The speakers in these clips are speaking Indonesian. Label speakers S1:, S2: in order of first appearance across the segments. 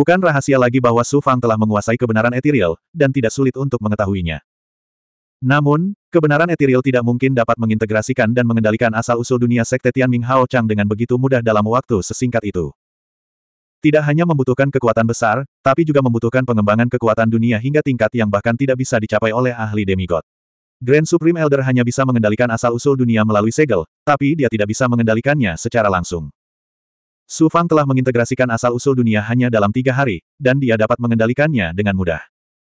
S1: Bukan rahasia lagi bahwa Su Fang telah menguasai kebenaran etiril, dan tidak sulit untuk mengetahuinya. Namun, kebenaran etiril tidak mungkin dapat mengintegrasikan dan mengendalikan asal-usul dunia Sekte Tianming Hao Chang dengan begitu mudah dalam waktu sesingkat itu. Tidak hanya membutuhkan kekuatan besar, tapi juga membutuhkan pengembangan kekuatan dunia hingga tingkat yang bahkan tidak bisa dicapai oleh ahli demigod. Grand Supreme Elder hanya bisa mengendalikan asal-usul dunia melalui segel, tapi dia tidak bisa mengendalikannya secara langsung. Su Fang telah mengintegrasikan asal-usul dunia hanya dalam tiga hari, dan dia dapat mengendalikannya dengan mudah.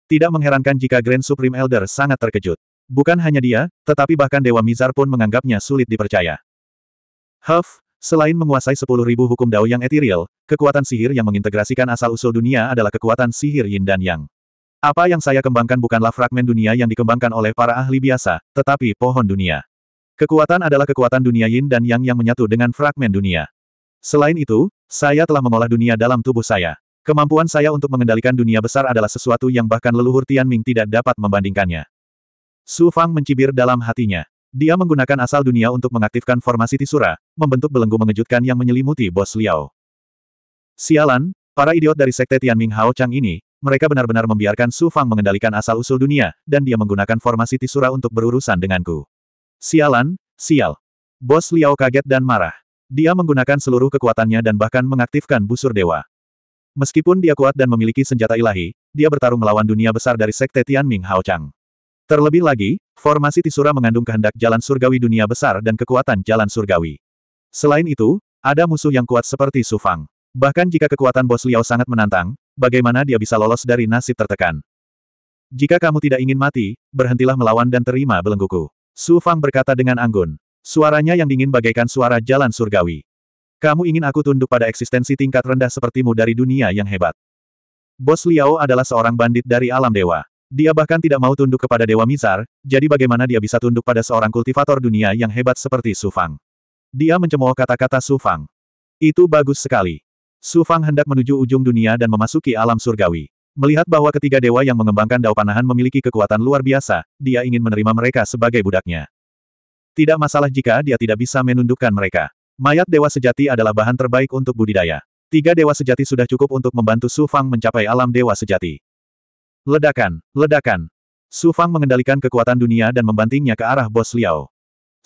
S1: Tidak mengherankan jika Grand Supreme Elder sangat terkejut. Bukan hanya dia, tetapi bahkan Dewa Mizar pun menganggapnya sulit dipercaya. Huff, selain menguasai sepuluh ribu hukum Dao yang etiril, kekuatan sihir yang mengintegrasikan asal-usul dunia adalah kekuatan sihir Yin dan Yang. Apa yang saya kembangkan bukanlah fragmen dunia yang dikembangkan oleh para ahli biasa, tetapi pohon dunia. Kekuatan adalah kekuatan dunia Yin dan Yang yang menyatu dengan fragmen dunia. Selain itu, saya telah mengolah dunia dalam tubuh saya. Kemampuan saya untuk mengendalikan dunia besar adalah sesuatu yang bahkan leluhur Tian Ming tidak dapat membandingkannya. Su Fang mencibir dalam hatinya. Dia menggunakan asal dunia untuk mengaktifkan formasi Tisura, membentuk belenggu mengejutkan yang menyelimuti bos Liao. Sialan, para idiot dari sekte Tian Ming Hao Chang ini, mereka benar-benar membiarkan Su Fang mengendalikan asal-usul dunia, dan dia menggunakan formasi Tisura untuk berurusan denganku. Sialan, sial. Bos Liao kaget dan marah. Dia menggunakan seluruh kekuatannya dan bahkan mengaktifkan busur dewa. Meskipun dia kuat dan memiliki senjata ilahi, dia bertarung melawan dunia besar dari Sekte Tianming Haochang. Terlebih lagi, formasi Tisura mengandung kehendak jalan surgawi dunia besar dan kekuatan jalan surgawi. Selain itu, ada musuh yang kuat seperti Sufang. Bahkan jika kekuatan bos Liao sangat menantang, bagaimana dia bisa lolos dari nasib tertekan? Jika kamu tidak ingin mati, berhentilah melawan dan terima belengguku. Su Fang berkata dengan anggun. Suaranya yang dingin bagaikan suara jalan surgawi. Kamu ingin aku tunduk pada eksistensi tingkat rendah sepertimu dari dunia yang hebat. Bos Liao adalah seorang bandit dari alam dewa. Dia bahkan tidak mau tunduk kepada Dewa Mizar, jadi bagaimana dia bisa tunduk pada seorang kultivator dunia yang hebat seperti Su Fang? Dia mencemooh kata-kata Su Fang. Itu bagus sekali. Su Fang hendak menuju ujung dunia dan memasuki alam surgawi. Melihat bahwa ketiga dewa yang mengembangkan dao panahan memiliki kekuatan luar biasa, dia ingin menerima mereka sebagai budaknya. Tidak masalah jika dia tidak bisa menundukkan mereka. Mayat dewa sejati adalah bahan terbaik untuk budidaya. Tiga dewa sejati sudah cukup untuk membantu Su Fang mencapai alam dewa sejati. Ledakan, ledakan. Su Fang mengendalikan kekuatan dunia dan membantingnya ke arah bos Liao.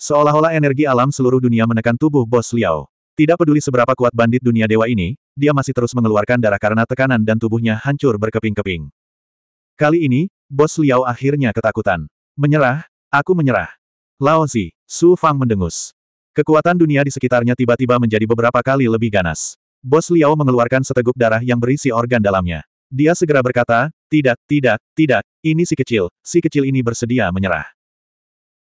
S1: Seolah-olah energi alam seluruh dunia menekan tubuh bos Liao. Tidak peduli seberapa kuat bandit dunia dewa ini, dia masih terus mengeluarkan darah karena tekanan dan tubuhnya hancur berkeping-keping. Kali ini, bos Liao akhirnya ketakutan. Menyerah, aku menyerah. Lao Su Fang mendengus. Kekuatan dunia di sekitarnya tiba-tiba menjadi beberapa kali lebih ganas. Bos Liao mengeluarkan seteguk darah yang berisi organ dalamnya. Dia segera berkata, tidak, tidak, tidak, ini si kecil, si kecil ini bersedia menyerah.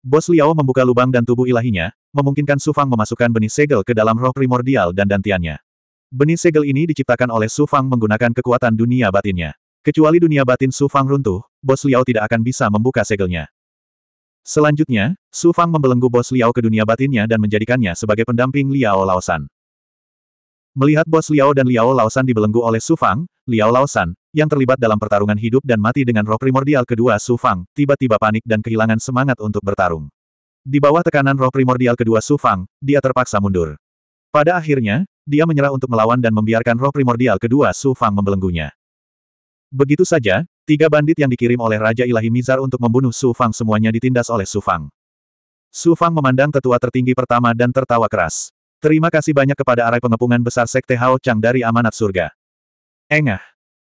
S1: Bos Liao membuka lubang dan tubuh ilahinya, memungkinkan Su Fang memasukkan benih segel ke dalam roh primordial dan dantiannya. Benih segel ini diciptakan oleh Su Fang menggunakan kekuatan dunia batinnya. Kecuali dunia batin Su Fang runtuh, Bos Liao tidak akan bisa membuka segelnya. Selanjutnya, Su Fang membelenggu bos Liao ke dunia batinnya dan menjadikannya sebagai pendamping Liao Laosan. Melihat bos Liao dan Liao Laosan dibelenggu oleh Su Fang, Liao Laosan, yang terlibat dalam pertarungan hidup dan mati dengan roh primordial kedua Su Fang, tiba-tiba panik dan kehilangan semangat untuk bertarung. Di bawah tekanan roh primordial kedua Su Fang, dia terpaksa mundur. Pada akhirnya, dia menyerah untuk melawan dan membiarkan roh primordial kedua Su Fang membelenggunya. Begitu saja, Tiga bandit yang dikirim oleh Raja Ilahi Mizar untuk membunuh Su Fang semuanya ditindas oleh Su Fang. Su Fang memandang tetua tertinggi pertama dan tertawa keras. Terima kasih banyak kepada arai pengepungan besar Sekte Hao Chang dari Amanat Surga. Engah.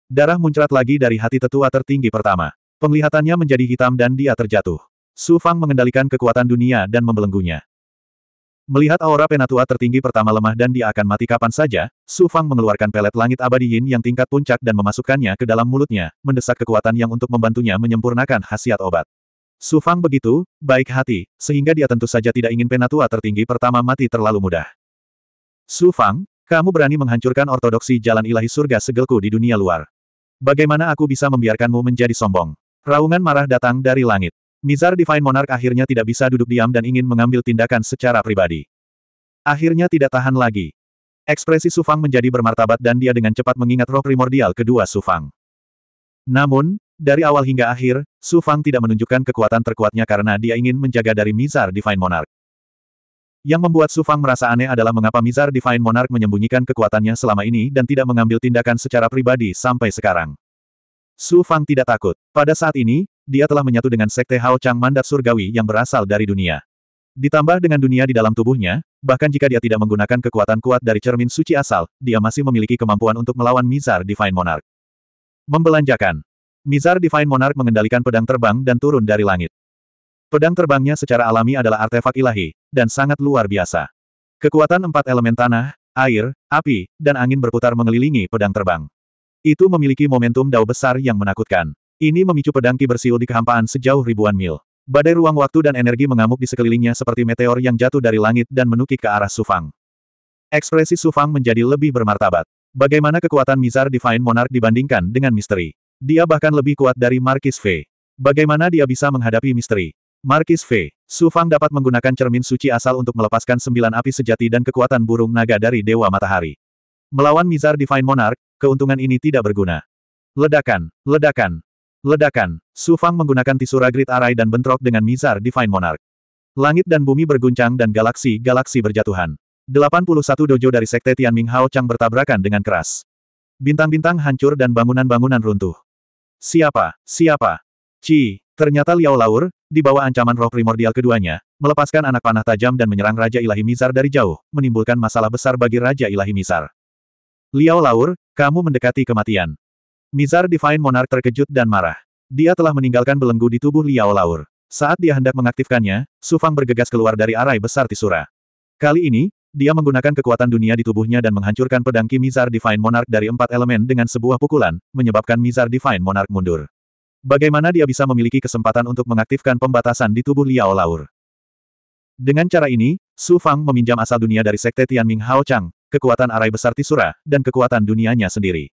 S1: Darah muncrat lagi dari hati tetua tertinggi pertama. Penglihatannya menjadi hitam dan dia terjatuh. Su Fang mengendalikan kekuatan dunia dan membelenggunya. Melihat aura penatua tertinggi pertama lemah dan dia akan mati kapan saja, Su Fang mengeluarkan pelet langit abadi yin yang tingkat puncak dan memasukkannya ke dalam mulutnya, mendesak kekuatan yang untuk membantunya menyempurnakan khasiat obat. Su Fang begitu, baik hati, sehingga dia tentu saja tidak ingin penatua tertinggi pertama mati terlalu mudah. Su Fang, kamu berani menghancurkan ortodoksi jalan ilahi surga segelku di dunia luar. Bagaimana aku bisa membiarkanmu menjadi sombong? Raungan marah datang dari langit. Mizar Divine Monarch akhirnya tidak bisa duduk diam dan ingin mengambil tindakan secara pribadi. Akhirnya tidak tahan lagi. Ekspresi Sufang menjadi bermartabat dan dia dengan cepat mengingat roh primordial kedua Sufang. Namun, dari awal hingga akhir, Sufang tidak menunjukkan kekuatan terkuatnya karena dia ingin menjaga dari Mizar Divine Monarch. Yang membuat Sufang merasa aneh adalah mengapa Mizar Divine Monarch menyembunyikan kekuatannya selama ini dan tidak mengambil tindakan secara pribadi sampai sekarang. Sufang tidak takut. Pada saat ini, dia telah menyatu dengan Sekte Hao Chang Mandat Surgawi yang berasal dari dunia. Ditambah dengan dunia di dalam tubuhnya, bahkan jika dia tidak menggunakan kekuatan kuat dari cermin suci asal, dia masih memiliki kemampuan untuk melawan Mizar Divine Monarch. Membelanjakan. Mizar Divine Monarch mengendalikan pedang terbang dan turun dari langit. Pedang terbangnya secara alami adalah artefak ilahi, dan sangat luar biasa. Kekuatan empat elemen tanah, air, api, dan angin berputar mengelilingi pedang terbang. Itu memiliki momentum dao besar yang menakutkan. Ini memicu pedang Ki bersiul di kehampaan sejauh ribuan mil. Badai ruang waktu dan energi mengamuk di sekelilingnya seperti meteor yang jatuh dari langit dan menukik ke arah Sufang. Ekspresi Sufang menjadi lebih bermartabat. Bagaimana kekuatan Mizar Divine Monarch dibandingkan dengan misteri? Dia bahkan lebih kuat dari Markis V. Bagaimana dia bisa menghadapi misteri? Markis V. Sufang dapat menggunakan cermin suci asal untuk melepaskan sembilan api sejati dan kekuatan burung naga dari Dewa Matahari. Melawan Mizar Divine Monarch, keuntungan ini tidak berguna. Ledakan, ledakan, Ledakan. Su Fang menggunakan tisu ragrit arai dan bentrok dengan Mizar Divine Monarch. Langit dan bumi berguncang dan galaksi-galaksi berjatuhan. 81 dojo dari Sekte Tianming Hao Chang bertabrakan dengan keras. Bintang-bintang hancur dan bangunan-bangunan runtuh. Siapa? Siapa? Ci, ternyata Liao Laur, di bawah ancaman roh primordial keduanya, melepaskan anak panah tajam dan menyerang Raja Ilahi Mizar dari jauh, menimbulkan masalah besar bagi Raja Ilahi Mizar. Liao Laur, kamu mendekati kematian. Mizar Divine Monarch terkejut dan marah. Dia telah meninggalkan belenggu di tubuh Liao Laur. Saat dia hendak mengaktifkannya, Sufang bergegas keluar dari arai besar Tisura. Kali ini, dia menggunakan kekuatan dunia di tubuhnya dan menghancurkan pedang Kimizar Mizar Divine Monarch dari empat elemen dengan sebuah pukulan, menyebabkan Mizar Divine Monarch mundur. Bagaimana dia bisa memiliki kesempatan untuk mengaktifkan pembatasan di tubuh Liao Laur? Dengan cara ini, Su Fang meminjam asal dunia dari Sekte Tianming Hao Chang, kekuatan arai besar Tisura, dan kekuatan dunianya sendiri.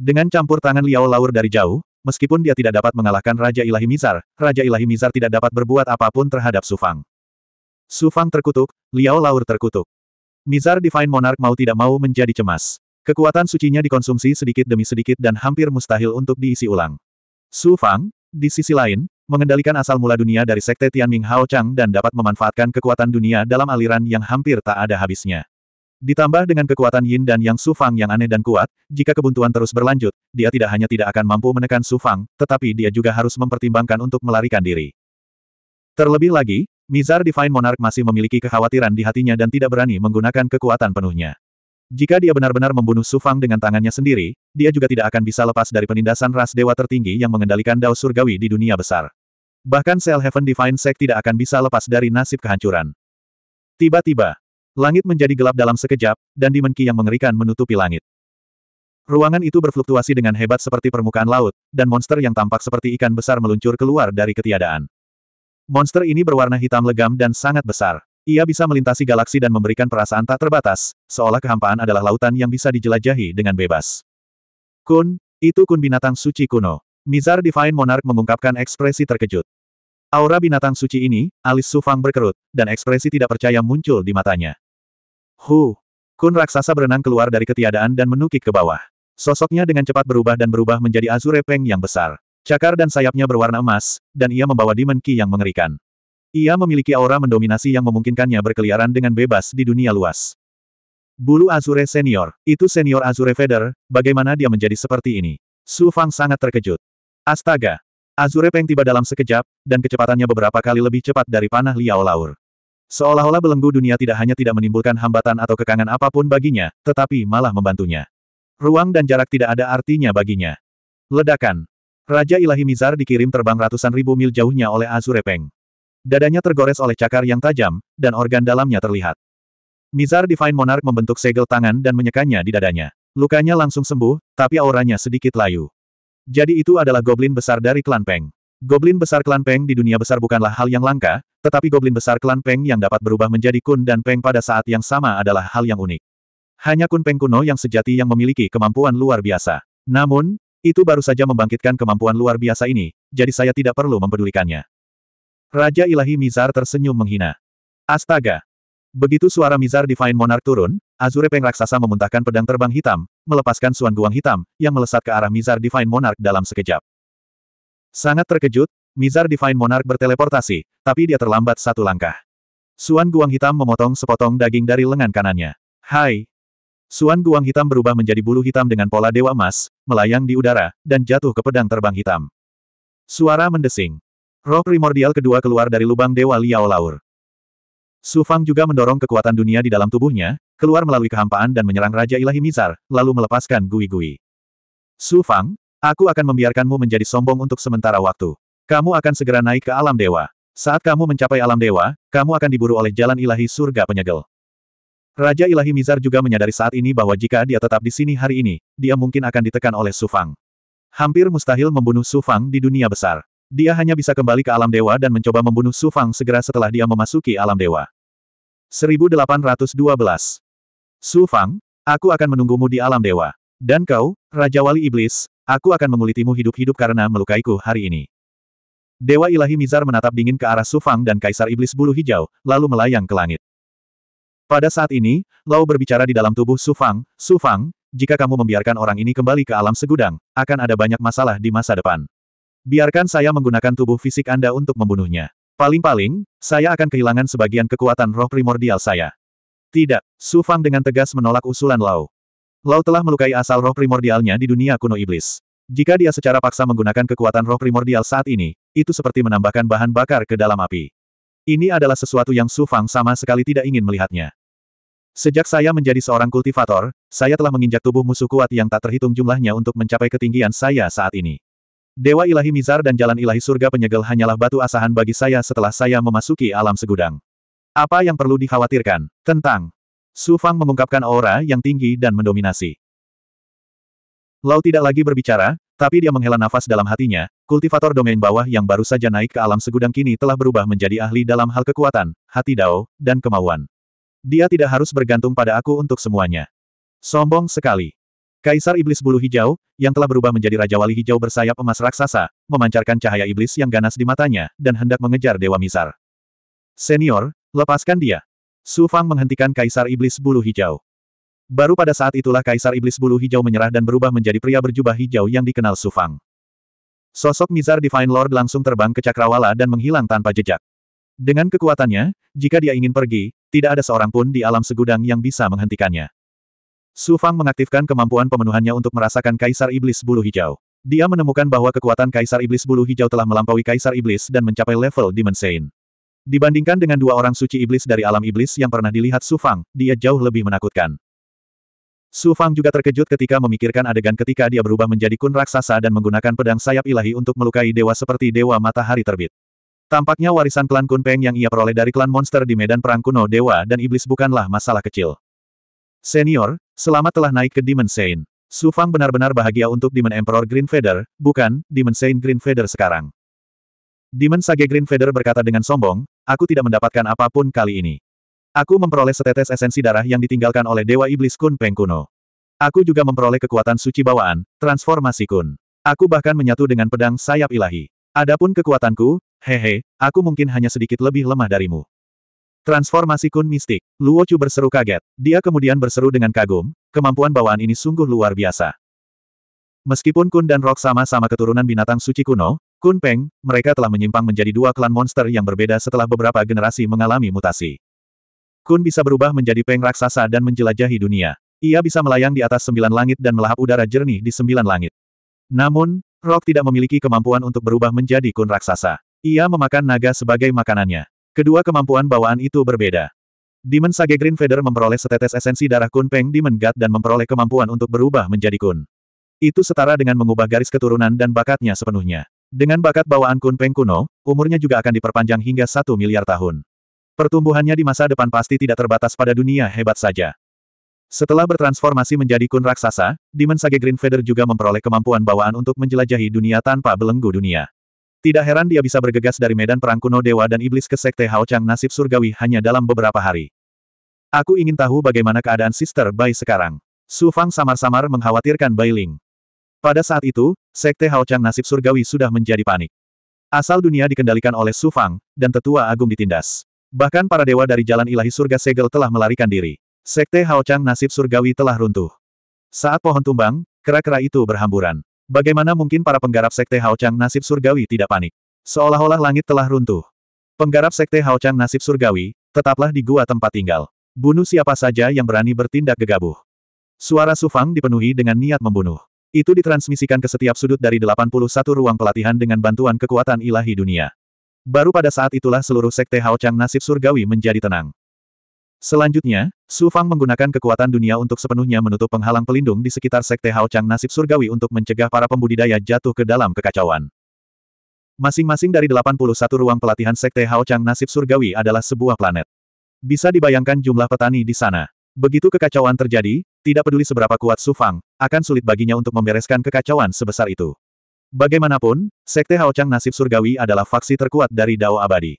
S1: Dengan campur tangan Liao Laur dari jauh, meskipun dia tidak dapat mengalahkan Raja Ilahi Mizar, Raja Ilahi Mizar tidak dapat berbuat apapun terhadap Sufang. Sufang terkutuk, Liao Laur terkutuk. Mizar Divine Monarch mau tidak mau menjadi cemas. Kekuatan sucinya dikonsumsi sedikit demi sedikit dan hampir mustahil untuk diisi ulang. Su Fang, di sisi lain, mengendalikan asal mula dunia dari Sekte Tianming Hao Chang dan dapat memanfaatkan kekuatan dunia dalam aliran yang hampir tak ada habisnya. Ditambah dengan kekuatan Yin dan Yang Sufang yang aneh dan kuat, jika kebuntuan terus berlanjut, dia tidak hanya tidak akan mampu menekan Sufang, tetapi dia juga harus mempertimbangkan untuk melarikan diri. Terlebih lagi, Mizar Divine Monarch masih memiliki kekhawatiran di hatinya dan tidak berani menggunakan kekuatan penuhnya. Jika dia benar-benar membunuh Sufang dengan tangannya sendiri, dia juga tidak akan bisa lepas dari penindasan ras dewa tertinggi yang mengendalikan Dao Surgawi di dunia besar. Bahkan Cell Heaven Divine Sect tidak akan bisa lepas dari nasib kehancuran. Tiba-tiba, Langit menjadi gelap dalam sekejap, dan dimenki yang mengerikan menutupi langit. Ruangan itu berfluktuasi dengan hebat seperti permukaan laut, dan monster yang tampak seperti ikan besar meluncur keluar dari ketiadaan. Monster ini berwarna hitam legam dan sangat besar. Ia bisa melintasi galaksi dan memberikan perasaan tak terbatas, seolah kehampaan adalah lautan yang bisa dijelajahi dengan bebas. Kun, itu kun binatang suci kuno. Mizar Divine Monarch mengungkapkan ekspresi terkejut. Aura binatang suci ini, alis Sufang berkerut, dan ekspresi tidak percaya muncul di matanya. Hu! Kun raksasa berenang keluar dari ketiadaan dan menukik ke bawah. Sosoknya dengan cepat berubah dan berubah menjadi Azure Peng yang besar. Cakar dan sayapnya berwarna emas, dan ia membawa Demon Ki yang mengerikan. Ia memiliki aura mendominasi yang memungkinkannya berkeliaran dengan bebas di dunia luas. Bulu Azure Senior, itu Senior Azure Feather, bagaimana dia menjadi seperti ini? Su Fang sangat terkejut. Astaga! Azure Peng tiba dalam sekejap, dan kecepatannya beberapa kali lebih cepat dari panah Liao Laur. Seolah-olah belenggu dunia tidak hanya tidak menimbulkan hambatan atau kekangan apapun baginya, tetapi malah membantunya. Ruang dan jarak tidak ada artinya baginya. Ledakan. Raja Ilahi Mizar dikirim terbang ratusan ribu mil jauhnya oleh Azurepeng. Dadanya tergores oleh cakar yang tajam, dan organ dalamnya terlihat. Mizar Divine Monarch membentuk segel tangan dan menyekannya di dadanya. Lukanya langsung sembuh, tapi auranya sedikit layu. Jadi itu adalah goblin besar dari klan Peng. Goblin besar klan Peng di dunia besar bukanlah hal yang langka, tetapi goblin besar klan Peng yang dapat berubah menjadi Kun dan Peng pada saat yang sama adalah hal yang unik. Hanya Kun Peng kuno yang sejati yang memiliki kemampuan luar biasa. Namun, itu baru saja membangkitkan kemampuan luar biasa ini, jadi saya tidak perlu mempedulikannya. Raja Ilahi Mizar tersenyum menghina. Astaga! Begitu suara Mizar Divine Monarch turun, Azure Peng Raksasa memuntahkan pedang terbang hitam, melepaskan suan guang hitam, yang melesat ke arah Mizar Divine Monarch dalam sekejap. Sangat terkejut, Mizar Divine Monarch berteleportasi, tapi dia terlambat satu langkah. Suan Guang Hitam memotong sepotong daging dari lengan kanannya. Hai! Suan Guang Hitam berubah menjadi bulu hitam dengan pola dewa emas, melayang di udara, dan jatuh ke pedang terbang hitam. Suara mendesing. Roh primordial kedua keluar dari lubang dewa Liao Laur. Su Fang juga mendorong kekuatan dunia di dalam tubuhnya, keluar melalui kehampaan dan menyerang Raja Ilahi Mizar, lalu melepaskan Gui Gui. Su Fang, aku akan membiarkanmu menjadi sombong untuk sementara waktu. Kamu akan segera naik ke alam dewa. Saat kamu mencapai alam dewa, kamu akan diburu oleh jalan ilahi surga penyegel. Raja Ilahi Mizar juga menyadari saat ini bahwa jika dia tetap di sini hari ini, dia mungkin akan ditekan oleh Sufang. Hampir mustahil membunuh Sufang di dunia besar. Dia hanya bisa kembali ke alam dewa dan mencoba membunuh Sufang segera setelah dia memasuki alam dewa. 1812. Sufang, aku akan menunggumu di alam dewa. Dan kau, Raja Wali Iblis, aku akan mengulitimu hidup-hidup karena melukaiku hari ini. Dewa Ilahi Mizar menatap dingin ke arah Sufang dan Kaisar Iblis Bulu Hijau, lalu melayang ke langit. Pada saat ini, Lau berbicara di dalam tubuh Sufang, Sufang, jika kamu membiarkan orang ini kembali ke alam segudang, akan ada banyak masalah di masa depan. Biarkan saya menggunakan tubuh fisik Anda untuk membunuhnya. Paling-paling, saya akan kehilangan sebagian kekuatan roh primordial saya. Tidak, Sufang dengan tegas menolak usulan Lau. Lau telah melukai asal roh primordialnya di dunia kuno iblis. Jika dia secara paksa menggunakan kekuatan roh primordial saat ini, itu seperti menambahkan bahan bakar ke dalam api. Ini adalah sesuatu yang Su Fang sama sekali tidak ingin melihatnya. Sejak saya menjadi seorang kultivator, saya telah menginjak tubuh musuh kuat yang tak terhitung jumlahnya untuk mencapai ketinggian saya saat ini. Dewa ilahi Mizar dan jalan ilahi surga penyegel hanyalah batu asahan bagi saya setelah saya memasuki alam segudang. Apa yang perlu dikhawatirkan? Tentang. Su Fang mengungkapkan aura yang tinggi dan mendominasi. Lau tidak lagi berbicara, tapi dia menghela nafas dalam hatinya, kultivator domain bawah yang baru saja naik ke alam segudang kini telah berubah menjadi ahli dalam hal kekuatan, hati dao, dan kemauan. Dia tidak harus bergantung pada aku untuk semuanya. Sombong sekali. Kaisar Iblis Bulu Hijau, yang telah berubah menjadi Raja Wali Hijau bersayap emas raksasa, memancarkan cahaya iblis yang ganas di matanya, dan hendak mengejar Dewa Mizar. Senior, lepaskan dia. Su Fang menghentikan Kaisar Iblis Bulu Hijau. Baru pada saat itulah Kaisar Iblis Bulu Hijau menyerah dan berubah menjadi pria berjubah hijau yang dikenal Sufang. Sosok Mizar Divine Lord langsung terbang ke Cakrawala dan menghilang tanpa jejak. Dengan kekuatannya, jika dia ingin pergi, tidak ada seorang pun di alam segudang yang bisa menghentikannya. Sufang mengaktifkan kemampuan pemenuhannya untuk merasakan Kaisar Iblis Bulu Hijau. Dia menemukan bahwa kekuatan Kaisar Iblis Bulu Hijau telah melampaui Kaisar Iblis dan mencapai level Dimension. Dibandingkan dengan dua orang suci iblis dari alam iblis yang pernah dilihat Sufang, dia jauh lebih menakutkan. Su Fang juga terkejut ketika memikirkan adegan ketika dia berubah menjadi kun raksasa dan menggunakan pedang sayap ilahi untuk melukai dewa seperti dewa matahari terbit. Tampaknya warisan klan Kun Peng yang ia peroleh dari klan monster di medan perang kuno dewa dan iblis bukanlah masalah kecil. Senior, selamat telah naik ke Demon Saint. Su Fang benar-benar bahagia untuk Demon Emperor Green Feather, bukan, Demon Saint Green Feather sekarang. Demon Sage Green Feather berkata dengan sombong, aku tidak mendapatkan apapun kali ini. Aku memperoleh setetes esensi darah yang ditinggalkan oleh Dewa Iblis Kun Peng kuno. Aku juga memperoleh kekuatan suci bawaan, transformasi Kun. Aku bahkan menyatu dengan pedang sayap ilahi. Adapun kekuatanku, hehe, aku mungkin hanya sedikit lebih lemah darimu. Transformasi Kun mistik, Luo Chu berseru kaget. Dia kemudian berseru dengan kagum, kemampuan bawaan ini sungguh luar biasa. Meskipun Kun dan rok sama-sama keturunan binatang suci kuno, Kun Peng, mereka telah menyimpang menjadi dua klan monster yang berbeda setelah beberapa generasi mengalami mutasi. Kun bisa berubah menjadi peng raksasa dan menjelajahi dunia. Ia bisa melayang di atas sembilan langit dan melahap udara jernih di sembilan langit. Namun, Rock tidak memiliki kemampuan untuk berubah menjadi kun raksasa. Ia memakan naga sebagai makanannya. Kedua kemampuan bawaan itu berbeda. Demon Sage Green Feather memperoleh setetes esensi darah Kun Peng Demon God dan memperoleh kemampuan untuk berubah menjadi Kun. Itu setara dengan mengubah garis keturunan dan bakatnya sepenuhnya. Dengan bakat bawaan Kun Peng kuno, umurnya juga akan diperpanjang hingga satu miliar tahun. Pertumbuhannya di masa depan pasti tidak terbatas pada dunia hebat saja. Setelah bertransformasi menjadi kun raksasa, Demon Sage Green Feather juga memperoleh kemampuan bawaan untuk menjelajahi dunia tanpa belenggu dunia. Tidak heran dia bisa bergegas dari medan perang kuno dewa dan iblis ke sekte Hao Chang nasib surgawi hanya dalam beberapa hari. Aku ingin tahu bagaimana keadaan Sister Bai sekarang. Su Fang samar-samar mengkhawatirkan Bai Ling. Pada saat itu, sekte Hao Chang nasib surgawi sudah menjadi panik. Asal dunia dikendalikan oleh Su Fang, dan tetua agung ditindas. Bahkan para dewa dari jalan ilahi surga segel telah melarikan diri. Sekte Haochang nasib surgawi telah runtuh. Saat pohon tumbang, kera-kera itu berhamburan. Bagaimana mungkin para penggarap sekte Haochang nasib surgawi tidak panik? Seolah-olah langit telah runtuh. Penggarap sekte Haochang nasib surgawi, tetaplah di gua tempat tinggal. Bunuh siapa saja yang berani bertindak gegabah. Suara Sufang dipenuhi dengan niat membunuh. Itu ditransmisikan ke setiap sudut dari 81 ruang pelatihan dengan bantuan kekuatan ilahi dunia. Baru pada saat itulah seluruh sekte Hao nasib surgawi menjadi tenang. Selanjutnya, Su Fang menggunakan kekuatan dunia untuk sepenuhnya menutup penghalang pelindung di sekitar sekte Hao nasib surgawi untuk mencegah para pembudidaya jatuh ke dalam kekacauan. Masing-masing dari 81 ruang pelatihan sekte Hao nasib surgawi adalah sebuah planet. Bisa dibayangkan jumlah petani di sana. Begitu kekacauan terjadi, tidak peduli seberapa kuat Su Fang, akan sulit baginya untuk membereskan kekacauan sebesar itu. Bagaimanapun, Sekte Haochang Nasib Surgawi adalah faksi terkuat dari Dao Abadi.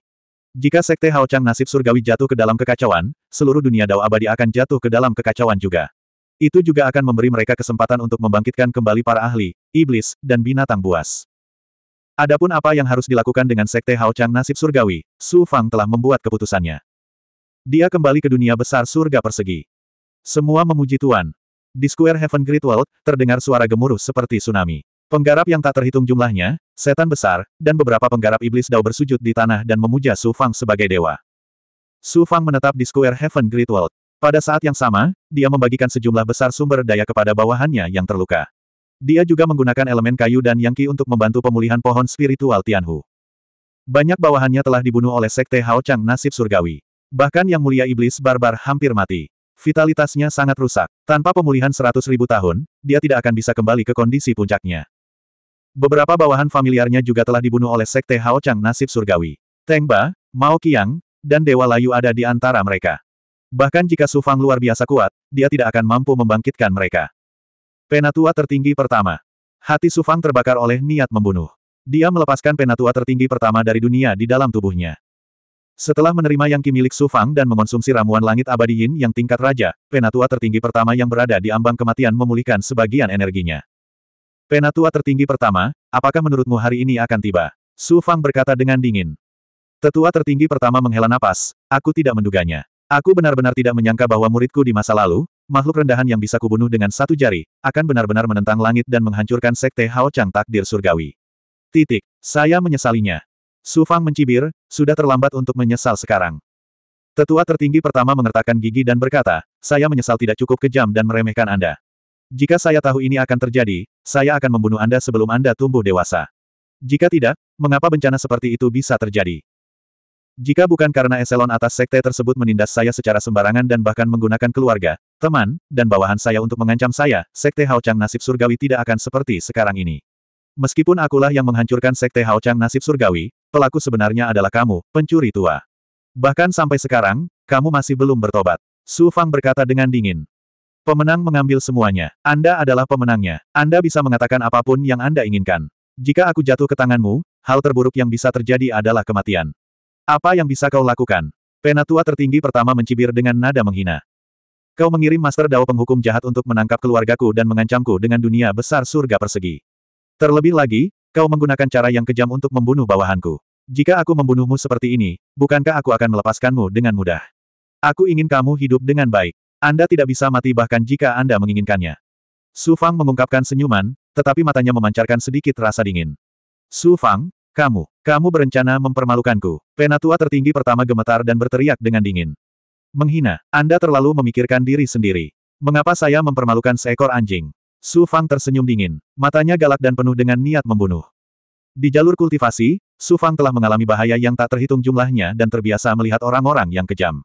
S1: Jika Sekte Haochang Nasib Surgawi jatuh ke dalam kekacauan, seluruh dunia Dao Abadi akan jatuh ke dalam kekacauan juga. Itu juga akan memberi mereka kesempatan untuk membangkitkan kembali para ahli, iblis, dan binatang buas. Adapun apa yang harus dilakukan dengan Sekte Haochang Nasib Surgawi, Su Fang telah membuat keputusannya. Dia kembali ke dunia besar surga persegi. Semua memuji Tuan. Di Square Heaven Great World, terdengar suara gemuruh seperti tsunami. Penggarap yang tak terhitung jumlahnya, setan besar, dan beberapa penggarap iblis Dao bersujud di tanah dan memuja Su Fang sebagai dewa. Su Fang menetap di Square Heaven Great World. Pada saat yang sama, dia membagikan sejumlah besar sumber daya kepada bawahannya yang terluka. Dia juga menggunakan elemen kayu dan yangki untuk membantu pemulihan pohon spiritual Tianhu. Banyak bawahannya telah dibunuh oleh Sekte Hao Chang nasib surgawi. Bahkan yang mulia iblis barbar hampir mati. Vitalitasnya sangat rusak. Tanpa pemulihan ribu tahun, dia tidak akan bisa kembali ke kondisi puncaknya. Beberapa bawahan familiarnya juga telah dibunuh oleh Sekte Hao Chang nasib surgawi. Teng Ba, Mao Qiang, dan Dewa Layu ada di antara mereka. Bahkan jika Su Fang luar biasa kuat, dia tidak akan mampu membangkitkan mereka. Penatua tertinggi pertama. Hati Su Fang terbakar oleh niat membunuh. Dia melepaskan penatua tertinggi pertama dari dunia di dalam tubuhnya. Setelah menerima yang kimilik milik Su Fang dan mengonsumsi ramuan langit abadi Yin yang tingkat raja, penatua tertinggi pertama yang berada di ambang kematian memulihkan sebagian energinya. Penatua tertinggi pertama, apakah menurutmu hari ini akan tiba? Su Fang berkata dengan dingin. Tetua tertinggi pertama menghela napas, aku tidak menduganya. Aku benar-benar tidak menyangka bahwa muridku di masa lalu, makhluk rendahan yang bisa kubunuh dengan satu jari, akan benar-benar menentang langit dan menghancurkan sekte Hao Chang takdir surgawi. Titik. Saya menyesalinya. Su Fang mencibir, sudah terlambat untuk menyesal sekarang. Tetua tertinggi pertama mengertakkan gigi dan berkata, saya menyesal tidak cukup kejam dan meremehkan Anda. Jika saya tahu ini akan terjadi, saya akan membunuh Anda sebelum Anda tumbuh dewasa. Jika tidak, mengapa bencana seperti itu bisa terjadi? Jika bukan karena eselon atas sekte tersebut menindas saya secara sembarangan dan bahkan menggunakan keluarga, teman, dan bawahan saya untuk mengancam saya, sekte Haochang nasib surgawi tidak akan seperti sekarang ini. Meskipun akulah yang menghancurkan sekte Haochang nasib surgawi, pelaku sebenarnya adalah kamu, pencuri tua. Bahkan sampai sekarang, kamu masih belum bertobat. Su Fang berkata dengan dingin. Pemenang mengambil semuanya. Anda adalah pemenangnya. Anda bisa mengatakan apapun yang Anda inginkan. Jika aku jatuh ke tanganmu, hal terburuk yang bisa terjadi adalah kematian. Apa yang bisa kau lakukan? Penatua tertinggi pertama mencibir dengan nada menghina. Kau mengirim Master Dao penghukum jahat untuk menangkap keluargaku dan mengancamku dengan dunia besar surga persegi. Terlebih lagi, kau menggunakan cara yang kejam untuk membunuh bawahanku. Jika aku membunuhmu seperti ini, bukankah aku akan melepaskanmu dengan mudah? Aku ingin kamu hidup dengan baik. Anda tidak bisa mati bahkan jika Anda menginginkannya. Su Fang mengungkapkan senyuman, tetapi matanya memancarkan sedikit rasa dingin. Su Fang, kamu, kamu berencana mempermalukanku. Penatua tertinggi pertama gemetar dan berteriak dengan dingin. Menghina, Anda terlalu memikirkan diri sendiri. Mengapa saya mempermalukan seekor anjing? Su Fang tersenyum dingin, matanya galak dan penuh dengan niat membunuh. Di jalur kultivasi, Su Fang telah mengalami bahaya yang tak terhitung jumlahnya dan terbiasa melihat orang-orang yang kejam.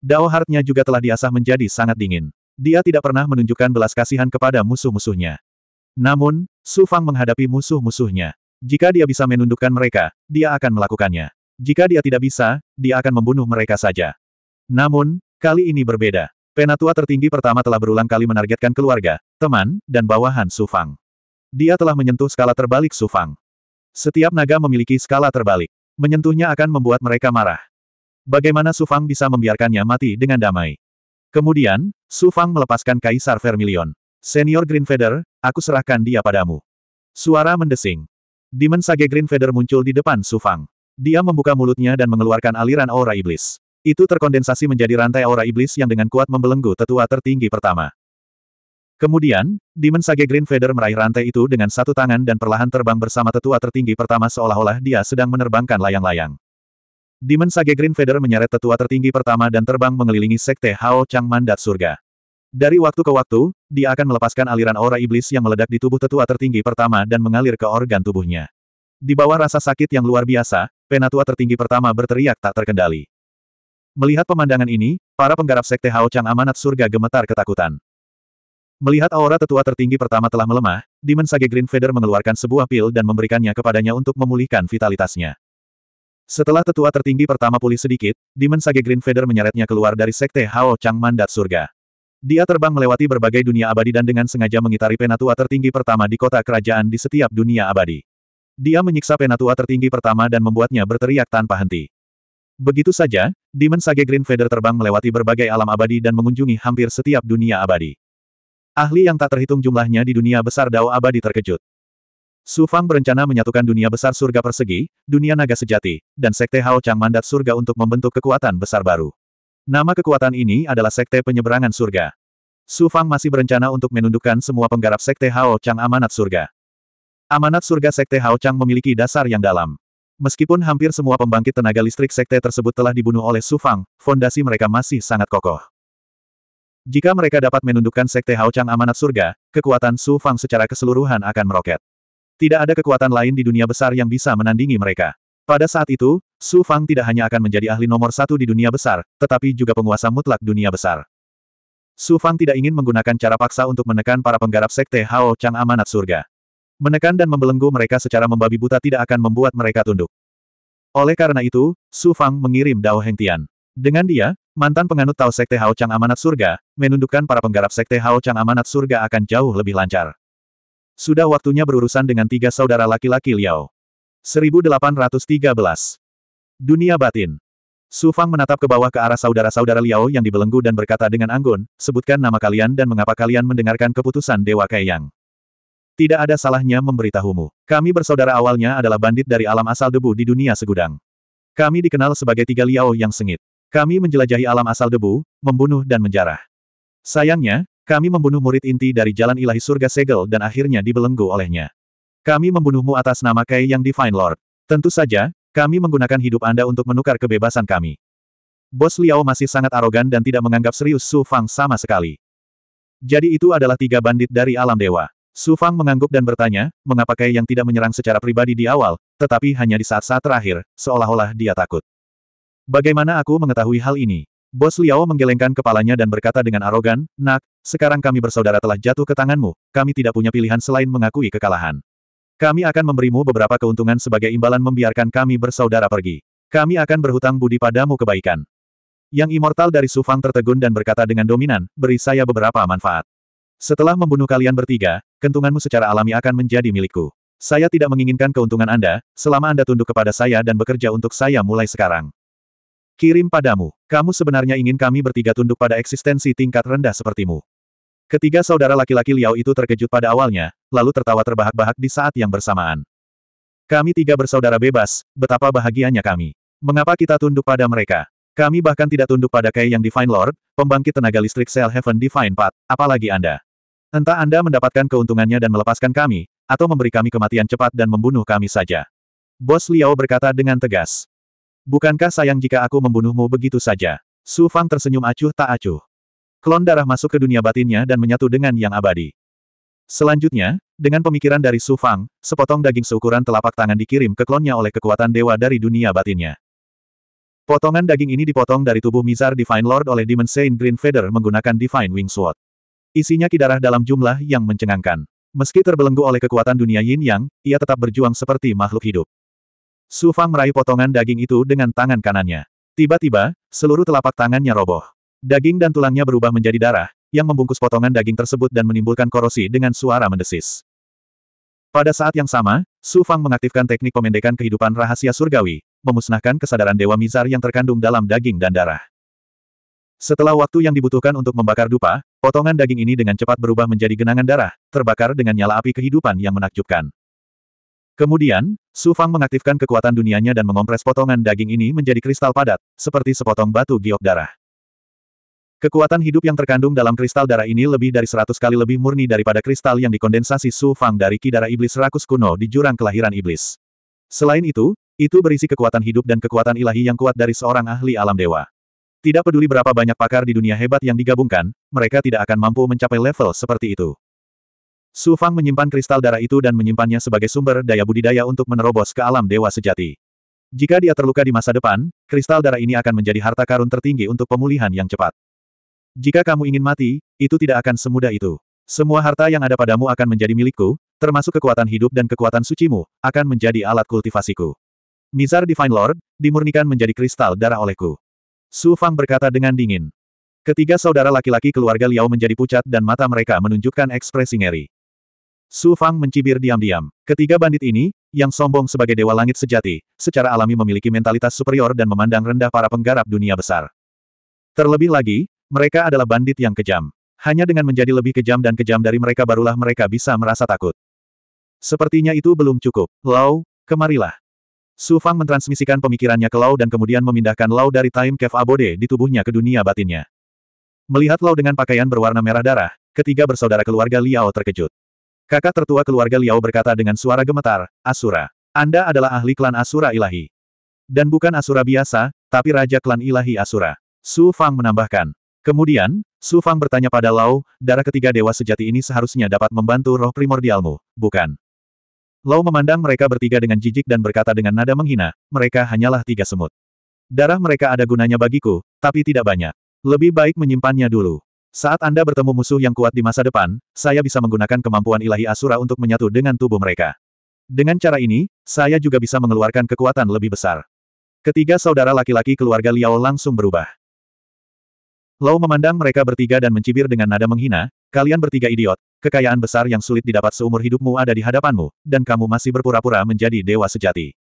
S1: Dao hartnya juga telah diasah menjadi sangat dingin. Dia tidak pernah menunjukkan belas kasihan kepada musuh-musuhnya. Namun, Su Fang menghadapi musuh-musuhnya. Jika dia bisa menundukkan mereka, dia akan melakukannya. Jika dia tidak bisa, dia akan membunuh mereka saja. Namun, kali ini berbeda. Penatua tertinggi pertama telah berulang kali menargetkan keluarga, teman, dan bawahan Su Fang. Dia telah menyentuh skala terbalik Su Fang. Setiap naga memiliki skala terbalik. Menyentuhnya akan membuat mereka marah. Bagaimana Su Fang bisa membiarkannya mati dengan damai? Kemudian, Su Fang melepaskan Kaisar Vermilion. Senior Green Feather, aku serahkan dia padamu. Suara mendesing. Demon Sage Green Feather muncul di depan Su Fang. Dia membuka mulutnya dan mengeluarkan aliran aura iblis. Itu terkondensasi menjadi rantai aura iblis yang dengan kuat membelenggu tetua tertinggi pertama. Kemudian, Demon Sage Green Feather meraih rantai itu dengan satu tangan dan perlahan terbang bersama tetua tertinggi pertama seolah-olah dia sedang menerbangkan layang-layang. Demon Sage Green Feather menyeret tetua tertinggi pertama dan terbang mengelilingi Sekte Hao Chang Mandat Surga. Dari waktu ke waktu, dia akan melepaskan aliran aura iblis yang meledak di tubuh tetua tertinggi pertama dan mengalir ke organ tubuhnya. Di bawah rasa sakit yang luar biasa, penatua tertinggi pertama berteriak tak terkendali. Melihat pemandangan ini, para penggarap Sekte Hao Chang Amanat Surga gemetar ketakutan. Melihat aura tetua tertinggi pertama telah melemah, Demon Sage Green Feather mengeluarkan sebuah pil dan memberikannya kepadanya untuk memulihkan vitalitasnya. Setelah tetua tertinggi pertama pulih sedikit, Demon Sage Green Feather menyeretnya keluar dari sekte Hao Chang Mandat Surga. Dia terbang melewati berbagai dunia abadi dan dengan sengaja mengitari penatua tertinggi pertama di kota kerajaan di setiap dunia abadi. Dia menyiksa penatua tertinggi pertama dan membuatnya berteriak tanpa henti. Begitu saja, Demon Sage Green Feather terbang melewati berbagai alam abadi dan mengunjungi hampir setiap dunia abadi. Ahli yang tak terhitung jumlahnya di dunia besar Dao abadi terkejut. Su Fang berencana menyatukan dunia besar surga persegi, dunia naga sejati, dan sekte Hao Chang mandat surga untuk membentuk kekuatan besar baru. Nama kekuatan ini adalah sekte penyeberangan surga. Su Fang masih berencana untuk menundukkan semua penggarap sekte Hao Chang amanat surga. Amanat surga sekte Hao Chang memiliki dasar yang dalam. Meskipun hampir semua pembangkit tenaga listrik sekte tersebut telah dibunuh oleh Su Fang, fondasi mereka masih sangat kokoh. Jika mereka dapat menundukkan sekte Hao Chang amanat surga, kekuatan Su Fang secara keseluruhan akan meroket. Tidak ada kekuatan lain di dunia besar yang bisa menandingi mereka. Pada saat itu, Su Fang tidak hanya akan menjadi ahli nomor satu di dunia besar, tetapi juga penguasa mutlak dunia besar. Su Fang tidak ingin menggunakan cara paksa untuk menekan para penggarap sekte Hao Chang Amanat Surga. Menekan dan membelenggu mereka secara membabi buta tidak akan membuat mereka tunduk. Oleh karena itu, Su Fang mengirim Dao Heng Tian. Dengan dia, mantan penganut Tao Sekte Hao Chang Amanat Surga, menundukkan para penggarap Sekte Hao Chang Amanat Surga akan jauh lebih lancar. Sudah waktunya berurusan dengan tiga saudara laki-laki Liao. 1813. Dunia Batin Su Fang menatap ke bawah ke arah saudara-saudara Liao yang dibelenggu dan berkata dengan anggun, sebutkan nama kalian dan mengapa kalian mendengarkan keputusan Dewa Kaiyang. Tidak ada salahnya memberitahumu. Kami bersaudara awalnya adalah bandit dari alam asal debu di dunia segudang. Kami dikenal sebagai tiga Liao yang sengit. Kami menjelajahi alam asal debu, membunuh dan menjarah. Sayangnya, kami membunuh murid inti dari jalan ilahi surga segel dan akhirnya dibelenggu olehnya. Kami membunuhmu atas nama Kai yang Divine Lord. Tentu saja, kami menggunakan hidup Anda untuk menukar kebebasan kami. Bos Liao masih sangat arogan dan tidak menganggap serius Su Fang sama sekali. Jadi itu adalah tiga bandit dari alam dewa. Su Fang mengangguk dan bertanya, mengapa Kai yang tidak menyerang secara pribadi di awal, tetapi hanya di saat-saat terakhir, seolah-olah dia takut. Bagaimana aku mengetahui hal ini? Bos Liao menggelengkan kepalanya dan berkata dengan arogan, Nak, sekarang kami bersaudara telah jatuh ke tanganmu, kami tidak punya pilihan selain mengakui kekalahan. Kami akan memberimu beberapa keuntungan sebagai imbalan membiarkan kami bersaudara pergi. Kami akan berhutang budi padamu kebaikan. Yang immortal dari Sufang tertegun dan berkata dengan dominan, beri saya beberapa manfaat. Setelah membunuh kalian bertiga, kentunganmu secara alami akan menjadi milikku. Saya tidak menginginkan keuntungan Anda, selama Anda tunduk kepada saya dan bekerja untuk saya mulai sekarang. Kirim padamu. Kamu sebenarnya ingin kami bertiga tunduk pada eksistensi tingkat rendah sepertimu. Ketiga saudara laki-laki Liao itu terkejut pada awalnya, lalu tertawa terbahak-bahak di saat yang bersamaan. Kami tiga bersaudara bebas, betapa bahagianya kami. Mengapa kita tunduk pada mereka? Kami bahkan tidak tunduk pada Kai yang Divine Lord, pembangkit tenaga listrik Cell Heaven Divine Path, apalagi Anda. Entah Anda mendapatkan keuntungannya dan melepaskan kami, atau memberi kami kematian cepat dan membunuh kami saja. Bos Liao berkata dengan tegas. Bukankah sayang jika aku membunuhmu begitu saja? Su Fang tersenyum acuh tak acuh. Klon darah masuk ke dunia batinnya dan menyatu dengan yang abadi. Selanjutnya, dengan pemikiran dari Su Fang, sepotong daging seukuran telapak tangan dikirim ke klonnya oleh kekuatan dewa dari dunia batinnya. Potongan daging ini dipotong dari tubuh Mizar Divine Lord oleh Demon Saint Green Feather menggunakan Divine Wing Sword. Isinya kidarah dalam jumlah yang mencengangkan. Meski terbelenggu oleh kekuatan dunia yin yang, ia tetap berjuang seperti makhluk hidup. Su Fang meraih potongan daging itu dengan tangan kanannya. Tiba-tiba, seluruh telapak tangannya roboh. Daging dan tulangnya berubah menjadi darah, yang membungkus potongan daging tersebut dan menimbulkan korosi dengan suara mendesis. Pada saat yang sama, Su Fang mengaktifkan teknik pemendekan kehidupan rahasia surgawi, memusnahkan kesadaran Dewa Mizar yang terkandung dalam daging dan darah. Setelah waktu yang dibutuhkan untuk membakar dupa, potongan daging ini dengan cepat berubah menjadi genangan darah, terbakar dengan nyala api kehidupan yang menakjubkan. Kemudian, Su Fang mengaktifkan kekuatan dunianya dan mengompres potongan daging ini menjadi kristal padat, seperti sepotong batu giok darah. Kekuatan hidup yang terkandung dalam kristal darah ini lebih dari seratus kali lebih murni daripada kristal yang dikondensasi Su Fang dari kidara iblis rakus kuno di jurang kelahiran iblis. Selain itu, itu berisi kekuatan hidup dan kekuatan ilahi yang kuat dari seorang ahli alam dewa. Tidak peduli berapa banyak pakar di dunia hebat yang digabungkan, mereka tidak akan mampu mencapai level seperti itu. Su Fang menyimpan kristal darah itu dan menyimpannya sebagai sumber daya budidaya untuk menerobos ke alam dewa sejati. Jika dia terluka di masa depan, kristal darah ini akan menjadi harta karun tertinggi untuk pemulihan yang cepat. Jika kamu ingin mati, itu tidak akan semudah itu. Semua harta yang ada padamu akan menjadi milikku, termasuk kekuatan hidup dan kekuatan sucimu, akan menjadi alat kultivasiku. Mizar Divine Lord, dimurnikan menjadi kristal darah olehku. Su Fang berkata dengan dingin. Ketiga saudara laki-laki keluarga Liao menjadi pucat dan mata mereka menunjukkan ekspresi ngeri. Su Fang mencibir diam-diam. Ketiga bandit ini, yang sombong sebagai dewa langit sejati, secara alami memiliki mentalitas superior dan memandang rendah para penggarap dunia besar. Terlebih lagi, mereka adalah bandit yang kejam. Hanya dengan menjadi lebih kejam dan kejam dari mereka barulah mereka bisa merasa takut. Sepertinya itu belum cukup. Lau, kemarilah. Su Fang mentransmisikan pemikirannya ke Lau dan kemudian memindahkan Lau dari time cave abode di tubuhnya ke dunia batinnya. Melihat Lau dengan pakaian berwarna merah darah, ketiga bersaudara keluarga Liao terkejut. Kakak tertua keluarga Liao berkata dengan suara gemetar, Asura. Anda adalah ahli klan Asura ilahi. Dan bukan Asura biasa, tapi Raja Klan Ilahi Asura. Su Fang menambahkan. Kemudian, Su Fang bertanya pada Lao, darah ketiga dewa sejati ini seharusnya dapat membantu roh primordialmu, bukan? Lao memandang mereka bertiga dengan jijik dan berkata dengan nada menghina, mereka hanyalah tiga semut. Darah mereka ada gunanya bagiku, tapi tidak banyak. Lebih baik menyimpannya dulu. Saat Anda bertemu musuh yang kuat di masa depan, saya bisa menggunakan kemampuan ilahi Asura untuk menyatu dengan tubuh mereka. Dengan cara ini, saya juga bisa mengeluarkan kekuatan lebih besar. Ketiga saudara laki-laki keluarga Liao langsung berubah. Lau memandang mereka bertiga dan mencibir dengan nada menghina, kalian bertiga idiot, kekayaan besar yang sulit didapat seumur hidupmu ada di hadapanmu, dan kamu masih berpura-pura menjadi dewa sejati.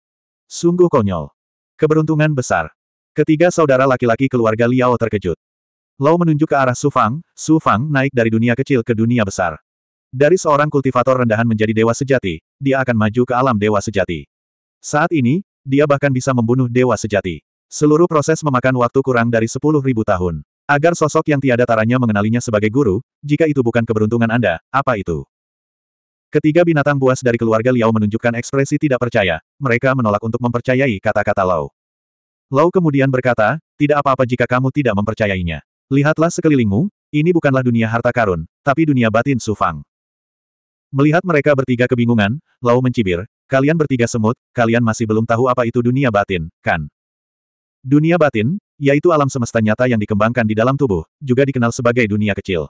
S1: Sungguh konyol. Keberuntungan besar. Ketiga saudara laki-laki keluarga Liao terkejut. Lau menunjuk ke arah Su Fang, Su Fang naik dari dunia kecil ke dunia besar. Dari seorang kultivator rendahan menjadi dewa sejati, dia akan maju ke alam dewa sejati. Saat ini, dia bahkan bisa membunuh dewa sejati. Seluruh proses memakan waktu kurang dari 10.000 tahun. Agar sosok yang tiada taranya mengenalinya sebagai guru, jika itu bukan keberuntungan Anda, apa itu? Ketiga binatang buas dari keluarga Liao menunjukkan ekspresi tidak percaya. Mereka menolak untuk mempercayai kata-kata Lao. Lao kemudian berkata, tidak apa-apa jika kamu tidak mempercayainya. Lihatlah sekelilingmu, ini bukanlah dunia harta karun, tapi dunia batin Sufang. Melihat mereka bertiga kebingungan, Lau mencibir, kalian bertiga semut, kalian masih belum tahu apa itu dunia batin, kan? Dunia batin, yaitu alam semesta nyata yang dikembangkan di dalam tubuh, juga dikenal sebagai dunia kecil.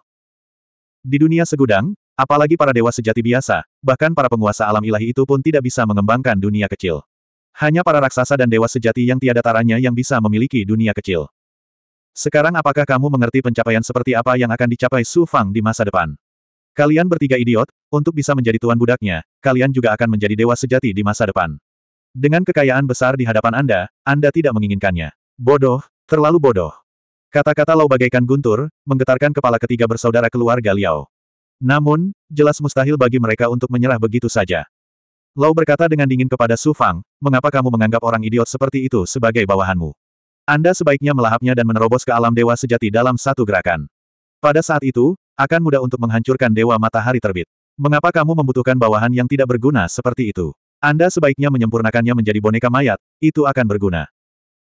S1: Di dunia segudang, apalagi para dewa sejati biasa, bahkan para penguasa alam ilahi itu pun tidak bisa mengembangkan dunia kecil. Hanya para raksasa dan dewa sejati yang tiada taranya yang bisa memiliki dunia kecil. Sekarang apakah kamu mengerti pencapaian seperti apa yang akan dicapai Su Fang di masa depan? Kalian bertiga idiot, untuk bisa menjadi tuan budaknya, kalian juga akan menjadi dewa sejati di masa depan. Dengan kekayaan besar di hadapan Anda, Anda tidak menginginkannya. Bodoh, terlalu bodoh. Kata-kata Lau bagaikan guntur, menggetarkan kepala ketiga bersaudara keluarga Liao. Namun, jelas mustahil bagi mereka untuk menyerah begitu saja. Lau berkata dengan dingin kepada Su Fang, mengapa kamu menganggap orang idiot seperti itu sebagai bawahanmu? Anda sebaiknya melahapnya dan menerobos ke alam dewa sejati dalam satu gerakan. Pada saat itu, akan mudah untuk menghancurkan dewa matahari terbit. Mengapa kamu membutuhkan bawahan yang tidak berguna seperti itu? Anda sebaiknya menyempurnakannya menjadi boneka mayat, itu akan berguna.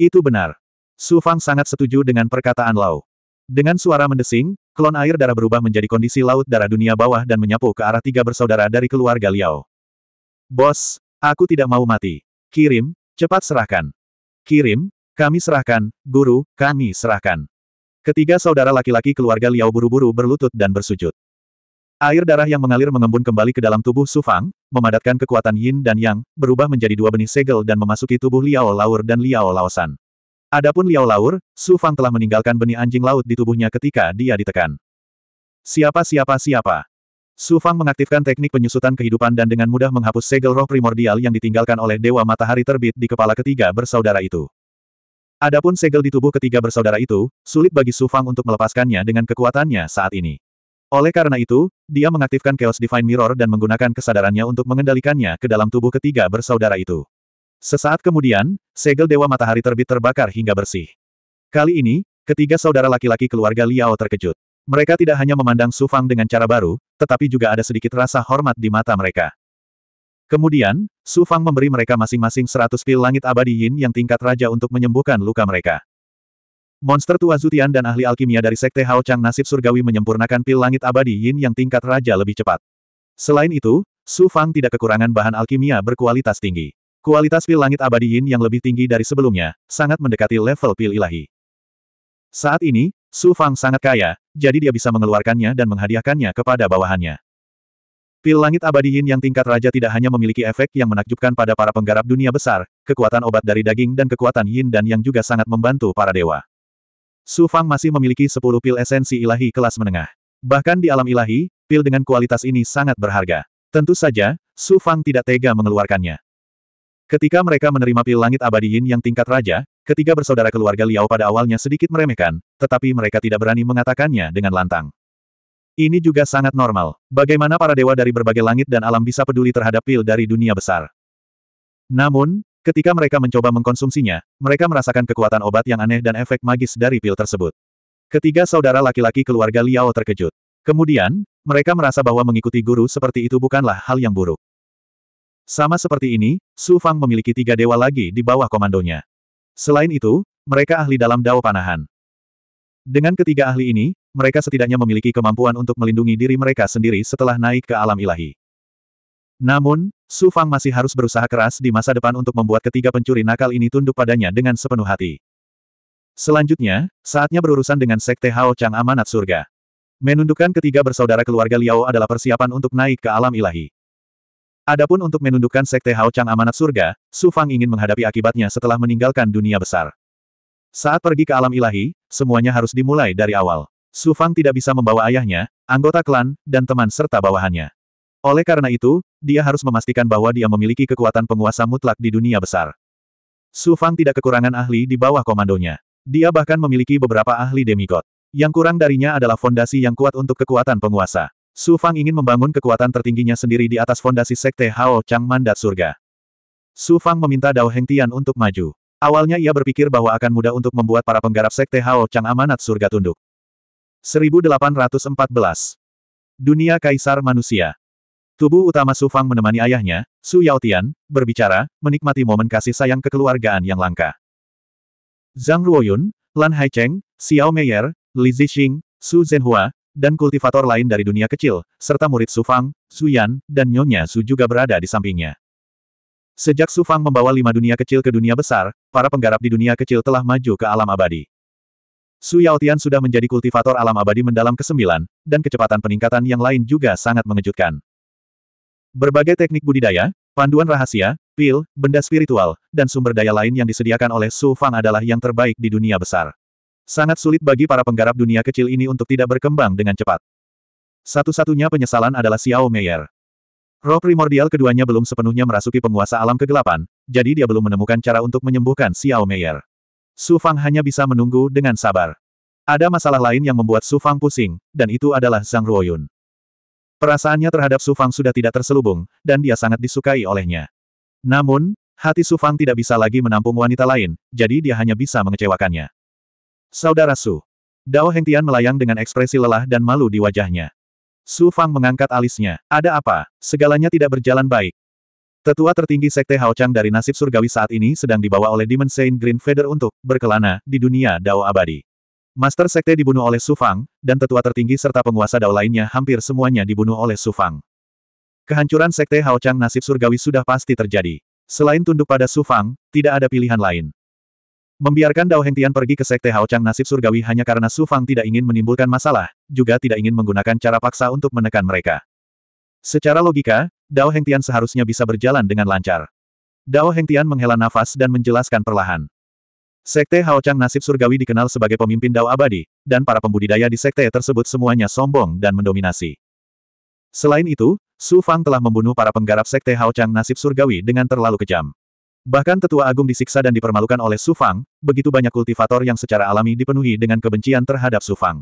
S1: Itu benar. Su Fang sangat setuju dengan perkataan Lau. Dengan suara mendesing, klon air darah berubah menjadi kondisi laut darah dunia bawah dan menyapu ke arah tiga bersaudara dari keluarga Liao. Bos, aku tidak mau mati. Kirim, cepat serahkan. Kirim, kami serahkan, guru, kami serahkan. Ketiga saudara laki-laki keluarga Liao buru-buru berlutut dan bersujud. Air darah yang mengalir mengembun kembali ke dalam tubuh Sufang, memadatkan kekuatan Yin dan Yang, berubah menjadi dua benih segel dan memasuki tubuh Liao Laur dan Liao Laosan. Adapun Liao Laur, Sufang telah meninggalkan benih anjing laut di tubuhnya ketika dia ditekan. Siapa siapa siapa? Sufang mengaktifkan teknik penyusutan kehidupan dan dengan mudah menghapus segel roh primordial yang ditinggalkan oleh Dewa Matahari Terbit di kepala ketiga bersaudara itu. Adapun segel di tubuh ketiga bersaudara itu, sulit bagi Su Fang untuk melepaskannya dengan kekuatannya saat ini. Oleh karena itu, dia mengaktifkan Chaos Divine Mirror dan menggunakan kesadarannya untuk mengendalikannya ke dalam tubuh ketiga bersaudara itu. Sesaat kemudian, segel Dewa Matahari terbit terbakar hingga bersih. Kali ini, ketiga saudara laki-laki keluarga Liao terkejut. Mereka tidak hanya memandang Su Fang dengan cara baru, tetapi juga ada sedikit rasa hormat di mata mereka. Kemudian, Su Fang memberi mereka masing-masing seratus pil langit abadi yin yang tingkat raja untuk menyembuhkan luka mereka. Monster tua Zutian dan ahli alkimia dari Sekte Hao Chang nasib surgawi menyempurnakan pil langit abadi yin yang tingkat raja lebih cepat. Selain itu, Su Fang tidak kekurangan bahan alkimia berkualitas tinggi. Kualitas pil langit abadi yin yang lebih tinggi dari sebelumnya, sangat mendekati level pil ilahi. Saat ini, Su Fang sangat kaya, jadi dia bisa mengeluarkannya dan menghadiahkannya kepada bawahannya. Pil langit abadi yin yang tingkat raja tidak hanya memiliki efek yang menakjubkan pada para penggarap dunia besar, kekuatan obat dari daging dan kekuatan yin dan yang juga sangat membantu para dewa. Su Fang masih memiliki 10 pil esensi ilahi kelas menengah. Bahkan di alam ilahi, pil dengan kualitas ini sangat berharga. Tentu saja, Su Fang tidak tega mengeluarkannya. Ketika mereka menerima pil langit abadi yin yang tingkat raja, ketiga bersaudara keluarga Liao pada awalnya sedikit meremehkan, tetapi mereka tidak berani mengatakannya dengan lantang. Ini juga sangat normal. Bagaimana para dewa dari berbagai langit dan alam bisa peduli terhadap pil dari dunia besar? Namun, ketika mereka mencoba mengkonsumsinya, mereka merasakan kekuatan obat yang aneh dan efek magis dari pil tersebut. Ketiga saudara laki-laki keluarga Liao terkejut. Kemudian, mereka merasa bahwa mengikuti guru seperti itu bukanlah hal yang buruk. Sama seperti ini, Su Fang memiliki tiga dewa lagi di bawah komandonya. Selain itu, mereka ahli dalam dao panahan. Dengan ketiga ahli ini, mereka setidaknya memiliki kemampuan untuk melindungi diri mereka sendiri setelah naik ke alam ilahi. Namun, Su Fang masih harus berusaha keras di masa depan untuk membuat ketiga pencuri nakal ini tunduk padanya dengan sepenuh hati. Selanjutnya, saatnya berurusan dengan Sekte Hao Chang Amanat Surga. Menundukkan ketiga bersaudara keluarga Liao adalah persiapan untuk naik ke alam ilahi. Adapun untuk menundukkan Sekte Hao Chang Amanat Surga, Su Fang ingin menghadapi akibatnya setelah meninggalkan dunia besar. Saat pergi ke alam ilahi, semuanya harus dimulai dari awal. Su Fang tidak bisa membawa ayahnya, anggota klan, dan teman serta bawahannya. Oleh karena itu, dia harus memastikan bahwa dia memiliki kekuatan penguasa mutlak di dunia besar. Su Fang tidak kekurangan ahli di bawah komandonya. Dia bahkan memiliki beberapa ahli demigod. Yang kurang darinya adalah fondasi yang kuat untuk kekuatan penguasa. Su Fang ingin membangun kekuatan tertingginya sendiri di atas fondasi Sekte Hao Chang Mandat Surga. Su Fang meminta Dao Tian untuk maju. Awalnya ia berpikir bahwa akan mudah untuk membuat para penggarap sekte Hao Chang amanat surga tunduk. 1814 Dunia Kaisar Manusia Tubuh utama Su Fang menemani ayahnya, Su Yao Tian, berbicara, menikmati momen kasih sayang kekeluargaan yang langka. Zhang Ruoyun, Lan Haicheng, Xiao Meier, Li Zixing, Su Zhenhua, dan kultivator lain dari dunia kecil, serta murid Su Fang, Su Yan, dan Nyonya Su juga berada di sampingnya. Sejak Su Fang membawa lima dunia kecil ke dunia besar, para penggarap di dunia kecil telah maju ke alam abadi. Su Yaotian sudah menjadi kultivator alam abadi mendalam ke-9, dan kecepatan peningkatan yang lain juga sangat mengejutkan. Berbagai teknik budidaya, panduan rahasia, pil, benda spiritual, dan sumber daya lain yang disediakan oleh Su Fang adalah yang terbaik di dunia besar. Sangat sulit bagi para penggarap dunia kecil ini untuk tidak berkembang dengan cepat. Satu-satunya penyesalan adalah Xiao Meier. Roh primordial keduanya belum sepenuhnya merasuki penguasa alam kegelapan, jadi dia belum menemukan cara untuk menyembuhkan Xiao Meier. Su Fang hanya bisa menunggu dengan sabar. Ada masalah lain yang membuat Su Fang pusing, dan itu adalah Zhang Ruoyun. Perasaannya terhadap Su Fang sudah tidak terselubung, dan dia sangat disukai olehnya. Namun, hati Su Fang tidak bisa lagi menampung wanita lain, jadi dia hanya bisa mengecewakannya. Saudara Su. Dao Hengtian melayang dengan ekspresi lelah dan malu di wajahnya. Su Fang mengangkat alisnya. Ada apa? Segalanya tidak berjalan baik. Tetua tertinggi Sekte Hao Chang dari nasib surgawi saat ini sedang dibawa oleh Demon Saint Green Feather untuk berkelana di dunia Dao abadi. Master Sekte dibunuh oleh Su Fang, dan tetua tertinggi serta penguasa Dao lainnya hampir semuanya dibunuh oleh Su Fang. Kehancuran Sekte Hao Chang nasib surgawi sudah pasti terjadi. Selain tunduk pada Su Fang, tidak ada pilihan lain. Membiarkan Dao Hengtian pergi ke Sekte Hao Chang nasib surgawi hanya karena Su Fang tidak ingin menimbulkan masalah, juga tidak ingin menggunakan cara paksa untuk menekan mereka. Secara logika, Dao Hengtian seharusnya bisa berjalan dengan lancar. Dao Hengtian menghela nafas dan menjelaskan perlahan. Sekte Hao Chang nasib surgawi dikenal sebagai pemimpin Dao abadi, dan para pembudidaya di sekte tersebut semuanya sombong dan mendominasi. Selain itu, Su Fang telah membunuh para penggarap sekte Hao Chang nasib surgawi dengan terlalu kejam. Bahkan tetua agung disiksa dan dipermalukan oleh Su Fang, begitu banyak kultivator yang secara alami dipenuhi dengan kebencian terhadap Su Fang.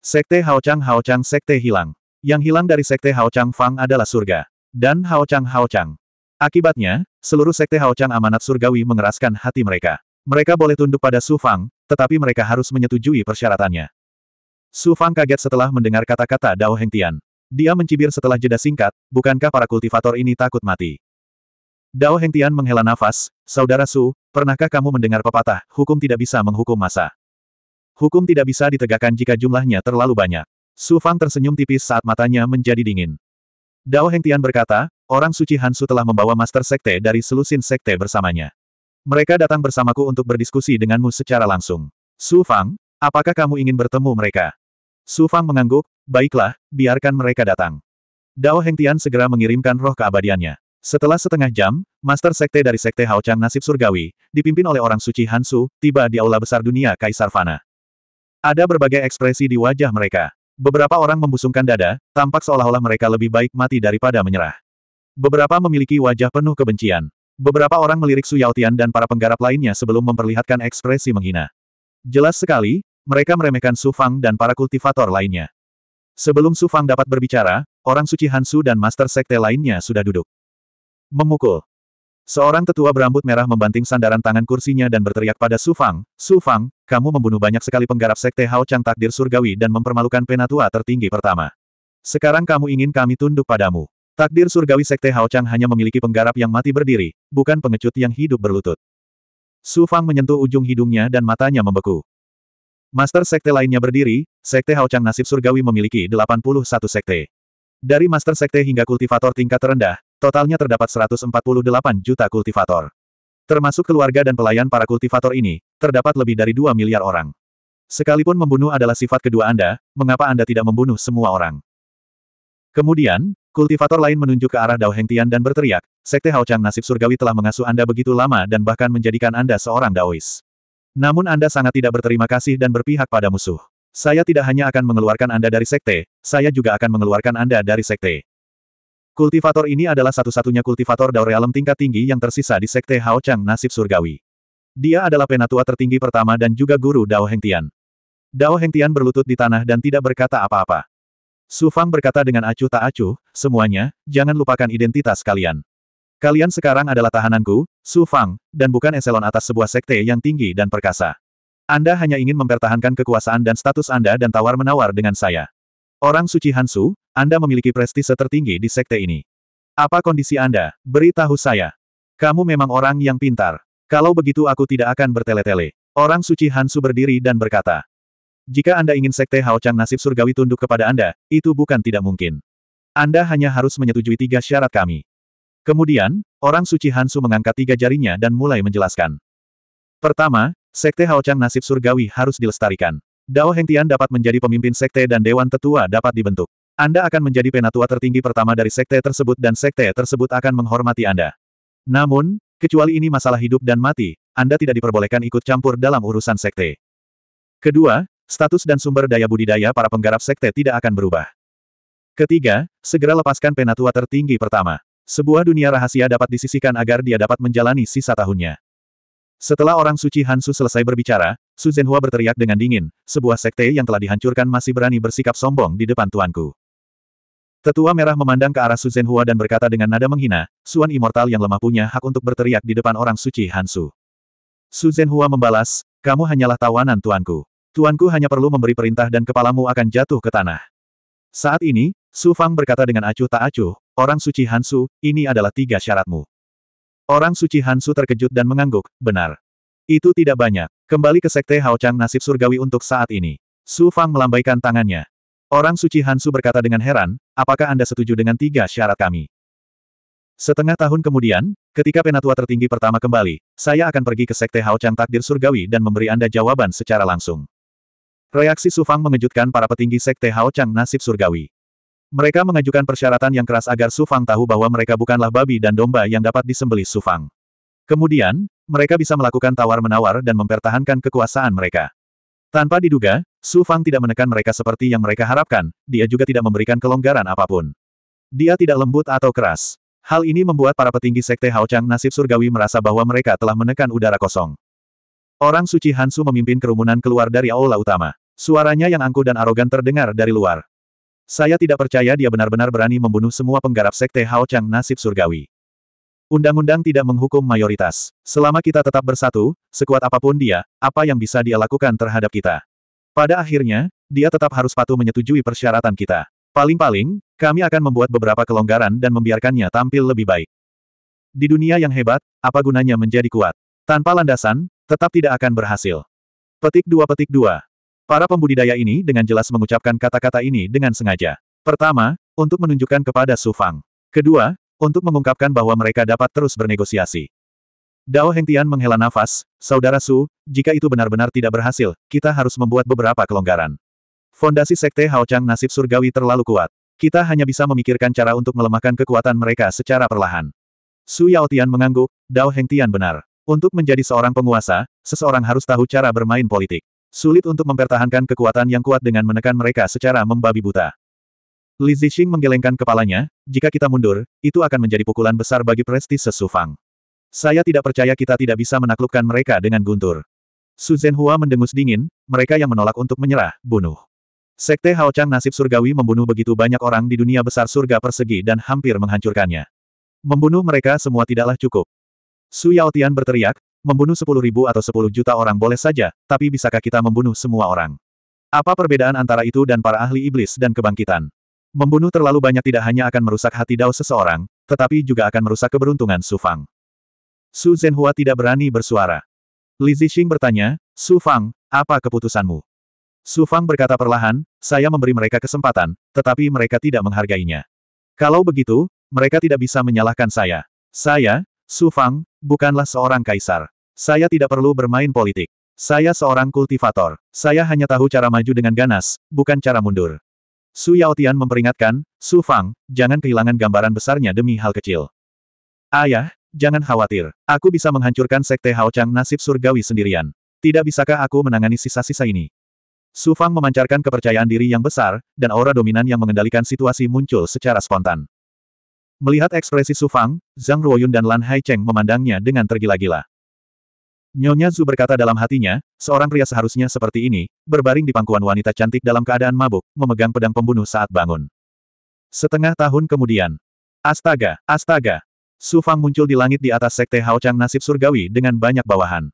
S1: Sekte Haochang Haochang Sekte hilang. Yang hilang dari Sekte Haochang Fang adalah surga. Dan Haochang Haochang. Akibatnya, seluruh Sekte Haochang amanat surgawi mengeraskan hati mereka. Mereka boleh tunduk pada Su Fang, tetapi mereka harus menyetujui persyaratannya. Su Fang kaget setelah mendengar kata-kata Dao Heng Tian. Dia mencibir setelah jeda singkat, bukankah para kultivator ini takut mati? Dao Hengtian menghela nafas, Saudara Su, pernahkah kamu mendengar pepatah, hukum tidak bisa menghukum masa? Hukum tidak bisa ditegakkan jika jumlahnya terlalu banyak. Su Fang tersenyum tipis saat matanya menjadi dingin. Dao Hengtian berkata, orang suci Hansu telah membawa master sekte dari selusin sekte bersamanya. Mereka datang bersamaku untuk berdiskusi denganmu secara langsung. Su Fang, apakah kamu ingin bertemu mereka? Su Fang mengangguk, baiklah, biarkan mereka datang. Dao Hengtian segera mengirimkan roh keabadiannya. Setelah setengah jam, Master Sekte dari Sekte Haochang Nasib Surgawi, dipimpin oleh orang suci Hansu, tiba di Aula Besar Dunia Kaisar Fana. Ada berbagai ekspresi di wajah mereka. Beberapa orang membusungkan dada, tampak seolah-olah mereka lebih baik mati daripada menyerah. Beberapa memiliki wajah penuh kebencian. Beberapa orang melirik Su Tian dan para penggarap lainnya sebelum memperlihatkan ekspresi menghina. Jelas sekali, mereka meremehkan Su Fang dan para kultivator lainnya. Sebelum Su Fang dapat berbicara, orang suci Hansu dan Master Sekte lainnya sudah duduk. Memukul. Seorang tetua berambut merah membanting sandaran tangan kursinya dan berteriak pada Su Fang, Su Fang, kamu membunuh banyak sekali penggarap sekte Hao Chang takdir surgawi dan mempermalukan penatua tertinggi pertama. Sekarang kamu ingin kami tunduk padamu. Takdir surgawi sekte Hao Chang hanya memiliki penggarap yang mati berdiri, bukan pengecut yang hidup berlutut. Su Fang menyentuh ujung hidungnya dan matanya membeku. Master sekte lainnya berdiri, sekte Hao Chang nasib surgawi memiliki 81 sekte. Dari master sekte hingga kultivator tingkat terendah, Totalnya terdapat 148 juta kultivator. Termasuk keluarga dan pelayan para kultivator ini, terdapat lebih dari 2 miliar orang. Sekalipun membunuh adalah sifat kedua Anda, mengapa Anda tidak membunuh semua orang? Kemudian, kultivator lain menunjuk ke arah Dao Hengtian dan berteriak, Sekte Haochang nasib surgawi telah mengasuh Anda begitu lama dan bahkan menjadikan Anda seorang Daois. Namun Anda sangat tidak berterima kasih dan berpihak pada musuh. Saya tidak hanya akan mengeluarkan Anda dari sekte, saya juga akan mengeluarkan Anda dari sekte. Kultivator ini adalah satu-satunya kultivator Daurealem tingkat tinggi yang tersisa di Sekte Hao Chang Nasib Surgawi. Dia adalah penatua tertinggi pertama dan juga guru Dao Hengtian. Dao Hengtian berlutut di tanah dan tidak berkata apa-apa. Su Fang berkata dengan acuh tak acuh, semuanya, jangan lupakan identitas kalian. Kalian sekarang adalah tahananku, Su Fang, dan bukan eselon atas sebuah sekte yang tinggi dan perkasa. Anda hanya ingin mempertahankan kekuasaan dan status Anda dan tawar-menawar dengan saya. Orang suci Hansu, anda memiliki prestise tertinggi di sekte ini. Apa kondisi Anda? Beritahu saya. Kamu memang orang yang pintar. Kalau begitu aku tidak akan bertele-tele. Orang suci Hansu berdiri dan berkata. Jika Anda ingin sekte Hao Chang nasib surgawi tunduk kepada Anda, itu bukan tidak mungkin. Anda hanya harus menyetujui tiga syarat kami. Kemudian, orang suci Hansu mengangkat tiga jarinya dan mulai menjelaskan. Pertama, sekte Hao Chang nasib surgawi harus dilestarikan. Dao Hengtian dapat menjadi pemimpin sekte dan Dewan Tetua dapat dibentuk. Anda akan menjadi penatua tertinggi pertama dari sekte tersebut dan sekte tersebut akan menghormati Anda. Namun, kecuali ini masalah hidup dan mati, Anda tidak diperbolehkan ikut campur dalam urusan sekte. Kedua, status dan sumber daya budidaya para penggarap sekte tidak akan berubah. Ketiga, segera lepaskan penatua tertinggi pertama. Sebuah dunia rahasia dapat disisikan agar dia dapat menjalani sisa tahunnya. Setelah orang suci Hansu selesai berbicara, Su Zhenhua berteriak dengan dingin, sebuah sekte yang telah dihancurkan masih berani bersikap sombong di depan tuanku. Tetua merah memandang ke arah Su Hua dan berkata dengan nada menghina, Suan Immortal yang lemah punya hak untuk berteriak di depan orang suci Hansu. Su Hua membalas, kamu hanyalah tawanan tuanku. Tuanku hanya perlu memberi perintah dan kepalamu akan jatuh ke tanah. Saat ini, Su Fang berkata dengan acuh tak acuh, orang suci Hansu, ini adalah tiga syaratmu. Orang suci Hansu terkejut dan mengangguk, benar. Itu tidak banyak. Kembali ke Sekte Hao Chang nasib surgawi untuk saat ini. Su Fang melambaikan tangannya. Orang suci Hansu berkata dengan heran, apakah Anda setuju dengan tiga syarat kami? Setengah tahun kemudian, ketika penatua tertinggi pertama kembali, saya akan pergi ke Sekte Hao Chang Takdir Surgawi dan memberi Anda jawaban secara langsung. Reaksi Sufang mengejutkan para petinggi Sekte Hao Chang Nasib Surgawi. Mereka mengajukan persyaratan yang keras agar Sufang tahu bahwa mereka bukanlah babi dan domba yang dapat disembeli Sufang. Kemudian, mereka bisa melakukan tawar-menawar dan mempertahankan kekuasaan mereka. Tanpa diduga, Su Fang tidak menekan mereka seperti yang mereka harapkan, dia juga tidak memberikan kelonggaran apapun. Dia tidak lembut atau keras. Hal ini membuat para petinggi Sekte Hao Chang nasib surgawi merasa bahwa mereka telah menekan udara kosong. Orang suci Hansu memimpin kerumunan keluar dari aula utama. Suaranya yang angkuh dan arogan terdengar dari luar. Saya tidak percaya dia benar-benar berani membunuh semua penggarap Sekte Hao Chang nasib surgawi. Undang-undang tidak menghukum mayoritas. Selama kita tetap bersatu, sekuat apapun dia, apa yang bisa dia lakukan terhadap kita? Pada akhirnya, dia tetap harus patuh menyetujui persyaratan kita. Paling-paling, kami akan membuat beberapa kelonggaran dan membiarkannya tampil lebih baik. Di dunia yang hebat, apa gunanya menjadi kuat? Tanpa landasan, tetap tidak akan berhasil. Petik 2 Petik 2 Para pembudidaya ini dengan jelas mengucapkan kata-kata ini dengan sengaja. Pertama, untuk menunjukkan kepada Su Fang. Kedua, untuk mengungkapkan bahwa mereka dapat terus bernegosiasi. Dao Hengtian menghela nafas, Saudara Su, jika itu benar-benar tidak berhasil, kita harus membuat beberapa kelonggaran. Fondasi Sekte Haochang nasib surgawi terlalu kuat. Kita hanya bisa memikirkan cara untuk melemahkan kekuatan mereka secara perlahan. Su Yao Tian mengangguk, Dao Hengtian benar. Untuk menjadi seorang penguasa, seseorang harus tahu cara bermain politik. Sulit untuk mempertahankan kekuatan yang kuat dengan menekan mereka secara membabi buta. Li Zixing menggelengkan kepalanya, jika kita mundur, itu akan menjadi pukulan besar bagi prestise Su Fang. Saya tidak percaya kita tidak bisa menaklukkan mereka dengan guntur. Su Zhenhua mendengus dingin, mereka yang menolak untuk menyerah, bunuh. Sekte Hao Chang nasib surgawi membunuh begitu banyak orang di dunia besar surga persegi dan hampir menghancurkannya. Membunuh mereka semua tidaklah cukup. Su Tian berteriak, membunuh sepuluh ribu atau sepuluh juta orang boleh saja, tapi bisakah kita membunuh semua orang? Apa perbedaan antara itu dan para ahli iblis dan kebangkitan? Membunuh terlalu banyak tidak hanya akan merusak hati dao seseorang, tetapi juga akan merusak keberuntungan Su Fang. Su Zhenhua tidak berani bersuara. Li Zixing bertanya, Su Fang, apa keputusanmu? Su Fang berkata perlahan, saya memberi mereka kesempatan, tetapi mereka tidak menghargainya. Kalau begitu, mereka tidak bisa menyalahkan saya. Saya, Su Fang, bukanlah seorang kaisar. Saya tidak perlu bermain politik. Saya seorang kultivator. Saya hanya tahu cara maju dengan ganas, bukan cara mundur. Su Yaotian memperingatkan, Su Fang, jangan kehilangan gambaran besarnya demi hal kecil. Ayah, Jangan khawatir, aku bisa menghancurkan sekte Hao nasib surgawi sendirian. Tidak bisakah aku menangani sisa-sisa ini? Su Fang memancarkan kepercayaan diri yang besar, dan aura dominan yang mengendalikan situasi muncul secara spontan. Melihat ekspresi Su Fang, Zhang Ruoyun dan Lan Haicheng memandangnya dengan tergila-gila. Nyonya Zhu berkata dalam hatinya, seorang pria seharusnya seperti ini, berbaring di pangkuan wanita cantik dalam keadaan mabuk, memegang pedang pembunuh saat bangun. Setengah tahun kemudian. Astaga, astaga, Su Fang muncul di langit di atas sekte Hao Chang nasib surgawi dengan banyak bawahan.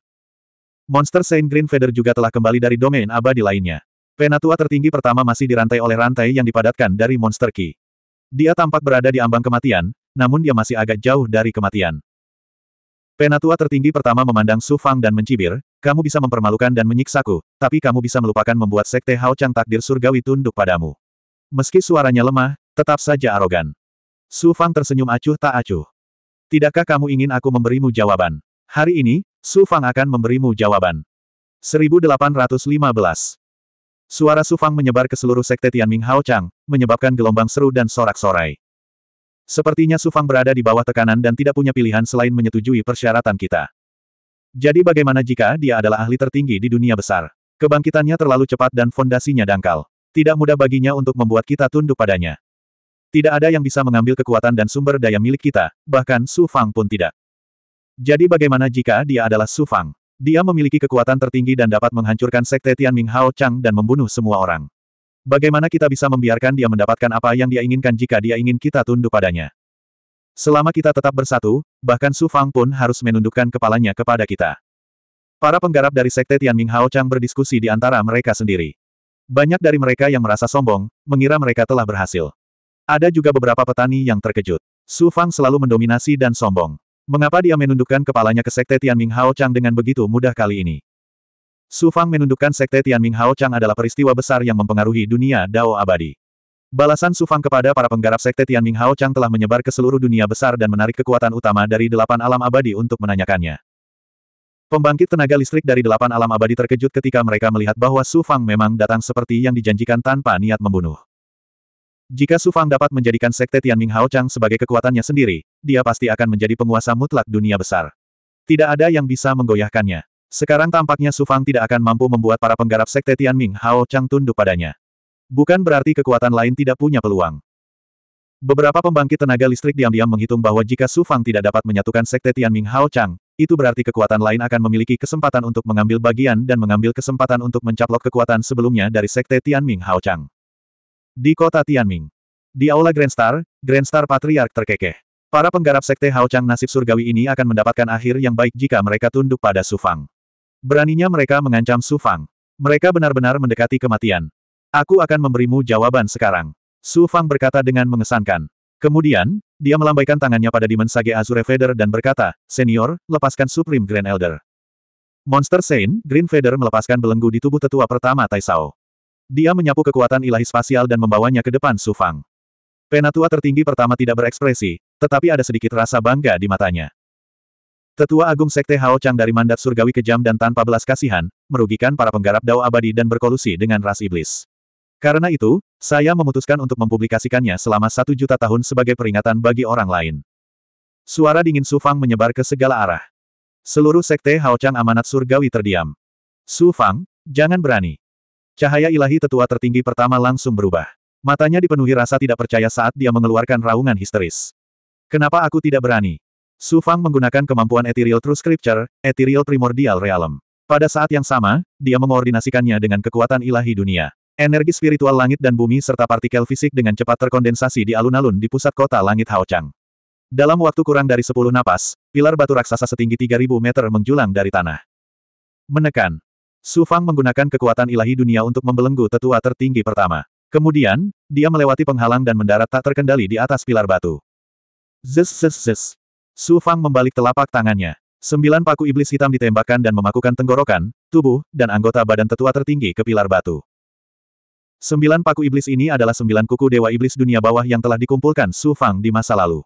S1: Monster Saint Green Feather juga telah kembali dari domain abadi lainnya. Penatua tertinggi pertama masih dirantai oleh rantai yang dipadatkan dari Monster Ki. Dia tampak berada di ambang kematian, namun dia masih agak jauh dari kematian. Penatua tertinggi pertama memandang Su Fang dan mencibir, kamu bisa mempermalukan dan menyiksaku, tapi kamu bisa melupakan membuat sekte Hao Chang takdir surgawi tunduk padamu. Meski suaranya lemah, tetap saja arogan. Su Fang tersenyum acuh tak acuh. Tidakkah kamu ingin aku memberimu jawaban? Hari ini, Su Fang akan memberimu jawaban. 1815 Suara Su Fang menyebar ke seluruh sekte Tianming Hao Chang, menyebabkan gelombang seru dan sorak-sorai. Sepertinya Su Fang berada di bawah tekanan dan tidak punya pilihan selain menyetujui persyaratan kita. Jadi bagaimana jika dia adalah ahli tertinggi di dunia besar? Kebangkitannya terlalu cepat dan fondasinya dangkal. Tidak mudah baginya untuk membuat kita tunduk padanya. Tidak ada yang bisa mengambil kekuatan dan sumber daya milik kita, bahkan Su Fang pun tidak. Jadi bagaimana jika dia adalah Su Fang? Dia memiliki kekuatan tertinggi dan dapat menghancurkan sekte Tianming Hao Chang dan membunuh semua orang. Bagaimana kita bisa membiarkan dia mendapatkan apa yang dia inginkan jika dia ingin kita tunduk padanya? Selama kita tetap bersatu, bahkan Su Fang pun harus menundukkan kepalanya kepada kita. Para penggarap dari sekte Tianming Hao Chang berdiskusi di antara mereka sendiri. Banyak dari mereka yang merasa sombong, mengira mereka telah berhasil. Ada juga beberapa petani yang terkejut. Su Fang selalu mendominasi dan sombong. Mengapa dia menundukkan kepalanya ke Sekte Tianming Hao Chang dengan begitu mudah kali ini? Su Fang menundukkan Sekte Tianming Hao Chang adalah peristiwa besar yang mempengaruhi dunia Dao abadi. Balasan Su Fang kepada para penggarap Sekte Tianming Hao Chang telah menyebar ke seluruh dunia besar dan menarik kekuatan utama dari delapan alam abadi untuk menanyakannya. Pembangkit tenaga listrik dari delapan alam abadi terkejut ketika mereka melihat bahwa Su Fang memang datang seperti yang dijanjikan tanpa niat membunuh. Jika Su Fang dapat menjadikan Sekte Tianming Hao Chang sebagai kekuatannya sendiri, dia pasti akan menjadi penguasa mutlak dunia besar. Tidak ada yang bisa menggoyahkannya. Sekarang tampaknya Su Fang tidak akan mampu membuat para penggarap Sekte Tianming Hao Chang tunduk padanya. Bukan berarti kekuatan lain tidak punya peluang. Beberapa pembangkit tenaga listrik diam-diam menghitung bahwa jika Su Fang tidak dapat menyatukan Sekte Tianming Hao Chang, itu berarti kekuatan lain akan memiliki kesempatan untuk mengambil bagian dan mengambil kesempatan untuk mencaplok kekuatan sebelumnya dari Sekte Tianming Hao Chang. Di kota Tianming. Di Aula Grand Star, Grand Star Patriark terkekeh. Para penggarap sekte Hao Chang nasib surgawi ini akan mendapatkan akhir yang baik jika mereka tunduk pada Su Fang. Beraninya mereka mengancam Su Fang. Mereka benar-benar mendekati kematian. Aku akan memberimu jawaban sekarang. Su Fang berkata dengan mengesankan. Kemudian, dia melambaikan tangannya pada Demon Sage Azure Feather dan berkata, Senior, lepaskan Supreme Grand Elder. Monster Saint, Green Feather melepaskan belenggu di tubuh tetua pertama Taisao. Dia menyapu kekuatan ilahi spasial dan membawanya ke depan Su Fang. Penatua tertinggi pertama tidak berekspresi, tetapi ada sedikit rasa bangga di matanya. Tetua Agung Sekte Hao Chang dari mandat surgawi kejam dan tanpa belas kasihan, merugikan para penggarap dao abadi dan berkolusi dengan ras iblis. Karena itu, saya memutuskan untuk mempublikasikannya selama satu juta tahun sebagai peringatan bagi orang lain. Suara dingin Su Fang menyebar ke segala arah. Seluruh sekte Hao Chang amanat surgawi terdiam. Su Fang, jangan berani. Cahaya ilahi tetua tertinggi pertama langsung berubah. Matanya dipenuhi rasa tidak percaya saat dia mengeluarkan raungan histeris. Kenapa aku tidak berani? Su Fang menggunakan kemampuan Ethereal True Scripture, Ethereal Primordial Realm. Pada saat yang sama, dia mengoordinasikannya dengan kekuatan ilahi dunia. Energi spiritual langit dan bumi serta partikel fisik dengan cepat terkondensasi di alun-alun di pusat kota langit Haochang. Dalam waktu kurang dari 10 napas, pilar batu raksasa setinggi 3000 meter menjulang dari tanah. Menekan. Su Fang menggunakan kekuatan ilahi dunia untuk membelenggu tetua tertinggi pertama. Kemudian, dia melewati penghalang dan mendarat tak terkendali di atas pilar batu. Zes zes zes. Su Fang membalik telapak tangannya. Sembilan paku iblis hitam ditembakkan dan memakukan tenggorokan, tubuh, dan anggota badan tetua tertinggi ke pilar batu. Sembilan paku iblis ini adalah sembilan kuku dewa iblis dunia bawah yang telah dikumpulkan Su Fang di masa lalu.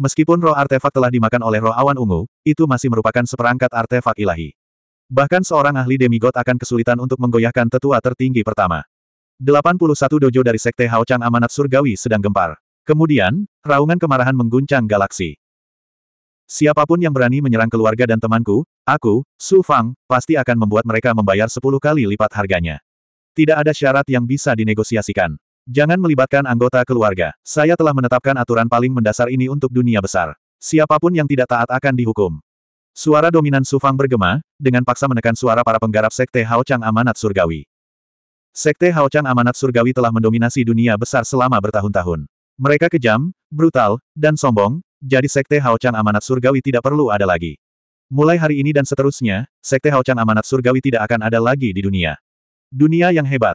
S1: Meskipun roh artefak telah dimakan oleh roh awan ungu, itu masih merupakan seperangkat artefak ilahi. Bahkan seorang ahli demigod akan kesulitan untuk menggoyahkan tetua tertinggi pertama. 81 dojo dari Sekte Haochang Amanat Surgawi sedang gempar. Kemudian, raungan kemarahan mengguncang galaksi. Siapapun yang berani menyerang keluarga dan temanku, aku, Su Fang, pasti akan membuat mereka membayar 10 kali lipat harganya. Tidak ada syarat yang bisa dinegosiasikan. Jangan melibatkan anggota keluarga. Saya telah menetapkan aturan paling mendasar ini untuk dunia besar. Siapapun yang tidak taat akan dihukum. Suara dominan Sufang bergema, dengan paksa menekan suara para penggarap Sekte Haochang Amanat Surgawi. Sekte Haochang Amanat Surgawi telah mendominasi dunia besar selama bertahun-tahun. Mereka kejam, brutal, dan sombong, jadi Sekte Haochang Amanat Surgawi tidak perlu ada lagi. Mulai hari ini dan seterusnya, Sekte Haochang Amanat Surgawi tidak akan ada lagi di dunia. Dunia yang hebat.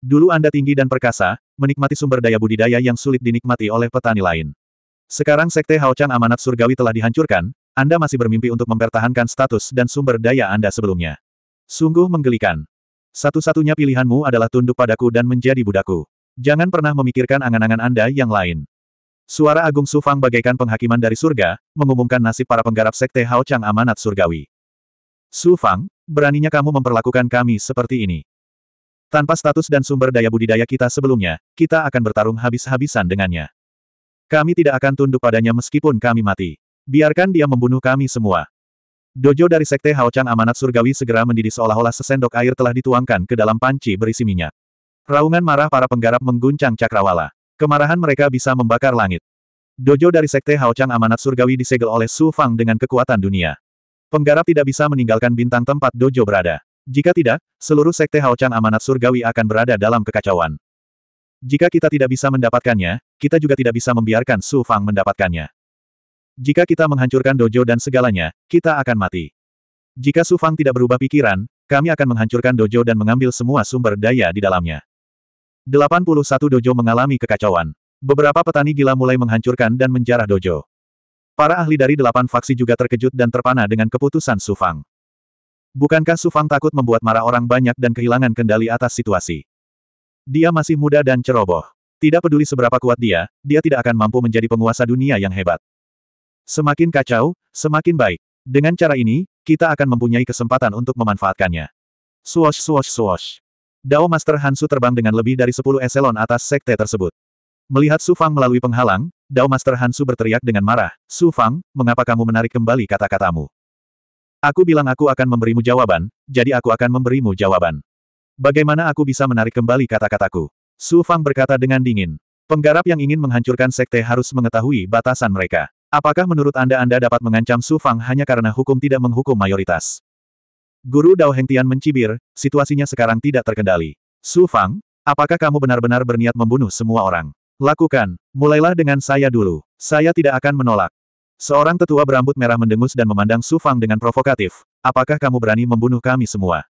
S1: Dulu Anda tinggi dan perkasa, menikmati sumber daya budidaya yang sulit dinikmati oleh petani lain. Sekarang Sekte Haochang Amanat Surgawi telah dihancurkan, anda masih bermimpi untuk mempertahankan status dan sumber daya Anda sebelumnya. Sungguh menggelikan. Satu-satunya pilihanmu adalah tunduk padaku dan menjadi budaku. Jangan pernah memikirkan angan-angan Anda yang lain. Suara Agung Sufang bagaikan penghakiman dari surga, mengumumkan nasib para penggarap sekte Hao Chang amanat surgawi. Sufang, beraninya kamu memperlakukan kami seperti ini. Tanpa status dan sumber daya budidaya kita sebelumnya, kita akan bertarung habis-habisan dengannya. Kami tidak akan tunduk padanya meskipun kami mati. Biarkan dia membunuh kami semua. Dojo dari Sekte Haochang Amanat Surgawi segera mendidih seolah-olah sesendok air telah dituangkan ke dalam panci berisi minyak. Raungan marah para penggarap mengguncang cakrawala. Kemarahan mereka bisa membakar langit. Dojo dari Sekte Haochang Amanat Surgawi disegel oleh Su Fang dengan kekuatan dunia. Penggarap tidak bisa meninggalkan bintang tempat dojo berada. Jika tidak, seluruh Sekte Haochang Amanat Surgawi akan berada dalam kekacauan. Jika kita tidak bisa mendapatkannya, kita juga tidak bisa membiarkan Su Fang mendapatkannya. Jika kita menghancurkan dojo dan segalanya, kita akan mati. Jika Su Fang tidak berubah pikiran, kami akan menghancurkan dojo dan mengambil semua sumber daya di dalamnya. 81 dojo mengalami kekacauan. Beberapa petani gila mulai menghancurkan dan menjarah dojo. Para ahli dari delapan faksi juga terkejut dan terpana dengan keputusan Su Fang. Bukankah Su Fang takut membuat marah orang banyak dan kehilangan kendali atas situasi? Dia masih muda dan ceroboh. Tidak peduli seberapa kuat dia, dia tidak akan mampu menjadi penguasa dunia yang hebat. Semakin kacau, semakin baik. Dengan cara ini, kita akan mempunyai kesempatan untuk memanfaatkannya. Swash swash swash. Dao Master Hansu terbang dengan lebih dari 10 eselon atas sekte tersebut. Melihat Su Fang melalui penghalang, Dao Master Hansu berteriak dengan marah, Su Fang, mengapa kamu menarik kembali kata-katamu? Aku bilang aku akan memberimu jawaban, jadi aku akan memberimu jawaban. Bagaimana aku bisa menarik kembali kata-kataku? Su Fang berkata dengan dingin. Penggarap yang ingin menghancurkan sekte harus mengetahui batasan mereka. Apakah menurut Anda Anda dapat mengancam Su Fang hanya karena hukum tidak menghukum mayoritas? Guru Dao Hengtian mencibir, situasinya sekarang tidak terkendali. Su Fang, apakah kamu benar-benar berniat membunuh semua orang? Lakukan, mulailah dengan saya dulu. Saya tidak akan menolak. Seorang tetua berambut merah mendengus dan memandang Su Fang dengan provokatif. Apakah kamu berani membunuh kami semua?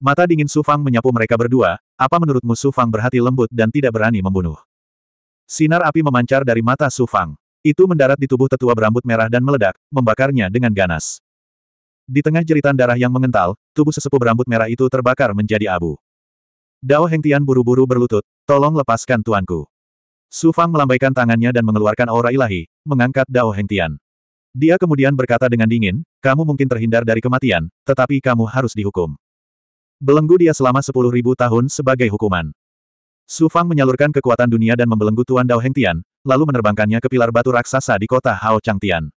S1: Mata dingin Su Fang menyapu mereka berdua, apa menurutmu Su Fang berhati lembut dan tidak berani membunuh? Sinar api memancar dari mata Su Fang. Itu mendarat di tubuh tetua berambut merah dan meledak, membakarnya dengan ganas. Di tengah jeritan darah yang mengental, tubuh sesepuh berambut merah itu terbakar menjadi abu. Dao Hengtian buru-buru berlutut, tolong lepaskan tuanku. Su Fang melambaikan tangannya dan mengeluarkan aura ilahi, mengangkat Dao Hengtian. Dia kemudian berkata dengan dingin, kamu mungkin terhindar dari kematian, tetapi kamu harus dihukum. Belenggu dia selama sepuluh ribu tahun sebagai hukuman. Su Fang menyalurkan kekuatan dunia dan membelenggu Tuan Dao Hengtian, lalu menerbangkannya ke pilar batu raksasa di kota Hao Tian.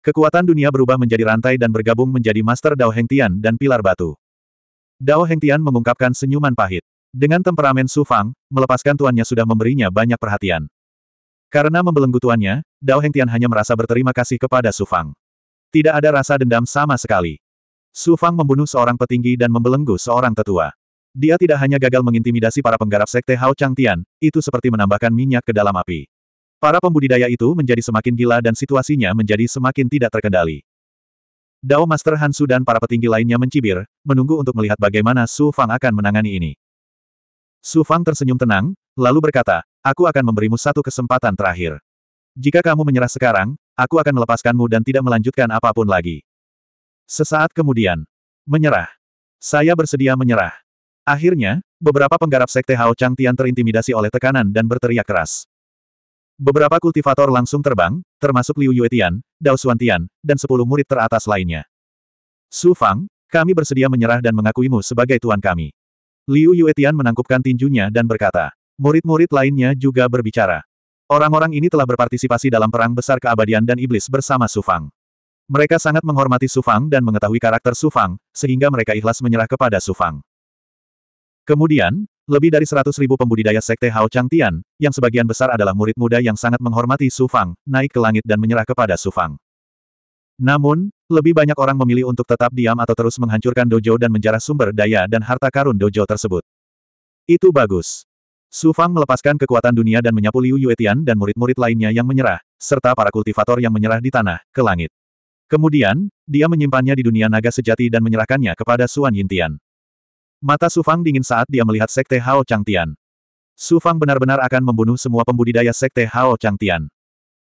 S1: Kekuatan dunia berubah menjadi rantai dan bergabung menjadi Master Dao Heng Tian dan pilar batu. Dao Heng Tian mengungkapkan senyuman pahit. Dengan temperamen Su Fang, melepaskan tuannya sudah memberinya banyak perhatian. Karena membelenggu tuannya, Dao Heng Tian hanya merasa berterima kasih kepada Su Fang. Tidak ada rasa dendam sama sekali. Su Fang membunuh seorang petinggi dan membelenggu seorang tetua. Dia tidak hanya gagal mengintimidasi para penggarap sekte Hao Tian, itu seperti menambahkan minyak ke dalam api. Para pembudidaya itu menjadi semakin gila dan situasinya menjadi semakin tidak terkendali. Dao Master Hansu dan para petinggi lainnya mencibir, menunggu untuk melihat bagaimana Su Fang akan menangani ini. Su Fang tersenyum tenang, lalu berkata, aku akan memberimu satu kesempatan terakhir. Jika kamu menyerah sekarang, aku akan melepaskanmu dan tidak melanjutkan apapun lagi. Sesaat kemudian, menyerah. Saya bersedia menyerah. Akhirnya, beberapa penggarap sekte Hao Chang Tian terintimidasi oleh tekanan dan berteriak keras. Beberapa kultivator langsung terbang, termasuk Liu Yuetian, Dao Xuantian, dan sepuluh murid teratas lainnya. Su Fang, kami bersedia menyerah dan mengakuimu sebagai tuan kami. Liu Yuetian menangkupkan tinjunya dan berkata, murid-murid lainnya juga berbicara. Orang-orang ini telah berpartisipasi dalam perang besar keabadian dan iblis bersama Su Fang. Mereka sangat menghormati Su Fang dan mengetahui karakter Su Fang, sehingga mereka ikhlas menyerah kepada Su Fang. Kemudian, lebih dari seratus ribu pembudidaya Sekte Hao Tian, yang sebagian besar adalah murid muda yang sangat menghormati Su Fang, naik ke langit dan menyerah kepada Su Fang. Namun, lebih banyak orang memilih untuk tetap diam atau terus menghancurkan dojo dan menjarah sumber daya dan harta karun dojo tersebut. Itu bagus. Su Fang melepaskan kekuatan dunia dan menyapu Liu Yuetian dan murid-murid lainnya yang menyerah, serta para kultivator yang menyerah di tanah, ke langit. Kemudian, dia menyimpannya di dunia naga sejati dan menyerahkannya kepada Suan Yintian. Mata Su Fang dingin saat dia melihat Sekte Hao Changtian. Su Fang benar-benar akan membunuh semua pembudidaya Sekte Hao Chang Tian.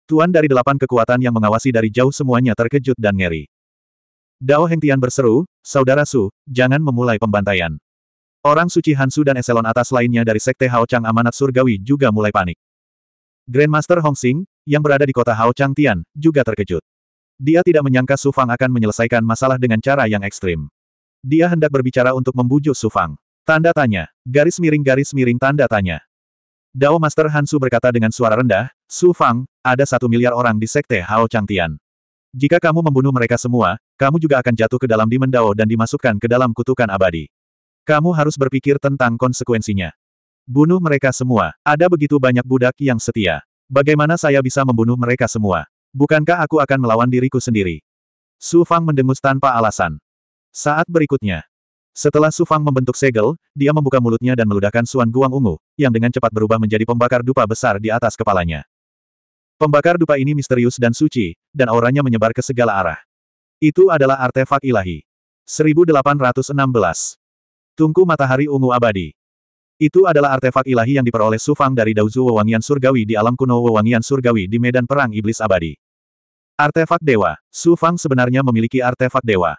S1: Tuan dari delapan kekuatan yang mengawasi dari jauh semuanya terkejut dan ngeri. Dao Tian berseru, Saudara Su, jangan memulai pembantaian. Orang suci Hansu dan eselon atas lainnya dari Sekte Hao Chang Amanat Surgawi juga mulai panik. Grandmaster Hong Xing, yang berada di kota Hao Chang Tian, juga terkejut. Dia tidak menyangka Su Fang akan menyelesaikan masalah dengan cara yang ekstrim. Dia hendak berbicara untuk membujuk Sufang. Tanda tanya. Garis miring garis miring tanda tanya. Dao Master Hansu berkata dengan suara rendah, Sufang, ada satu miliar orang di sekte Hao Chang Tian. Jika kamu membunuh mereka semua, kamu juga akan jatuh ke dalam Demon Dao dan dimasukkan ke dalam kutukan abadi. Kamu harus berpikir tentang konsekuensinya. Bunuh mereka semua. Ada begitu banyak budak yang setia. Bagaimana saya bisa membunuh mereka semua? Bukankah aku akan melawan diriku sendiri? Su Fang mendengus tanpa alasan. Saat berikutnya, setelah Su Fang membentuk segel, dia membuka mulutnya dan meludahkan suan guang ungu, yang dengan cepat berubah menjadi pembakar dupa besar di atas kepalanya. Pembakar dupa ini misterius dan suci, dan auranya menyebar ke segala arah. Itu adalah artefak ilahi. 1816. Tungku matahari ungu abadi. Itu adalah artefak ilahi yang diperoleh Su Fang dari Daozu Wewangian Surgawi di alam kuno Wewangian Surgawi di medan perang iblis abadi. Artefak dewa. Su Fang sebenarnya memiliki artefak dewa.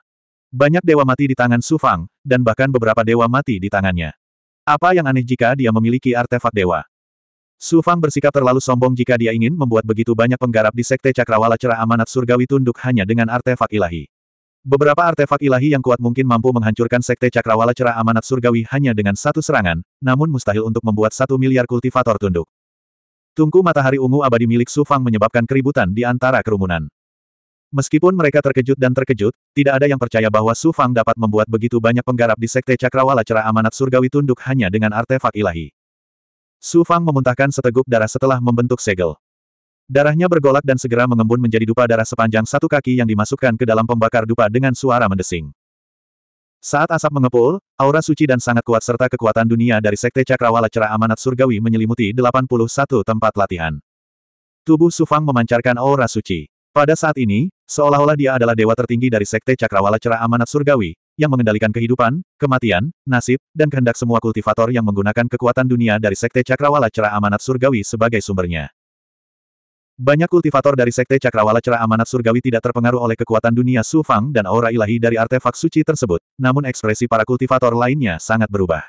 S1: Banyak dewa mati di tangan Su Fang, dan bahkan beberapa dewa mati di tangannya. Apa yang aneh jika dia memiliki artefak dewa? Su Fang bersikap terlalu sombong jika dia ingin membuat begitu banyak penggarap di Sekte Cakrawala cerah amanat surgawi tunduk hanya dengan artefak ilahi. Beberapa artefak ilahi yang kuat mungkin mampu menghancurkan Sekte Cakrawala cerah amanat surgawi hanya dengan satu serangan, namun mustahil untuk membuat satu miliar kultivator tunduk. Tungku matahari ungu abadi milik Su Fang menyebabkan keributan di antara kerumunan. Meskipun mereka terkejut dan terkejut, tidak ada yang percaya bahwa Su Fang dapat membuat begitu banyak penggarap di Sekte Cakrawala Cerah Amanat Surgawi tunduk hanya dengan artefak ilahi. Su Fang memuntahkan seteguk darah setelah membentuk segel. Darahnya bergolak dan segera mengembun menjadi dupa darah sepanjang satu kaki yang dimasukkan ke dalam pembakar dupa dengan suara mendesing. Saat asap mengepul, aura suci dan sangat kuat serta kekuatan dunia dari Sekte Cakrawala Cerah Amanat Surgawi menyelimuti 81 tempat latihan. Tubuh Su Fang memancarkan aura suci. Pada saat ini, seolah-olah dia adalah dewa tertinggi dari Sekte Cakrawala Cerah Amanat Surgawi, yang mengendalikan kehidupan, kematian, nasib, dan kehendak semua kultivator yang menggunakan kekuatan dunia dari Sekte Cakrawala Cerah Amanat Surgawi sebagai sumbernya. Banyak kultivator dari Sekte Cakrawala Cerah Amanat Surgawi tidak terpengaruh oleh kekuatan dunia sufang dan aura ilahi dari artefak suci tersebut, namun ekspresi para kultivator lainnya sangat berubah.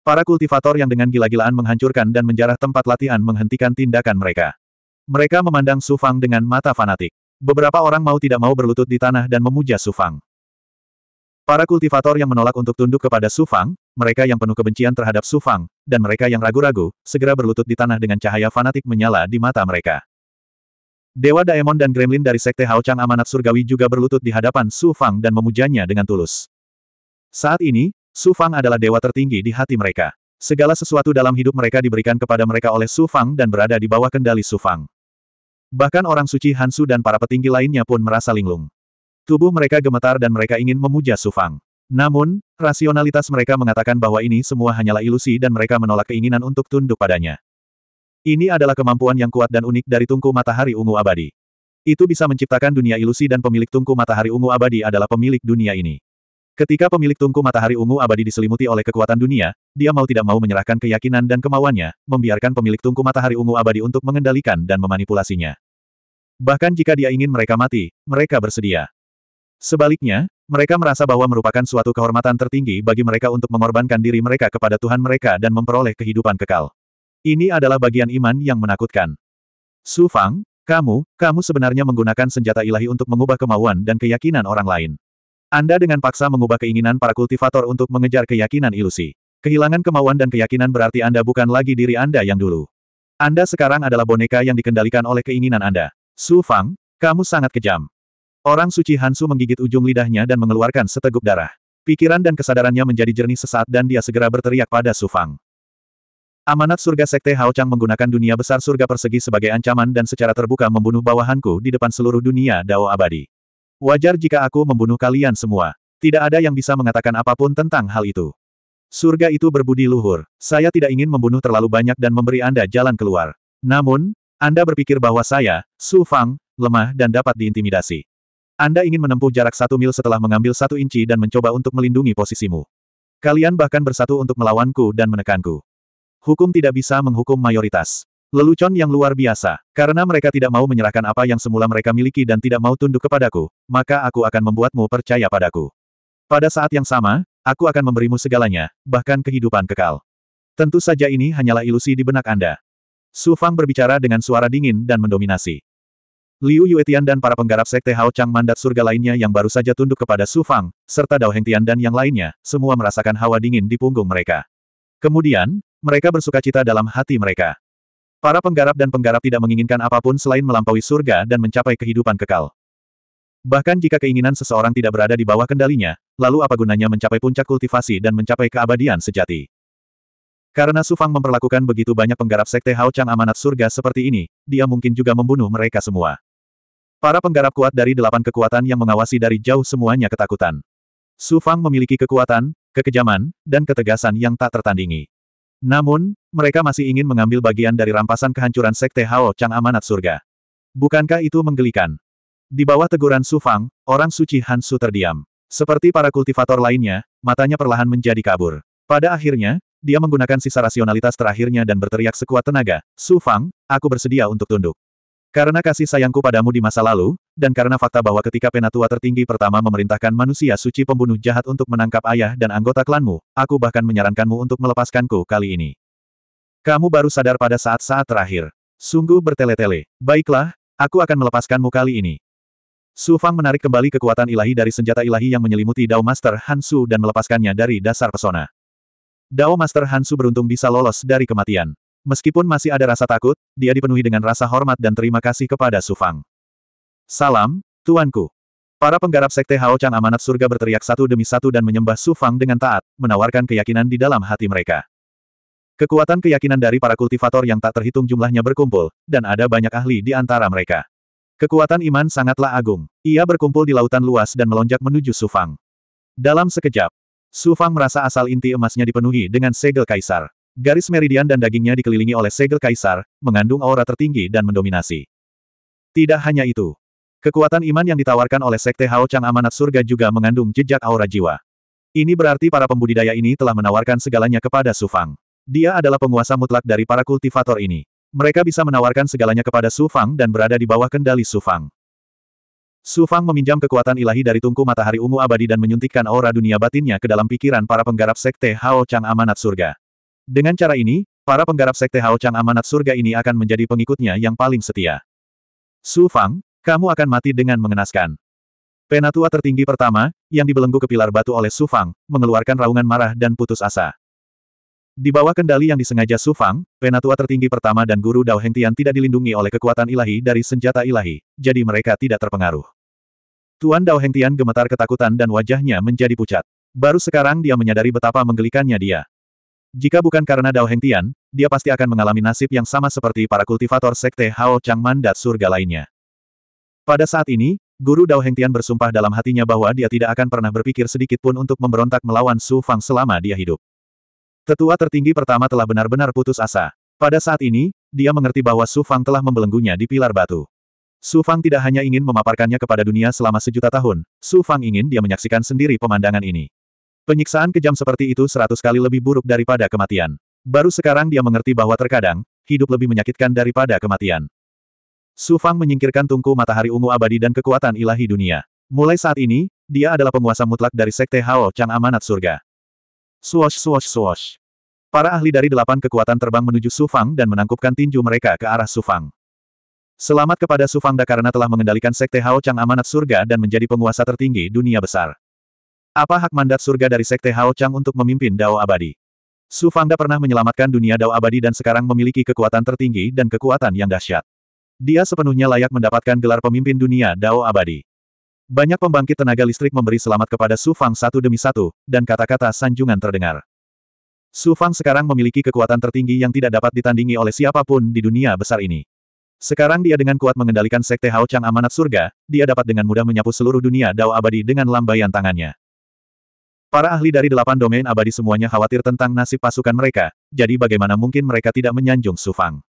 S1: Para kultivator yang dengan gila-gilaan menghancurkan dan menjarah tempat latihan menghentikan tindakan mereka. Mereka memandang Su Fang dengan mata fanatik. Beberapa orang mau tidak mau berlutut di tanah dan memuja Su Fang. Para kultivator yang menolak untuk tunduk kepada Su Fang, mereka yang penuh kebencian terhadap Su Fang, dan mereka yang ragu-ragu, segera berlutut di tanah dengan cahaya fanatik menyala di mata mereka. Dewa Daemon dan Gremlin dari Sekte Haochang Amanat Surgawi juga berlutut di hadapan Su Fang dan memujanya dengan tulus. Saat ini, Su Fang adalah dewa tertinggi di hati mereka. Segala sesuatu dalam hidup mereka diberikan kepada mereka oleh Su Fang dan berada di bawah kendali Su Fang. Bahkan orang suci Hansu dan para petinggi lainnya pun merasa linglung. Tubuh mereka gemetar dan mereka ingin memuja Sufang. Namun, rasionalitas mereka mengatakan bahwa ini semua hanyalah ilusi dan mereka menolak keinginan untuk tunduk padanya. Ini adalah kemampuan yang kuat dan unik dari tungku matahari ungu abadi. Itu bisa menciptakan dunia ilusi dan pemilik tungku matahari ungu abadi adalah pemilik dunia ini. Ketika pemilik tungku matahari ungu abadi diselimuti oleh kekuatan dunia, dia mau tidak mau menyerahkan keyakinan dan kemauannya, membiarkan pemilik tungku matahari ungu abadi untuk mengendalikan dan memanipulasinya. Bahkan jika dia ingin mereka mati, mereka bersedia. Sebaliknya, mereka merasa bahwa merupakan suatu kehormatan tertinggi bagi mereka untuk mengorbankan diri mereka kepada Tuhan mereka dan memperoleh kehidupan kekal. Ini adalah bagian iman yang menakutkan. Su Fang, kamu, kamu sebenarnya menggunakan senjata ilahi untuk mengubah kemauan dan keyakinan orang lain. Anda dengan paksa mengubah keinginan para kultivator untuk mengejar keyakinan ilusi. Kehilangan kemauan dan keyakinan berarti Anda bukan lagi diri Anda yang dulu. Anda sekarang adalah boneka yang dikendalikan oleh keinginan Anda. Su Fang, kamu sangat kejam. Orang suci Hansu menggigit ujung lidahnya dan mengeluarkan seteguk darah. Pikiran dan kesadarannya menjadi jernih sesaat dan dia segera berteriak pada Su Fang. Amanat surga Sekte Hao Chang menggunakan dunia besar surga persegi sebagai ancaman dan secara terbuka membunuh bawahanku di depan seluruh dunia Dao Abadi. Wajar jika aku membunuh kalian semua. Tidak ada yang bisa mengatakan apapun tentang hal itu. Surga itu berbudi luhur. Saya tidak ingin membunuh terlalu banyak dan memberi Anda jalan keluar. Namun, Anda berpikir bahwa saya, Su Fang, lemah dan dapat diintimidasi. Anda ingin menempuh jarak satu mil setelah mengambil satu inci dan mencoba untuk melindungi posisimu. Kalian bahkan bersatu untuk melawanku dan menekanku. Hukum tidak bisa menghukum mayoritas. Lelucon yang luar biasa. Karena mereka tidak mau menyerahkan apa yang semula mereka miliki dan tidak mau tunduk kepadaku, maka aku akan membuatmu percaya padaku. Pada saat yang sama, aku akan memberimu segalanya, bahkan kehidupan kekal. Tentu saja ini hanyalah ilusi di benak Anda. Su Fang berbicara dengan suara dingin dan mendominasi. Liu Yuetian dan para penggarap Sekte Hao Chang mandat surga lainnya yang baru saja tunduk kepada Su Fang, serta Dao Hengtian dan yang lainnya, semua merasakan hawa dingin di punggung mereka. Kemudian, mereka bersuka cita dalam hati mereka. Para penggarap dan penggarap tidak menginginkan apapun selain melampaui surga dan mencapai kehidupan kekal. Bahkan jika keinginan seseorang tidak berada di bawah kendalinya, lalu apa gunanya mencapai puncak kultivasi dan mencapai keabadian sejati? Karena Sufang memperlakukan begitu banyak penggarap sekte Hao Chang amanat surga seperti ini, dia mungkin juga membunuh mereka semua. Para penggarap kuat dari delapan kekuatan yang mengawasi dari jauh semuanya ketakutan. Sufang memiliki kekuatan, kekejaman, dan ketegasan yang tak tertandingi. Namun, mereka masih ingin mengambil bagian dari rampasan kehancuran Sekte Hao Chang Amanat Surga. Bukankah itu menggelikan? Di bawah teguran Su Fang, orang suci Hansu terdiam. Seperti para kultivator lainnya, matanya perlahan menjadi kabur. Pada akhirnya, dia menggunakan sisa rasionalitas terakhirnya dan berteriak sekuat tenaga, Su Fang, aku bersedia untuk tunduk. Karena kasih sayangku padamu di masa lalu, dan karena fakta bahwa ketika penatua tertinggi pertama memerintahkan manusia suci pembunuh jahat untuk menangkap ayah dan anggota klanmu, aku bahkan menyarankanmu untuk melepaskanku kali ini. Kamu baru sadar pada saat-saat terakhir. Sungguh bertele-tele. Baiklah, aku akan melepaskanmu kali ini. Su Fang menarik kembali kekuatan ilahi dari senjata ilahi yang menyelimuti Dao Master Hansu dan melepaskannya dari dasar pesona. Dao Master Hansu beruntung bisa lolos dari kematian. Meskipun masih ada rasa takut, dia dipenuhi dengan rasa hormat dan terima kasih kepada Su Fang. Salam, Tuanku. Para penggarap Sekte Hao Chang Amanat Surga berteriak satu demi satu dan menyembah Su Fang dengan taat, menawarkan keyakinan di dalam hati mereka. Kekuatan keyakinan dari para kultivator yang tak terhitung jumlahnya berkumpul, dan ada banyak ahli di antara mereka. Kekuatan iman sangatlah agung. Ia berkumpul di lautan luas dan melonjak menuju Su Fang. Dalam sekejap, Su Fang merasa asal inti emasnya dipenuhi dengan segel kaisar. Garis meridian dan dagingnya dikelilingi oleh segel kaisar, mengandung aura tertinggi dan mendominasi. Tidak hanya itu, Kekuatan iman yang ditawarkan oleh Sekte Hao Chang Amanat Surga juga mengandung jejak aura jiwa. Ini berarti para pembudidaya ini telah menawarkan segalanya kepada Su Fang. Dia adalah penguasa mutlak dari para kultivator ini. Mereka bisa menawarkan segalanya kepada Su Fang dan berada di bawah kendali Su Fang. Su Fang meminjam kekuatan ilahi dari tungku matahari ungu abadi dan menyuntikkan aura dunia batinnya ke dalam pikiran para penggarap sekte Hao Chang Amanat Surga. Dengan cara ini, para penggarap sekte Hao Chang Amanat Surga ini akan menjadi pengikutnya yang paling setia. Su Fang, kamu akan mati dengan mengenaskan. Penatua tertinggi pertama, yang dibelenggu ke pilar batu oleh Sufang, mengeluarkan raungan marah dan putus asa. Di bawah kendali yang disengaja Sufang, penatua tertinggi pertama dan guru Dao Hengtian tidak dilindungi oleh kekuatan ilahi dari senjata ilahi, jadi mereka tidak terpengaruh. Tuan Dao Hengtian gemetar ketakutan dan wajahnya menjadi pucat. Baru sekarang dia menyadari betapa menggelikannya dia. Jika bukan karena Dao Hengtian, dia pasti akan mengalami nasib yang sama seperti para kultivator sekte Hao Chang Mandat surga lainnya. Pada saat ini, Guru Dao Hengtian bersumpah dalam hatinya bahwa dia tidak akan pernah berpikir sedikit pun untuk memberontak melawan Su Fang selama dia hidup. Tetua tertinggi pertama telah benar-benar putus asa. Pada saat ini, dia mengerti bahwa Su Fang telah membelenggunya di pilar batu. Su Fang tidak hanya ingin memaparkannya kepada dunia selama sejuta tahun, Su Fang ingin dia menyaksikan sendiri pemandangan ini. Penyiksaan kejam seperti itu seratus kali lebih buruk daripada kematian. Baru sekarang dia mengerti bahwa terkadang, hidup lebih menyakitkan daripada kematian. Su Fang menyingkirkan tungku matahari ungu abadi dan kekuatan ilahi dunia. Mulai saat ini, dia adalah penguasa mutlak dari Sekte Hao Chang Amanat Surga. Swosh swosh swosh. Para ahli dari delapan kekuatan terbang menuju Su Fang dan menangkupkan tinju mereka ke arah Su Fang. Selamat kepada Su Fang karena telah mengendalikan Sekte Hao Chang Amanat Surga dan menjadi penguasa tertinggi dunia besar. Apa hak mandat surga dari Sekte Hao Chang untuk memimpin Dao Abadi? Su Fangda pernah menyelamatkan dunia Dao Abadi dan sekarang memiliki kekuatan tertinggi dan kekuatan yang dahsyat. Dia sepenuhnya layak mendapatkan gelar pemimpin dunia Dao abadi. Banyak pembangkit tenaga listrik memberi selamat kepada Su Fang satu demi satu, dan kata-kata sanjungan terdengar. Su Fang sekarang memiliki kekuatan tertinggi yang tidak dapat ditandingi oleh siapapun di dunia besar ini. Sekarang dia dengan kuat mengendalikan Sekte Hao Chang Amanat Surga, dia dapat dengan mudah menyapu seluruh dunia Dao abadi dengan lambaian tangannya. Para ahli dari delapan domain abadi semuanya khawatir tentang nasib pasukan mereka, jadi bagaimana mungkin mereka tidak menyanjung Su Fang.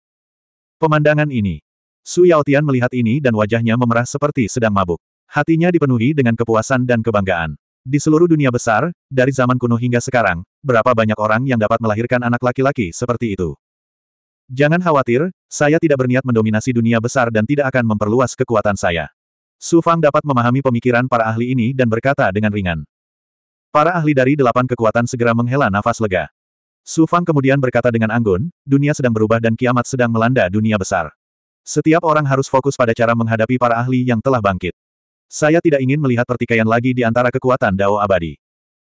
S1: Pemandangan ini, Su Yaotian melihat ini dan wajahnya memerah seperti sedang mabuk. Hatinya dipenuhi dengan kepuasan dan kebanggaan. Di seluruh dunia besar, dari zaman kuno hingga sekarang, berapa banyak orang yang dapat melahirkan anak laki-laki seperti itu. Jangan khawatir, saya tidak berniat mendominasi dunia besar dan tidak akan memperluas kekuatan saya. Su Fang dapat memahami pemikiran para ahli ini dan berkata dengan ringan. Para ahli dari delapan kekuatan segera menghela nafas lega. Su Fang kemudian berkata dengan anggun, dunia sedang berubah dan kiamat sedang melanda dunia besar. Setiap orang harus fokus pada cara menghadapi para ahli yang telah bangkit. Saya tidak ingin melihat pertikaian lagi di antara kekuatan Dao abadi.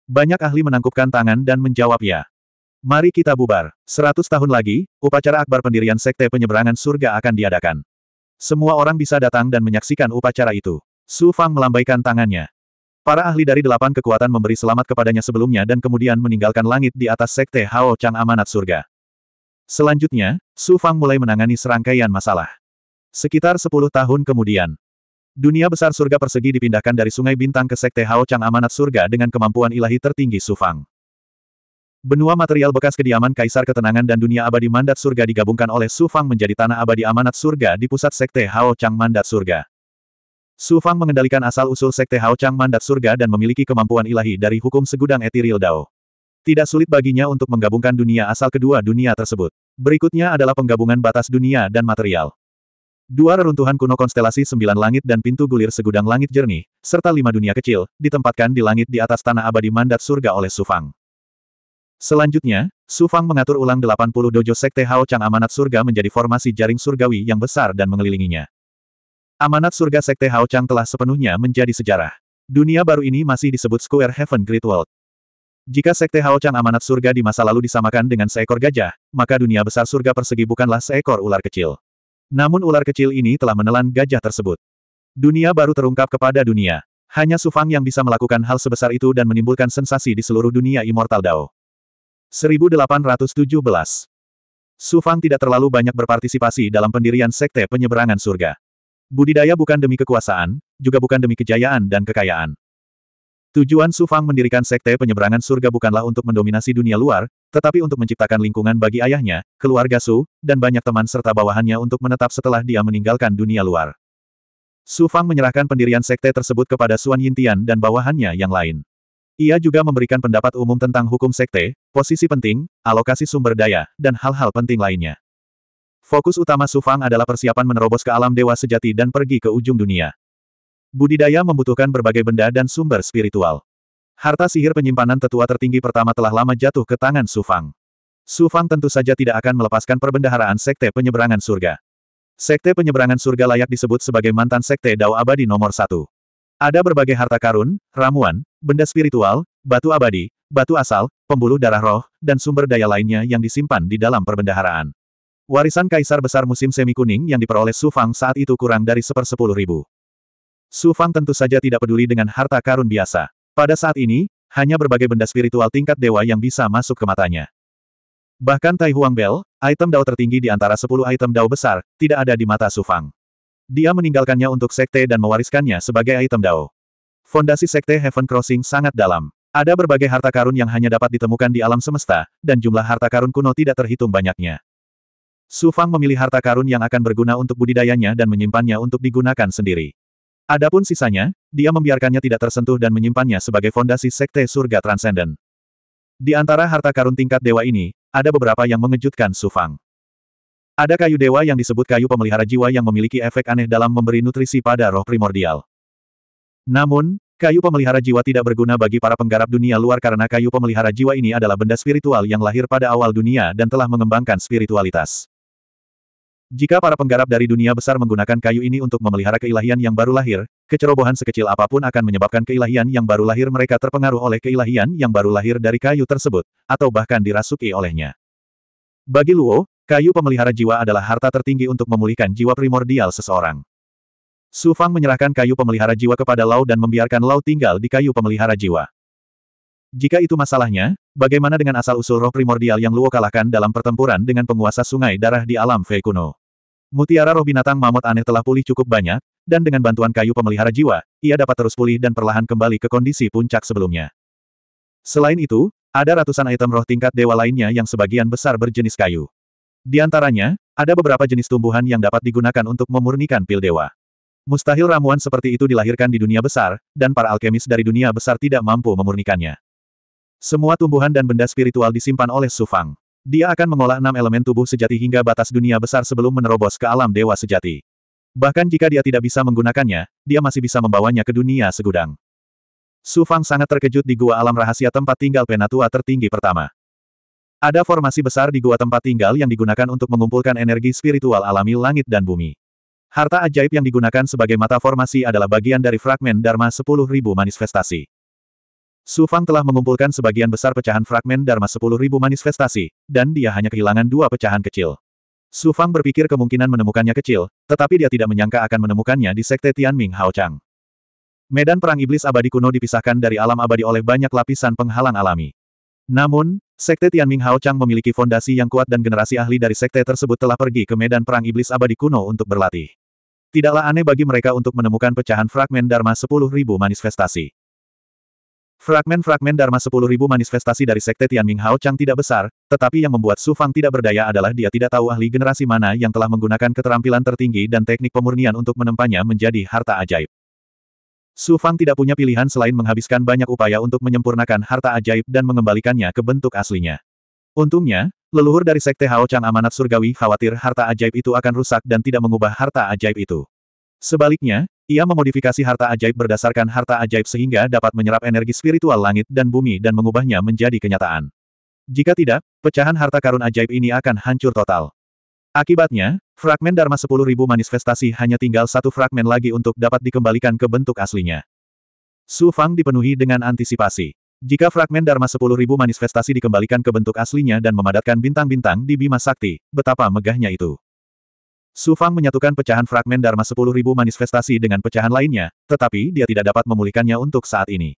S1: Banyak ahli menangkupkan tangan dan menjawab ya. Mari kita bubar. Seratus tahun lagi, upacara akbar pendirian Sekte Penyeberangan Surga akan diadakan. Semua orang bisa datang dan menyaksikan upacara itu. Su Fang melambaikan tangannya. Para ahli dari delapan kekuatan memberi selamat kepadanya sebelumnya dan kemudian meninggalkan langit di atas sekte Hao Chang Amanat Surga. Selanjutnya, Su Fang mulai menangani serangkaian masalah. Sekitar sepuluh tahun kemudian, dunia besar surga persegi dipindahkan dari Sungai Bintang ke Sekte Hao Chang Amanat Surga dengan kemampuan ilahi tertinggi Sufang. Benua material bekas kediaman Kaisar Ketenangan dan dunia abadi Mandat Surga digabungkan oleh Sufang menjadi tanah abadi Amanat Surga di pusat Sekte Hao Chang Mandat Surga. Sufang mengendalikan asal-usul Sekte Hao Chang Mandat Surga dan memiliki kemampuan ilahi dari hukum segudang Etiril Dao. Tidak sulit baginya untuk menggabungkan dunia asal kedua dunia tersebut. Berikutnya adalah penggabungan batas dunia dan material. Dua reruntuhan kuno konstelasi sembilan langit dan pintu gulir segudang langit jernih, serta lima dunia kecil, ditempatkan di langit di atas tanah abadi mandat surga oleh Sufang. Selanjutnya, Sufang mengatur ulang 80 dojo sekte Hao Chang amanat surga menjadi formasi jaring surgawi yang besar dan mengelilinginya. Amanat surga sekte Hao Chang telah sepenuhnya menjadi sejarah. Dunia baru ini masih disebut Square Heaven Great World. Jika sekte Hao Chang amanat surga di masa lalu disamakan dengan seekor gajah, maka dunia besar surga persegi bukanlah seekor ular kecil. Namun ular kecil ini telah menelan gajah tersebut. Dunia baru terungkap kepada dunia. Hanya Sufang yang bisa melakukan hal sebesar itu dan menimbulkan sensasi di seluruh dunia Immortal Dao. 1817 Sufang tidak terlalu banyak berpartisipasi dalam pendirian Sekte Penyeberangan Surga. Budidaya bukan demi kekuasaan, juga bukan demi kejayaan dan kekayaan. Tujuan Sufang mendirikan Sekte Penyeberangan Surga bukanlah untuk mendominasi dunia luar, tetapi untuk menciptakan lingkungan bagi ayahnya, keluarga Su, dan banyak teman serta bawahannya untuk menetap setelah dia meninggalkan dunia luar. Su Fang menyerahkan pendirian sekte tersebut kepada Suan Yintian dan bawahannya yang lain. Ia juga memberikan pendapat umum tentang hukum sekte, posisi penting, alokasi sumber daya, dan hal-hal penting lainnya. Fokus utama Su Fang adalah persiapan menerobos ke alam dewa sejati dan pergi ke ujung dunia. Budidaya membutuhkan berbagai benda dan sumber spiritual. Harta sihir penyimpanan tetua tertinggi pertama telah lama jatuh ke tangan Sufang. Sufang tentu saja tidak akan melepaskan perbendaharaan Sekte Penyeberangan Surga. Sekte Penyeberangan Surga layak disebut sebagai mantan Sekte Dao Abadi nomor satu. Ada berbagai harta karun, ramuan, benda spiritual, batu abadi, batu asal, pembuluh darah roh, dan sumber daya lainnya yang disimpan di dalam perbendaharaan. Warisan Kaisar Besar musim semi kuning yang diperoleh Su Fang saat itu kurang dari sepersepuluh ribu. Su Fang tentu saja tidak peduli dengan harta karun biasa. Pada saat ini, hanya berbagai benda spiritual tingkat dewa yang bisa masuk ke matanya. Bahkan Tai Huang Bell, item dao tertinggi di antara sepuluh item dao besar, tidak ada di mata Su Fang. Dia meninggalkannya untuk sekte dan mewariskannya sebagai item dao. Fondasi sekte Heaven Crossing sangat dalam. Ada berbagai harta karun yang hanya dapat ditemukan di alam semesta, dan jumlah harta karun kuno tidak terhitung banyaknya. Su Fang memilih harta karun yang akan berguna untuk budidayanya dan menyimpannya untuk digunakan sendiri. Adapun sisanya, dia membiarkannya tidak tersentuh dan menyimpannya sebagai fondasi sekte surga transenden. Di antara harta karun tingkat dewa ini, ada beberapa yang mengejutkan Sufang. Ada kayu dewa yang disebut kayu pemelihara jiwa yang memiliki efek aneh dalam memberi nutrisi pada roh primordial. Namun, kayu pemelihara jiwa tidak berguna bagi para penggarap dunia luar karena kayu pemelihara jiwa ini adalah benda spiritual yang lahir pada awal dunia dan telah mengembangkan spiritualitas. Jika para penggarap dari dunia besar menggunakan kayu ini untuk memelihara keilahian yang baru lahir, kecerobohan sekecil apapun akan menyebabkan keilahian yang baru lahir mereka terpengaruh oleh keilahian yang baru lahir dari kayu tersebut, atau bahkan dirasuki olehnya. Bagi Luo, kayu pemelihara jiwa adalah harta tertinggi untuk memulihkan jiwa primordial seseorang. Su Fang menyerahkan kayu pemelihara jiwa kepada Lau dan membiarkan Lau tinggal di kayu pemelihara jiwa. Jika itu masalahnya, bagaimana dengan asal-usul roh primordial yang Luo kalahkan dalam pertempuran dengan penguasa sungai darah di alam Fei kuno? Mutiara roh binatang mamut aneh telah pulih cukup banyak, dan dengan bantuan kayu pemelihara jiwa, ia dapat terus pulih dan perlahan kembali ke kondisi puncak sebelumnya. Selain itu, ada ratusan item roh tingkat dewa lainnya yang sebagian besar berjenis kayu. Di antaranya, ada beberapa jenis tumbuhan yang dapat digunakan untuk memurnikan pil dewa. Mustahil ramuan seperti itu dilahirkan di dunia besar, dan para alkemis dari dunia besar tidak mampu memurnikannya. Semua tumbuhan dan benda spiritual disimpan oleh Sufang. Dia akan mengolah enam elemen tubuh sejati hingga batas dunia besar sebelum menerobos ke alam dewa sejati. Bahkan jika dia tidak bisa menggunakannya, dia masih bisa membawanya ke dunia segudang. Su Fang sangat terkejut di gua alam rahasia tempat tinggal penatua tertinggi pertama. Ada formasi besar di gua tempat tinggal yang digunakan untuk mengumpulkan energi spiritual alami langit dan bumi. Harta ajaib yang digunakan sebagai mata formasi adalah bagian dari fragmen Dharma 10.000 manifestasi. Su Fang telah mengumpulkan sebagian besar pecahan fragmen Dharma 10.000 manifestasi, dan dia hanya kehilangan dua pecahan kecil. Su Fang berpikir kemungkinan menemukannya kecil, tetapi dia tidak menyangka akan menemukannya di Sekte Tianming Haochang. Medan Perang Iblis Abadi kuno dipisahkan dari alam abadi oleh banyak lapisan penghalang alami. Namun, Sekte Tianming Haochang memiliki fondasi yang kuat dan generasi ahli dari sekte tersebut telah pergi ke Medan Perang Iblis Abadi kuno untuk berlatih. Tidaklah aneh bagi mereka untuk menemukan pecahan fragmen Dharma 10.000 manifestasi. Fragmen-fragmen Dharma 10.000 manifestasi dari Sekte Tianming Hao Chang tidak besar, tetapi yang membuat Su Fang tidak berdaya adalah dia tidak tahu ahli generasi mana yang telah menggunakan keterampilan tertinggi dan teknik pemurnian untuk menempanya menjadi harta ajaib. Su Fang tidak punya pilihan selain menghabiskan banyak upaya untuk menyempurnakan harta ajaib dan mengembalikannya ke bentuk aslinya. Untungnya, leluhur dari Sekte Hao Chang Amanat Surgawi khawatir harta ajaib itu akan rusak dan tidak mengubah harta ajaib itu. Sebaliknya, ia memodifikasi harta ajaib berdasarkan harta ajaib sehingga dapat menyerap energi spiritual langit dan bumi dan mengubahnya menjadi kenyataan. Jika tidak, pecahan harta karun ajaib ini akan hancur total. Akibatnya, fragmen Dharma 10.000 manifestasi hanya tinggal satu fragmen lagi untuk dapat dikembalikan ke bentuk aslinya. Su Fang dipenuhi dengan antisipasi. Jika fragmen Dharma 10.000 manifestasi dikembalikan ke bentuk aslinya dan memadatkan bintang-bintang di Bima Sakti, betapa megahnya itu. Su Fang menyatukan pecahan fragmen Dharma 10.000 manifestasi dengan pecahan lainnya, tetapi dia tidak dapat memulihkannya untuk saat ini.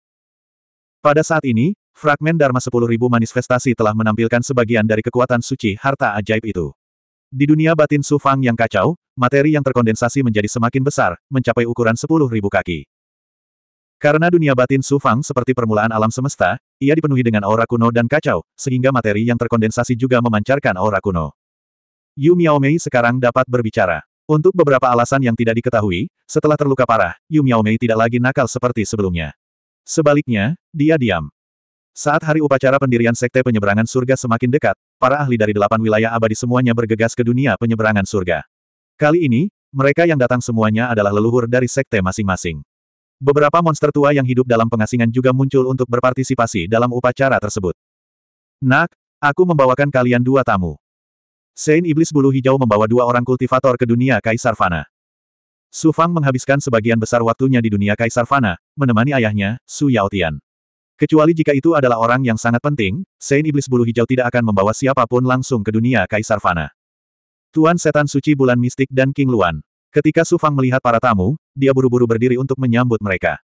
S1: Pada saat ini, fragmen Dharma 10.000 manifestasi telah menampilkan sebagian dari kekuatan suci harta ajaib itu. Di dunia batin Su Fang yang kacau, materi yang terkondensasi menjadi semakin besar, mencapai ukuran 10.000 kaki. Karena dunia batin Su Fang seperti permulaan alam semesta, ia dipenuhi dengan aura kuno dan kacau, sehingga materi yang terkondensasi juga memancarkan aura kuno. Yu Miaomei sekarang dapat berbicara. Untuk beberapa alasan yang tidak diketahui, setelah terluka parah, Yu Miaomei tidak lagi nakal seperti sebelumnya. Sebaliknya, dia diam. Saat hari upacara pendirian Sekte Penyeberangan Surga semakin dekat, para ahli dari delapan wilayah abadi semuanya bergegas ke dunia penyeberangan surga. Kali ini, mereka yang datang semuanya adalah leluhur dari sekte masing-masing. Beberapa monster tua yang hidup dalam pengasingan juga muncul untuk berpartisipasi dalam upacara tersebut. Nak, aku membawakan kalian dua tamu. Sein Iblis Bulu Hijau membawa dua orang kultivator ke dunia Kaisar Fana. Su Fang menghabiskan sebagian besar waktunya di dunia Kaisar Fana, menemani ayahnya, Su Yao Tian. Kecuali jika itu adalah orang yang sangat penting, Sein Iblis Bulu Hijau tidak akan membawa siapapun langsung ke dunia Kaisar Fana. Tuan Setan Suci Bulan Mistik dan King Luan. Ketika Su Fang melihat para tamu, dia buru-buru berdiri untuk menyambut mereka.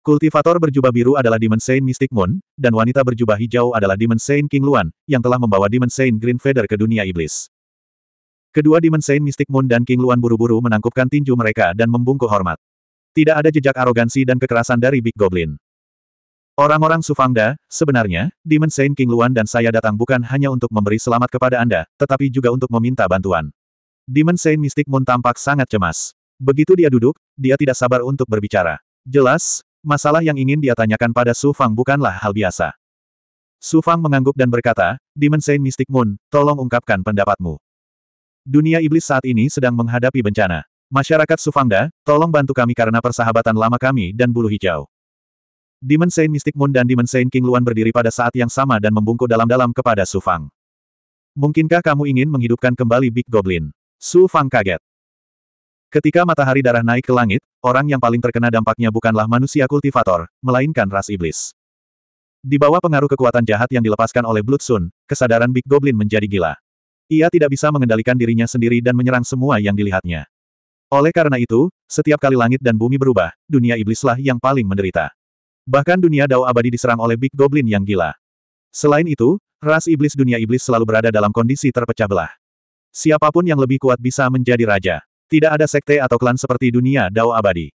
S1: Kultivator berjubah biru adalah Demon Saint Mystic Moon, dan wanita berjubah hijau adalah Demon Saint King Luan, yang telah membawa Demon Saint Green Feather ke dunia iblis. Kedua Demon Saint Mystic Moon dan King Luan buru-buru menangkupkan tinju mereka dan membungkuk hormat. Tidak ada jejak arogansi dan kekerasan dari Big Goblin. Orang-orang Sufangda, sebenarnya, Demon Saint King Luan dan saya datang bukan hanya untuk memberi selamat kepada Anda, tetapi juga untuk meminta bantuan. Demon Saint Mystic Moon tampak sangat cemas. Begitu dia duduk, dia tidak sabar untuk berbicara. Jelas, Masalah yang ingin dia tanyakan pada Su Fang bukanlah hal biasa. Su Fang mengangguk dan berkata, Demon Saint Mystic Moon, tolong ungkapkan pendapatmu. Dunia iblis saat ini sedang menghadapi bencana. Masyarakat Sufangda, tolong bantu kami karena persahabatan lama kami dan bulu hijau. Demon Saint Mystic Moon dan Demon Saint King Luan berdiri pada saat yang sama dan membungkuk dalam-dalam kepada Su Fang. Mungkinkah kamu ingin menghidupkan kembali Big Goblin? Su Fang kaget. Ketika matahari darah naik ke langit, orang yang paling terkena dampaknya bukanlah manusia kultivator, melainkan ras iblis. Di bawah pengaruh kekuatan jahat yang dilepaskan oleh Blood Sun, kesadaran Big Goblin menjadi gila. Ia tidak bisa mengendalikan dirinya sendiri dan menyerang semua yang dilihatnya. Oleh karena itu, setiap kali langit dan bumi berubah, dunia iblislah yang paling menderita. Bahkan dunia Dao abadi diserang oleh Big Goblin yang gila. Selain itu, ras iblis dunia iblis selalu berada dalam kondisi terpecah belah. Siapapun yang lebih kuat bisa menjadi raja. Tidak ada sekte atau klan seperti dunia Dao abadi.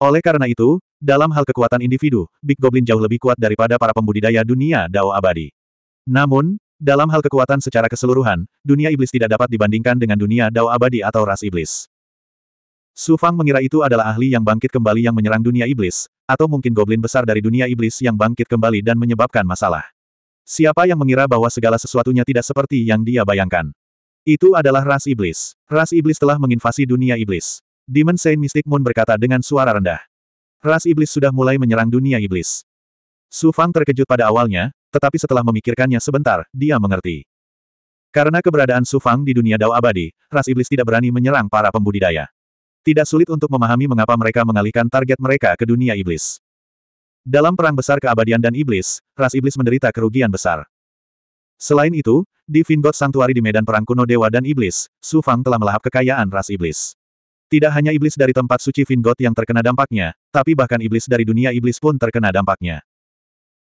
S1: Oleh karena itu, dalam hal kekuatan individu, Big Goblin jauh lebih kuat daripada para pembudidaya dunia Dao abadi. Namun, dalam hal kekuatan secara keseluruhan, dunia iblis tidak dapat dibandingkan dengan dunia Dao abadi atau ras iblis. Su Fang mengira itu adalah ahli yang bangkit kembali yang menyerang dunia iblis, atau mungkin goblin besar dari dunia iblis yang bangkit kembali dan menyebabkan masalah. Siapa yang mengira bahwa segala sesuatunya tidak seperti yang dia bayangkan? Itu adalah ras iblis. Ras iblis telah menginvasi dunia iblis. Demon Saint Mystic Moon berkata dengan suara rendah. Ras iblis sudah mulai menyerang dunia iblis. Su Fang terkejut pada awalnya, tetapi setelah memikirkannya sebentar, dia mengerti. Karena keberadaan Su Fang di dunia Dao abadi, ras iblis tidak berani menyerang para pembudidaya. Tidak sulit untuk memahami mengapa mereka mengalihkan target mereka ke dunia iblis. Dalam perang besar keabadian dan iblis, ras iblis menderita kerugian besar. Selain itu, di Vingot Santuari di medan perang kuno Dewa dan Iblis, Su Fang telah melahap kekayaan ras iblis. Tidak hanya iblis dari tempat suci Vingot yang terkena dampaknya, tapi bahkan iblis dari dunia iblis pun terkena dampaknya.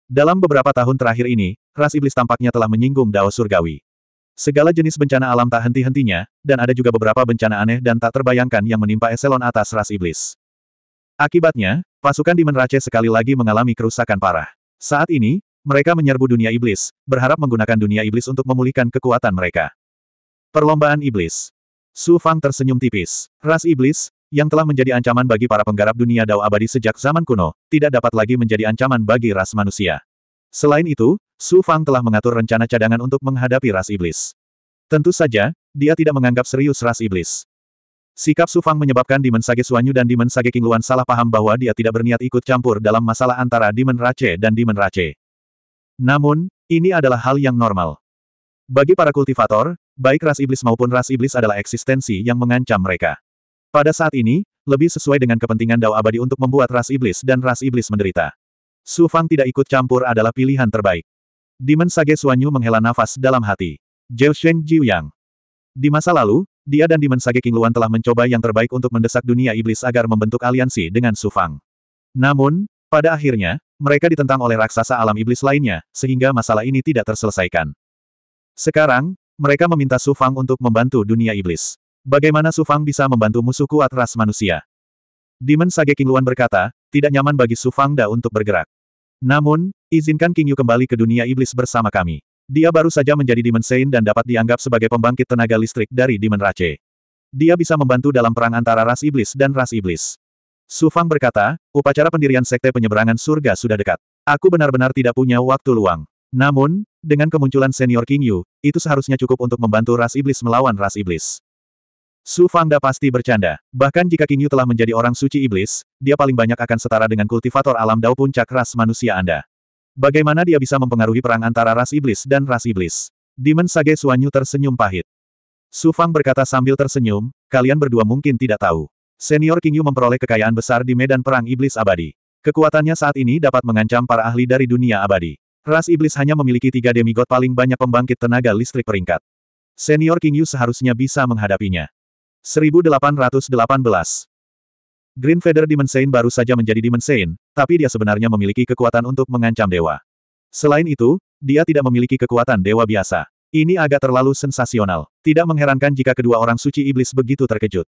S1: Dalam beberapa tahun terakhir ini, ras iblis tampaknya telah menyinggung Dao Surgawi. Segala jenis bencana alam tak henti-hentinya, dan ada juga beberapa bencana aneh dan tak terbayangkan yang menimpa eselon atas ras iblis. Akibatnya, pasukan di Menrace sekali lagi mengalami kerusakan parah. Saat ini, mereka menyerbu dunia iblis, berharap menggunakan dunia iblis untuk memulihkan kekuatan mereka. Perlombaan Iblis Su Fang tersenyum tipis. Ras iblis, yang telah menjadi ancaman bagi para penggarap dunia dao abadi sejak zaman kuno, tidak dapat lagi menjadi ancaman bagi ras manusia. Selain itu, Su Fang telah mengatur rencana cadangan untuk menghadapi ras iblis. Tentu saja, dia tidak menganggap serius ras iblis. Sikap Su Fang menyebabkan Demon Sage Suanyu dan Demon Sage Luan salah paham bahwa dia tidak berniat ikut campur dalam masalah antara Demon Rache dan Demon Rache. Namun, ini adalah hal yang normal. Bagi para kultivator, baik ras iblis maupun ras iblis adalah eksistensi yang mengancam mereka. Pada saat ini, lebih sesuai dengan kepentingan Dao Abadi untuk membuat ras iblis dan ras iblis menderita. Su Fang tidak ikut campur adalah pilihan terbaik. Dimen Sage Suanyu menghela nafas dalam hati. Jiu Sheng Jiu Yang. Di masa lalu, dia dan Dimen Sage King Luan telah mencoba yang terbaik untuk mendesak dunia iblis agar membentuk aliansi dengan Su Fang. Namun, pada akhirnya, mereka ditentang oleh raksasa alam iblis lainnya, sehingga masalah ini tidak terselesaikan. Sekarang, mereka meminta Su Fang untuk membantu dunia iblis. Bagaimana Su Fang bisa membantu musuh kuat ras manusia? Demon Sage King Luan berkata, tidak nyaman bagi Su Fang Da untuk bergerak. Namun, izinkan King Yu kembali ke dunia iblis bersama kami. Dia baru saja menjadi Demon Saint dan dapat dianggap sebagai pembangkit tenaga listrik dari Demon Rache. Dia bisa membantu dalam perang antara ras iblis dan ras iblis. Su Fang berkata, upacara pendirian Sekte Penyeberangan Surga sudah dekat. Aku benar-benar tidak punya waktu luang. Namun, dengan kemunculan senior King Yu, itu seharusnya cukup untuk membantu ras iblis melawan ras iblis. Su Fangda pasti bercanda. Bahkan jika King Yu telah menjadi orang suci iblis, dia paling banyak akan setara dengan kultivator alam dao puncak ras manusia Anda. Bagaimana dia bisa mempengaruhi perang antara ras iblis dan ras iblis? Demon Sage Suanyu tersenyum pahit. Su Fang berkata sambil tersenyum, kalian berdua mungkin tidak tahu. Senior King Yu memperoleh kekayaan besar di medan perang iblis abadi. Kekuatannya saat ini dapat mengancam para ahli dari dunia abadi. Ras iblis hanya memiliki tiga demigod paling banyak pembangkit tenaga listrik peringkat. Senior King Yu seharusnya bisa menghadapinya. 1818 Green Feather Dimension baru saja menjadi Dimensain, tapi dia sebenarnya memiliki kekuatan untuk mengancam dewa. Selain itu, dia tidak memiliki kekuatan dewa biasa. Ini agak terlalu sensasional. Tidak mengherankan jika kedua orang suci iblis begitu terkejut.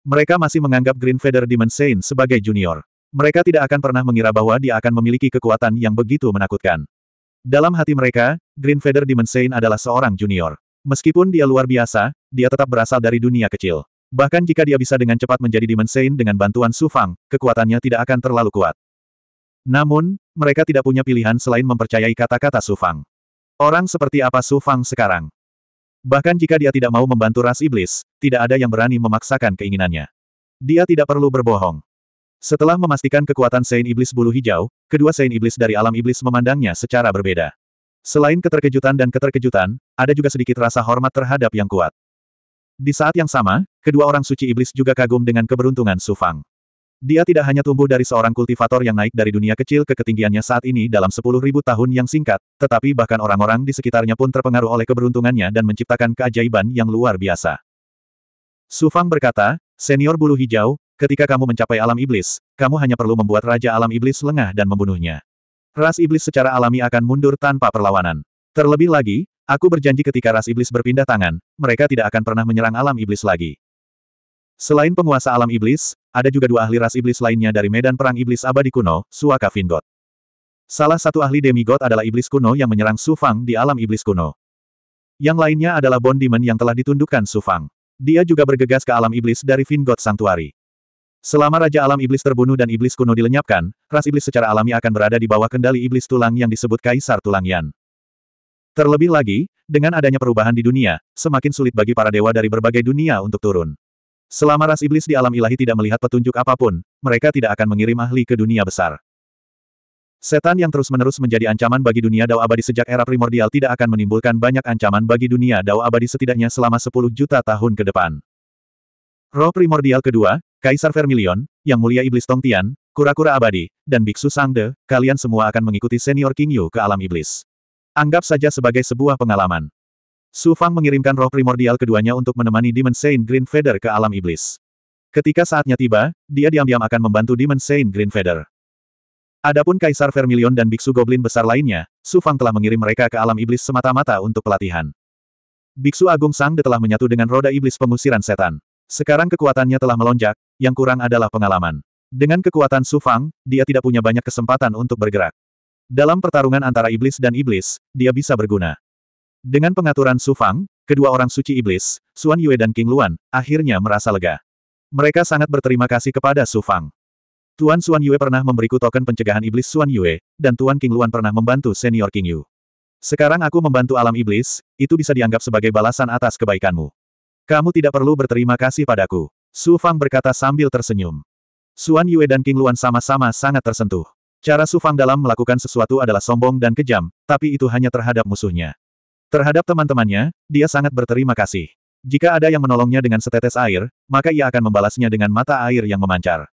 S1: Mereka masih menganggap Green Feather Demon Saint sebagai junior. Mereka tidak akan pernah mengira bahwa dia akan memiliki kekuatan yang begitu menakutkan. Dalam hati mereka, Green Feather Demon Saint adalah seorang junior. Meskipun dia luar biasa, dia tetap berasal dari dunia kecil. Bahkan jika dia bisa dengan cepat menjadi Demon Saint dengan bantuan Su Fang, kekuatannya tidak akan terlalu kuat. Namun, mereka tidak punya pilihan selain mempercayai kata-kata Su Fang. Orang seperti apa Su Fang sekarang? Bahkan jika dia tidak mau membantu ras iblis, tidak ada yang berani memaksakan keinginannya. Dia tidak perlu berbohong. Setelah memastikan kekuatan Sein Iblis Bulu Hijau, kedua Sein Iblis dari alam iblis memandangnya secara berbeda. Selain keterkejutan dan keterkejutan, ada juga sedikit rasa hormat terhadap yang kuat. Di saat yang sama, kedua orang suci iblis juga kagum dengan keberuntungan Sufang. Dia tidak hanya tumbuh dari seorang kultivator yang naik dari dunia kecil ke ketinggiannya saat ini dalam sepuluh ribu tahun yang singkat, tetapi bahkan orang-orang di sekitarnya pun terpengaruh oleh keberuntungannya dan menciptakan keajaiban yang luar biasa. Sufang berkata, Senior bulu hijau, ketika kamu mencapai alam iblis, kamu hanya perlu membuat Raja Alam Iblis lengah dan membunuhnya. Ras iblis secara alami akan mundur tanpa perlawanan. Terlebih lagi, aku berjanji ketika ras iblis berpindah tangan, mereka tidak akan pernah menyerang alam iblis lagi. Selain penguasa alam iblis, ada juga dua ahli ras iblis lainnya dari medan perang iblis abadi kuno, Suaka Vingot. Salah satu ahli demigod adalah iblis kuno yang menyerang Sufang di alam iblis kuno. Yang lainnya adalah Bondiman yang telah ditundukkan Sufang. Dia juga bergegas ke alam iblis dari Vingot Sanctuary. Selama Raja Alam Iblis terbunuh dan Iblis kuno dilenyapkan, ras iblis secara alami akan berada di bawah kendali Iblis Tulang yang disebut Kaisar Tulang Yan. Terlebih lagi, dengan adanya perubahan di dunia, semakin sulit bagi para dewa dari berbagai dunia untuk turun. Selama ras iblis di alam ilahi tidak melihat petunjuk apapun, mereka tidak akan mengirim ahli ke dunia besar. Setan yang terus-menerus menjadi ancaman bagi dunia dao abadi sejak era primordial tidak akan menimbulkan banyak ancaman bagi dunia dao abadi setidaknya selama 10 juta tahun ke depan. Roh primordial kedua, Kaisar Vermilion, Yang Mulia Iblis Tongtian, Kura-Kura Abadi, dan Biksu Sangde, kalian semua akan mengikuti senior King Yu ke alam iblis. Anggap saja sebagai sebuah pengalaman. Su Fang mengirimkan roh primordial keduanya untuk menemani Demon Saint Green Feather ke alam iblis. Ketika saatnya tiba, dia diam-diam akan membantu Demon Saint Green Feather. Adapun Kaisar Vermilion dan Biksu Goblin besar lainnya, Su Fang telah mengirim mereka ke alam iblis semata-mata untuk pelatihan. Biksu Agung Sang telah menyatu dengan roda iblis pengusiran setan. Sekarang kekuatannya telah melonjak, yang kurang adalah pengalaman. Dengan kekuatan Su Fang, dia tidak punya banyak kesempatan untuk bergerak. Dalam pertarungan antara iblis dan iblis, dia bisa berguna. Dengan pengaturan Su Fang, kedua orang suci iblis, Xuan Yue dan King Luan, akhirnya merasa lega. Mereka sangat berterima kasih kepada Su Fang. Tuan Xuan Yue pernah memberiku token pencegahan iblis Suan Yue, dan Tuan King Luan pernah membantu senior King Yu. Sekarang aku membantu alam iblis, itu bisa dianggap sebagai balasan atas kebaikanmu. Kamu tidak perlu berterima kasih padaku. Su Fang berkata sambil tersenyum. Suan Yue dan King Luan sama-sama sangat tersentuh. Cara Su Fang dalam melakukan sesuatu adalah sombong dan kejam, tapi itu hanya terhadap musuhnya. Terhadap teman-temannya, dia sangat berterima kasih. Jika ada yang menolongnya dengan setetes air, maka ia akan membalasnya dengan mata air yang memancar.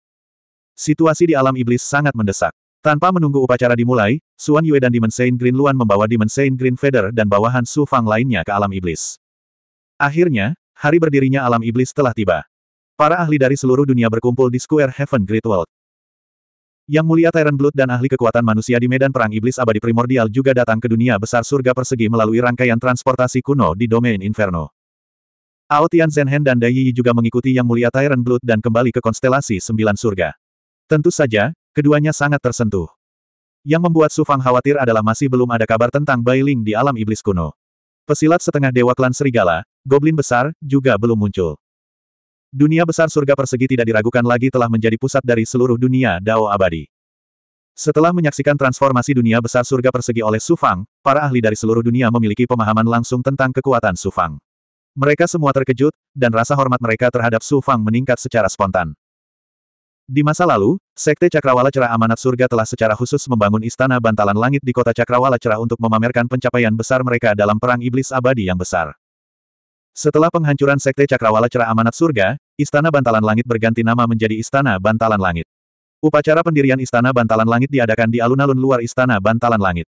S1: Situasi di alam iblis sangat mendesak. Tanpa menunggu upacara dimulai, Suan Yue dan Saint Green Luan membawa Saint Green Feather dan bawahan Su Fang lainnya ke alam iblis. Akhirnya, hari berdirinya alam iblis telah tiba. Para ahli dari seluruh dunia berkumpul di Square Heaven Great World. Yang mulia Tyran Blood dan ahli kekuatan manusia di medan perang iblis abadi primordial juga datang ke dunia besar surga persegi melalui rangkaian transportasi kuno di domain Inferno. Aotian Tian dan Dai Yi juga mengikuti Yang Mulia Tyran Blood dan kembali ke konstelasi sembilan surga. Tentu saja, keduanya sangat tersentuh. Yang membuat Su Fang khawatir adalah masih belum ada kabar tentang Bai Ling di alam iblis kuno. Pesilat setengah dewa klan serigala, goblin besar, juga belum muncul. Dunia besar surga persegi tidak diragukan lagi telah menjadi pusat dari seluruh dunia Dao abadi. Setelah menyaksikan transformasi dunia besar surga persegi oleh Sufang, para ahli dari seluruh dunia memiliki pemahaman langsung tentang kekuatan Sufang. Mereka semua terkejut, dan rasa hormat mereka terhadap Sufang meningkat secara spontan. Di masa lalu, Sekte Cakrawala Cerah Amanat Surga telah secara khusus membangun istana bantalan langit di kota Cakrawala Cerah untuk memamerkan pencapaian besar mereka dalam perang iblis abadi yang besar. Setelah penghancuran Sekte Cakrawala Cerah Amanat Surga, Istana Bantalan Langit berganti nama menjadi Istana Bantalan Langit. Upacara pendirian Istana Bantalan Langit diadakan di alun-alun luar Istana Bantalan Langit.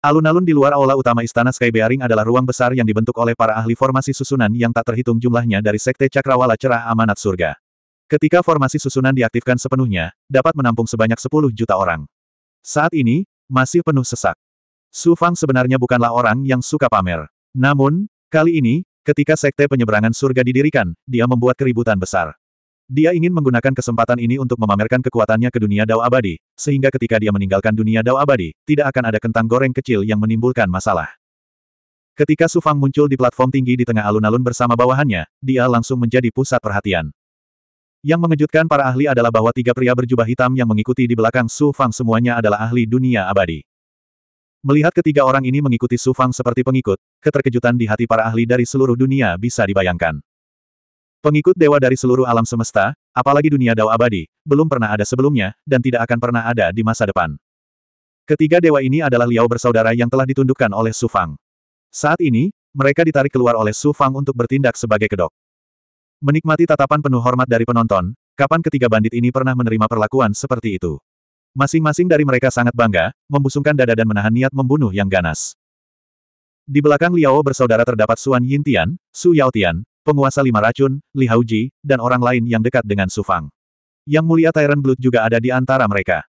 S1: Alun-alun di luar aula utama Istana Sky Bearing adalah ruang besar yang dibentuk oleh para ahli formasi susunan yang tak terhitung jumlahnya dari Sekte Cakrawala Cerah Amanat Surga. Ketika formasi susunan diaktifkan sepenuhnya, dapat menampung sebanyak 10 juta orang. Saat ini, masih penuh sesak. Su Fang sebenarnya bukanlah orang yang suka pamer. Namun, Kali ini, ketika sekte penyeberangan surga didirikan, dia membuat keributan besar. Dia ingin menggunakan kesempatan ini untuk memamerkan kekuatannya ke dunia dao abadi, sehingga ketika dia meninggalkan dunia dao abadi, tidak akan ada kentang goreng kecil yang menimbulkan masalah. Ketika Su Fang muncul di platform tinggi di tengah alun-alun bersama bawahannya, dia langsung menjadi pusat perhatian. Yang mengejutkan para ahli adalah bahwa tiga pria berjubah hitam yang mengikuti di belakang Su Fang semuanya adalah ahli dunia abadi. Melihat ketiga orang ini mengikuti Su Fang seperti pengikut, keterkejutan di hati para ahli dari seluruh dunia bisa dibayangkan. Pengikut dewa dari seluruh alam semesta, apalagi dunia dao abadi, belum pernah ada sebelumnya, dan tidak akan pernah ada di masa depan. Ketiga dewa ini adalah Liao bersaudara yang telah ditundukkan oleh Su Fang. Saat ini, mereka ditarik keluar oleh Su Fang untuk bertindak sebagai kedok. Menikmati tatapan penuh hormat dari penonton, kapan ketiga bandit ini pernah menerima perlakuan seperti itu? Masing-masing dari mereka sangat bangga, membusungkan dada dan menahan niat membunuh yang ganas. Di belakang Liao bersaudara terdapat Suan Yintian, Su Yao Tian, penguasa lima racun, Li Haoji, dan orang lain yang dekat dengan Su Fang. Yang mulia Tyrant Blood juga ada di antara mereka.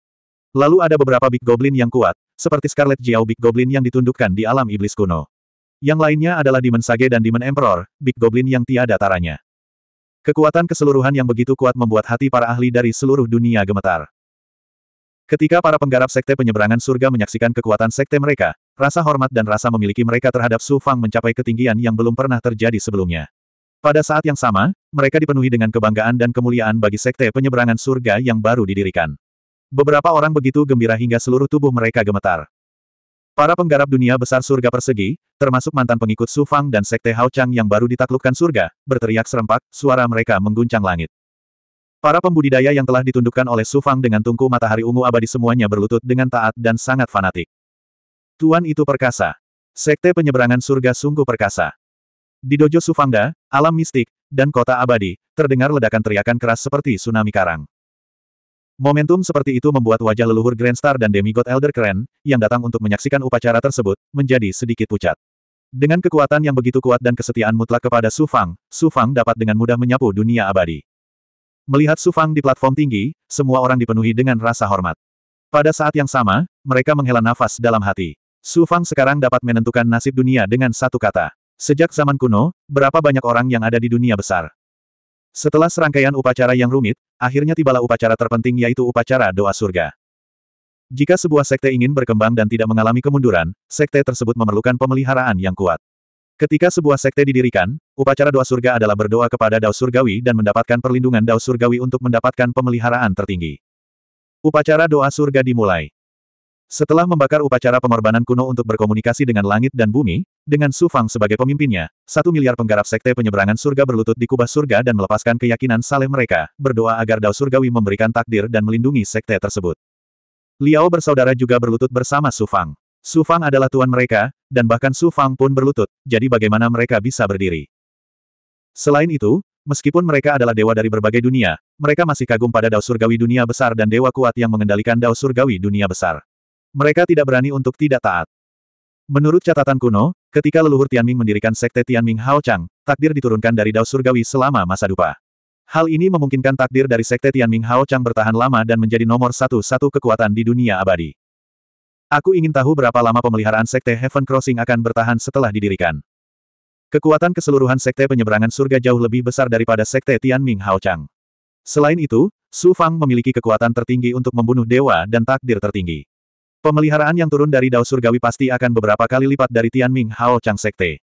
S1: Lalu ada beberapa Big Goblin yang kuat, seperti Scarlet Jiao Big Goblin yang ditundukkan di alam iblis kuno. Yang lainnya adalah Demon Sage dan Demon Emperor, Big Goblin yang tiada taranya. Kekuatan keseluruhan yang begitu kuat membuat hati para ahli dari seluruh dunia gemetar. Ketika para penggarap sekte penyeberangan surga menyaksikan kekuatan sekte mereka, rasa hormat dan rasa memiliki mereka terhadap Su Fang mencapai ketinggian yang belum pernah terjadi sebelumnya. Pada saat yang sama, mereka dipenuhi dengan kebanggaan dan kemuliaan bagi sekte penyeberangan surga yang baru didirikan. Beberapa orang begitu gembira hingga seluruh tubuh mereka gemetar. Para penggarap dunia besar surga persegi, termasuk mantan pengikut Su Fang dan sekte Hao Chang yang baru ditaklukkan surga, berteriak serempak, suara mereka mengguncang langit. Para pembudidaya yang telah ditundukkan oleh Sufang dengan tungku matahari ungu abadi semuanya berlutut dengan taat dan sangat fanatik. Tuan itu perkasa. Sekte penyeberangan surga sungguh perkasa. Di dojo Sufangda, alam mistik, dan kota abadi, terdengar ledakan teriakan keras seperti tsunami karang. Momentum seperti itu membuat wajah leluhur Grandstar dan demigod Elder Keren, yang datang untuk menyaksikan upacara tersebut, menjadi sedikit pucat. Dengan kekuatan yang begitu kuat dan kesetiaan mutlak kepada Sufang, Sufang dapat dengan mudah menyapu dunia abadi. Melihat Su Fang di platform tinggi, semua orang dipenuhi dengan rasa hormat. Pada saat yang sama, mereka menghela nafas dalam hati. Su Fang sekarang dapat menentukan nasib dunia dengan satu kata. Sejak zaman kuno, berapa banyak orang yang ada di dunia besar. Setelah serangkaian upacara yang rumit, akhirnya tibalah upacara terpenting yaitu upacara doa surga. Jika sebuah sekte ingin berkembang dan tidak mengalami kemunduran, sekte tersebut memerlukan pemeliharaan yang kuat. Ketika sebuah sekte didirikan, upacara doa surga adalah berdoa kepada Dao Surgawi dan mendapatkan perlindungan Dao Surgawi untuk mendapatkan pemeliharaan tertinggi. Upacara doa surga dimulai. Setelah membakar upacara pengorbanan kuno untuk berkomunikasi dengan langit dan bumi, dengan Su Fang sebagai pemimpinnya, satu miliar penggarap sekte penyeberangan surga berlutut di kubah surga dan melepaskan keyakinan saleh mereka, berdoa agar Dao Surgawi memberikan takdir dan melindungi sekte tersebut. Liao bersaudara juga berlutut bersama Su Fang. Su Fang adalah tuan mereka, dan bahkan Su Fang pun berlutut, jadi bagaimana mereka bisa berdiri? Selain itu, meskipun mereka adalah dewa dari berbagai dunia, mereka masih kagum pada Dao Surgawi Dunia Besar dan Dewa Kuat yang mengendalikan Dao Surgawi Dunia Besar. Mereka tidak berani untuk tidak taat. Menurut catatan kuno, ketika leluhur Tianming mendirikan sekte Tianming Hao Chang, takdir diturunkan dari Dao Surgawi selama masa dupa. Hal ini memungkinkan takdir dari sekte Tianming Hao Chang bertahan lama dan menjadi nomor satu-satu kekuatan di dunia abadi. Aku ingin tahu berapa lama pemeliharaan Sekte Heaven Crossing akan bertahan setelah didirikan. Kekuatan keseluruhan Sekte Penyeberangan Surga jauh lebih besar daripada Sekte Tianming Haochang. Selain itu, Su Fang memiliki kekuatan tertinggi untuk membunuh dewa dan takdir tertinggi. Pemeliharaan yang turun dari Dao Surgawi pasti akan beberapa kali lipat dari Tianming Hao Chang Sekte.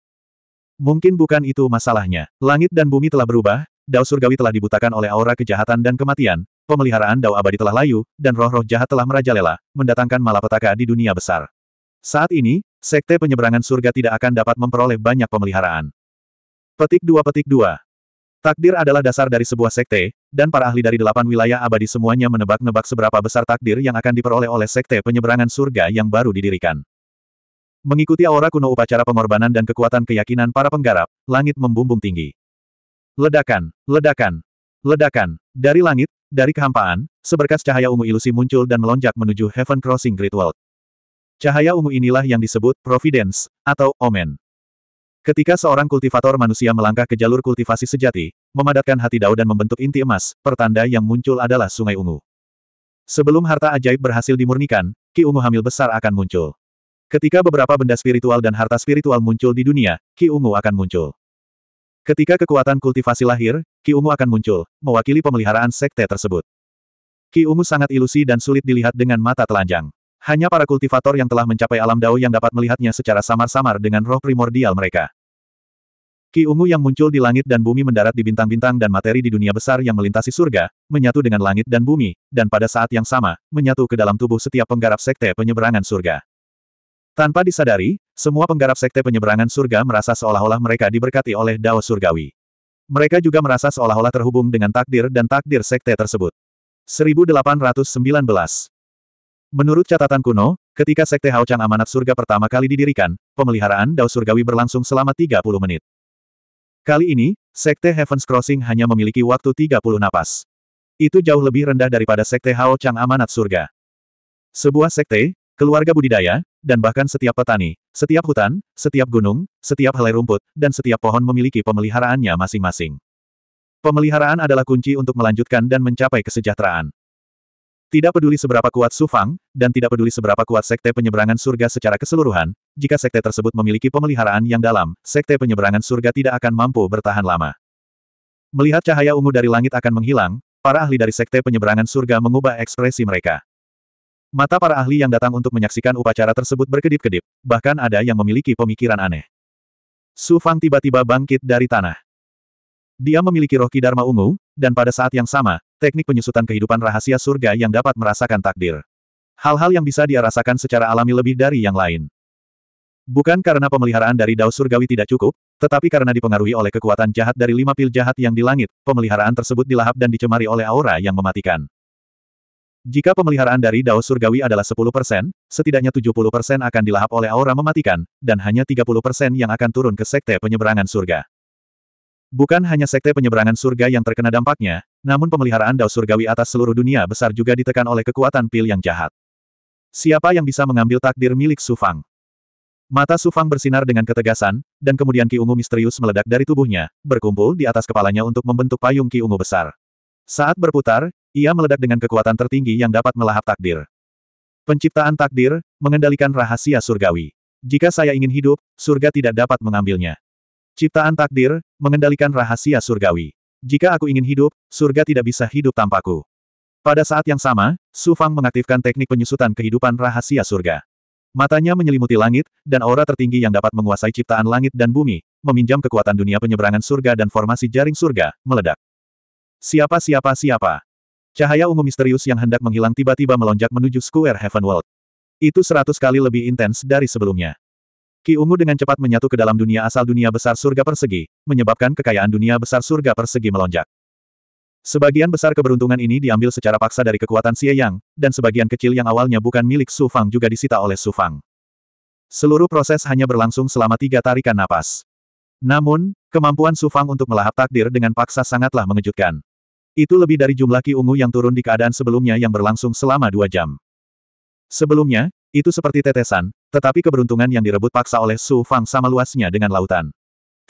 S1: Mungkin bukan itu masalahnya. Langit dan bumi telah berubah, Dao Surgawi telah dibutakan oleh aura kejahatan dan kematian, pemeliharaan Dao abadi telah layu, dan roh-roh jahat telah merajalela, mendatangkan malapetaka di dunia besar. Saat ini, sekte penyeberangan surga tidak akan dapat memperoleh banyak pemeliharaan. Petik 2 Petik 2 Takdir adalah dasar dari sebuah sekte, dan para ahli dari delapan wilayah abadi semuanya menebak-nebak seberapa besar takdir yang akan diperoleh oleh sekte penyeberangan surga yang baru didirikan. Mengikuti aura kuno upacara pengorbanan dan kekuatan keyakinan para penggarap, langit membumbung tinggi. Ledakan, ledakan, ledakan. Dari langit, dari kehampaan, seberkas cahaya ungu ilusi muncul dan melonjak menuju Heaven Crossing Great World. Cahaya ungu inilah yang disebut Providence, atau Omen. Ketika seorang kultivator manusia melangkah ke jalur kultivasi sejati, memadatkan hati dao dan membentuk inti emas, pertanda yang muncul adalah sungai ungu. Sebelum harta ajaib berhasil dimurnikan, ki ungu hamil besar akan muncul. Ketika beberapa benda spiritual dan harta spiritual muncul di dunia, ki ungu akan muncul. Ketika kekuatan kultivasi lahir, Ki Ungu akan muncul, mewakili pemeliharaan sekte tersebut. Ki Ungu sangat ilusi dan sulit dilihat dengan mata telanjang. Hanya para kultivator yang telah mencapai alam dao yang dapat melihatnya secara samar-samar dengan roh primordial mereka. Ki ungu yang muncul di langit dan bumi mendarat di bintang-bintang dan materi di dunia besar yang melintasi surga, menyatu dengan langit dan bumi, dan pada saat yang sama, menyatu ke dalam tubuh setiap penggarap sekte penyeberangan surga. Tanpa disadari, semua penggarap sekte penyeberangan surga merasa seolah-olah mereka diberkati oleh Dao Surgawi. Mereka juga merasa seolah-olah terhubung dengan takdir dan takdir sekte tersebut. 1819 Menurut catatan kuno, ketika Sekte Chang Amanat Surga pertama kali didirikan, pemeliharaan Dao Surgawi berlangsung selama 30 menit. Kali ini, Sekte Heaven's Crossing hanya memiliki waktu 30 napas. Itu jauh lebih rendah daripada Sekte Chang Amanat Surga. Sebuah sekte, keluarga budidaya, dan bahkan setiap petani, setiap hutan, setiap gunung, setiap helai rumput, dan setiap pohon memiliki pemeliharaannya masing-masing. Pemeliharaan adalah kunci untuk melanjutkan dan mencapai kesejahteraan. Tidak peduli seberapa kuat Sufang, dan tidak peduli seberapa kuat Sekte Penyeberangan Surga secara keseluruhan, jika Sekte tersebut memiliki pemeliharaan yang dalam, Sekte Penyeberangan Surga tidak akan mampu bertahan lama. Melihat cahaya ungu dari langit akan menghilang, para ahli dari Sekte Penyeberangan Surga mengubah ekspresi mereka. Mata para ahli yang datang untuk menyaksikan upacara tersebut berkedip-kedip, bahkan ada yang memiliki pemikiran aneh. Su Fang tiba-tiba bangkit dari tanah. Dia memiliki roh Dharma ungu, dan pada saat yang sama, teknik penyusutan kehidupan rahasia surga yang dapat merasakan takdir. Hal-hal yang bisa dia rasakan secara alami lebih dari yang lain. Bukan karena pemeliharaan dari Dao Surgawi tidak cukup, tetapi karena dipengaruhi oleh kekuatan jahat dari lima pil jahat yang di langit, pemeliharaan tersebut dilahap dan dicemari oleh aura yang mematikan. Jika pemeliharaan dari Dao Surgawi adalah 10%, setidaknya 70% akan dilahap oleh aura mematikan, dan hanya 30% yang akan turun ke Sekte Penyeberangan Surga. Bukan hanya Sekte Penyeberangan Surga yang terkena dampaknya, namun pemeliharaan Dao Surgawi atas seluruh dunia besar juga ditekan oleh kekuatan pil yang jahat. Siapa yang bisa mengambil takdir milik Sufang? Mata Sufang bersinar dengan ketegasan, dan kemudian Ki Ungu misterius meledak dari tubuhnya, berkumpul di atas kepalanya untuk membentuk payung Ki Ungu besar. Saat berputar, ia meledak dengan kekuatan tertinggi yang dapat melahap takdir. Penciptaan takdir, mengendalikan rahasia surgawi. Jika saya ingin hidup, surga tidak dapat mengambilnya. Ciptaan takdir, mengendalikan rahasia surgawi. Jika aku ingin hidup, surga tidak bisa hidup tanpaku. Pada saat yang sama, Su Fang mengaktifkan teknik penyusutan kehidupan rahasia surga. Matanya menyelimuti langit, dan aura tertinggi yang dapat menguasai ciptaan langit dan bumi, meminjam kekuatan dunia penyeberangan surga dan formasi jaring surga, meledak. Siapa siapa siapa. Cahaya ungu misterius yang hendak menghilang tiba-tiba melonjak menuju Square Heaven World. Itu seratus kali lebih intens dari sebelumnya. Ki ungu dengan cepat menyatu ke dalam dunia asal dunia besar surga persegi, menyebabkan kekayaan dunia besar surga persegi melonjak. Sebagian besar keberuntungan ini diambil secara paksa dari kekuatan Xie Yang, dan sebagian kecil yang awalnya bukan milik Su Fang juga disita oleh Su Fang. Seluruh proses hanya berlangsung selama tiga tarikan napas. Namun, kemampuan Su Fang untuk melahap takdir dengan paksa sangatlah mengejutkan. Itu lebih dari jumlah Ki Ungu yang turun di keadaan sebelumnya yang berlangsung selama dua jam. Sebelumnya, itu seperti tetesan, tetapi keberuntungan yang direbut paksa oleh Su Fang sama luasnya dengan lautan.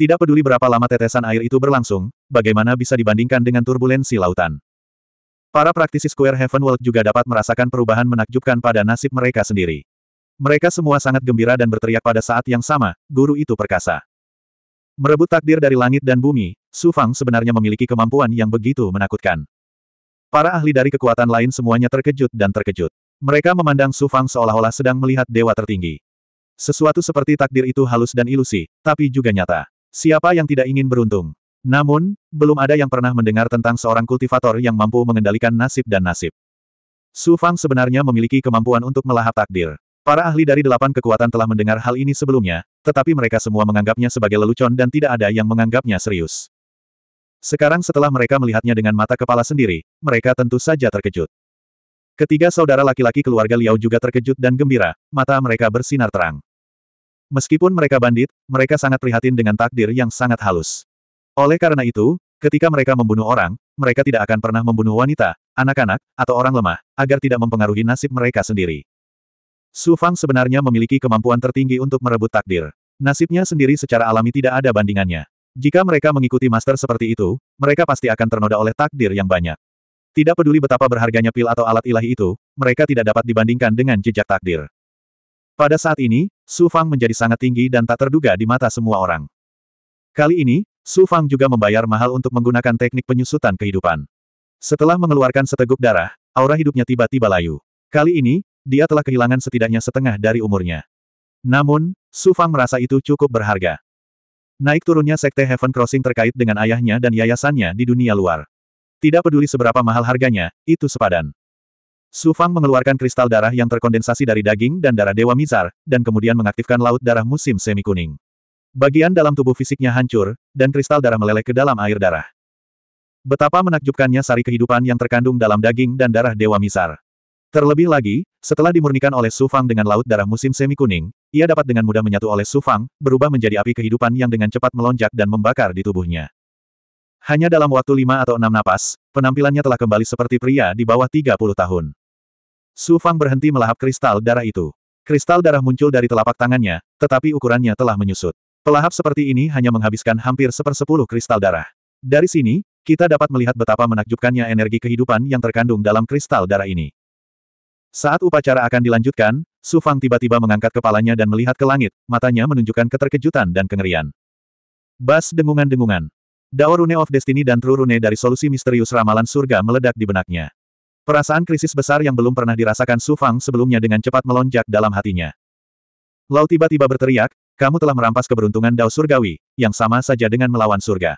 S1: Tidak peduli berapa lama tetesan air itu berlangsung, bagaimana bisa dibandingkan dengan turbulensi lautan. Para praktisi Square Heaven World juga dapat merasakan perubahan menakjubkan pada nasib mereka sendiri. Mereka semua sangat gembira dan berteriak pada saat yang sama, guru itu perkasa. Merebut takdir dari langit dan bumi, Su Fang sebenarnya memiliki kemampuan yang begitu menakutkan. Para ahli dari kekuatan lain semuanya terkejut dan terkejut. Mereka memandang Su Fang seolah-olah sedang melihat dewa tertinggi. Sesuatu seperti takdir itu halus dan ilusi, tapi juga nyata. Siapa yang tidak ingin beruntung? Namun, belum ada yang pernah mendengar tentang seorang kultivator yang mampu mengendalikan nasib dan nasib. Su Fang sebenarnya memiliki kemampuan untuk melahap takdir. Para ahli dari delapan kekuatan telah mendengar hal ini sebelumnya, tetapi mereka semua menganggapnya sebagai lelucon dan tidak ada yang menganggapnya serius. Sekarang setelah mereka melihatnya dengan mata kepala sendiri, mereka tentu saja terkejut. Ketiga saudara laki-laki keluarga Liao juga terkejut dan gembira, mata mereka bersinar terang. Meskipun mereka bandit, mereka sangat prihatin dengan takdir yang sangat halus. Oleh karena itu, ketika mereka membunuh orang, mereka tidak akan pernah membunuh wanita, anak-anak, atau orang lemah, agar tidak mempengaruhi nasib mereka sendiri. Su Fang sebenarnya memiliki kemampuan tertinggi untuk merebut takdir. Nasibnya sendiri secara alami tidak ada bandingannya. Jika mereka mengikuti master seperti itu, mereka pasti akan ternoda oleh takdir yang banyak. Tidak peduli betapa berharganya pil atau alat ilahi itu, mereka tidak dapat dibandingkan dengan jejak takdir. Pada saat ini, Su Fang menjadi sangat tinggi dan tak terduga di mata semua orang. Kali ini, Su Fang juga membayar mahal untuk menggunakan teknik penyusutan kehidupan. Setelah mengeluarkan seteguk darah, aura hidupnya tiba-tiba layu. Kali ini, dia telah kehilangan setidaknya setengah dari umurnya. Namun, Su Fang merasa itu cukup berharga. Naik turunnya Sekte Heaven Crossing terkait dengan ayahnya dan yayasannya di dunia luar. Tidak peduli seberapa mahal harganya, itu sepadan. Su Fang mengeluarkan kristal darah yang terkondensasi dari daging dan darah Dewa Mizar, dan kemudian mengaktifkan laut darah musim semi kuning. Bagian dalam tubuh fisiknya hancur, dan kristal darah meleleh ke dalam air darah. Betapa menakjubkannya sari kehidupan yang terkandung dalam daging dan darah Dewa Mizar. Terlebih lagi, setelah dimurnikan oleh Sufang dengan laut darah musim semi kuning, ia dapat dengan mudah menyatu oleh Sufang, berubah menjadi api kehidupan yang dengan cepat melonjak dan membakar di tubuhnya. Hanya dalam waktu lima atau enam napas, penampilannya telah kembali seperti pria di bawah 30 tahun. Sufang berhenti melahap kristal darah itu. Kristal darah muncul dari telapak tangannya, tetapi ukurannya telah menyusut. Pelahap seperti ini hanya menghabiskan hampir sepersepuluh kristal darah. Dari sini, kita dapat melihat betapa menakjubkannya energi kehidupan yang terkandung dalam kristal darah ini. Saat upacara akan dilanjutkan, Su Fang tiba-tiba mengangkat kepalanya dan melihat ke langit, matanya menunjukkan keterkejutan dan kengerian. Bas dengungan-dengungan. Dao Rune of Destiny dan True Rune dari solusi misterius ramalan surga meledak di benaknya. Perasaan krisis besar yang belum pernah dirasakan Su Fang sebelumnya dengan cepat melonjak dalam hatinya. Lau tiba-tiba berteriak, kamu telah merampas keberuntungan Dao Surgawi, yang sama saja dengan melawan surga.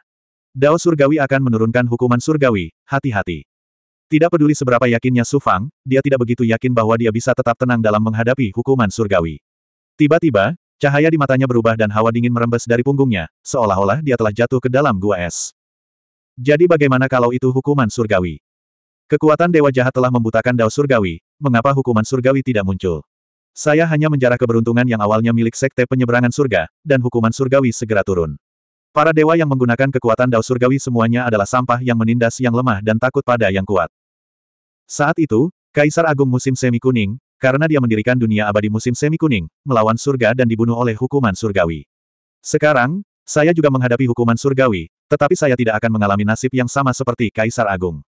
S1: Dao Surgawi akan menurunkan hukuman surgawi, hati-hati. Tidak peduli seberapa yakinnya Su Fang, dia tidak begitu yakin bahwa dia bisa tetap tenang dalam menghadapi hukuman surgawi. Tiba-tiba, cahaya di matanya berubah dan hawa dingin merembes dari punggungnya, seolah-olah dia telah jatuh ke dalam gua es. Jadi bagaimana kalau itu hukuman surgawi? Kekuatan Dewa Jahat telah membutakan Dao Surgawi, mengapa hukuman surgawi tidak muncul? Saya hanya menjarah keberuntungan yang awalnya milik Sekte Penyeberangan Surga, dan hukuman surgawi segera turun. Para dewa yang menggunakan kekuatan Dao Surgawi semuanya adalah sampah yang menindas yang lemah dan takut pada yang kuat. Saat itu, Kaisar Agung Musim Semi Kuning, karena dia mendirikan dunia abadi musim semi kuning, melawan surga dan dibunuh oleh hukuman surgawi. Sekarang, saya juga menghadapi hukuman surgawi, tetapi saya tidak akan mengalami nasib yang sama seperti Kaisar Agung.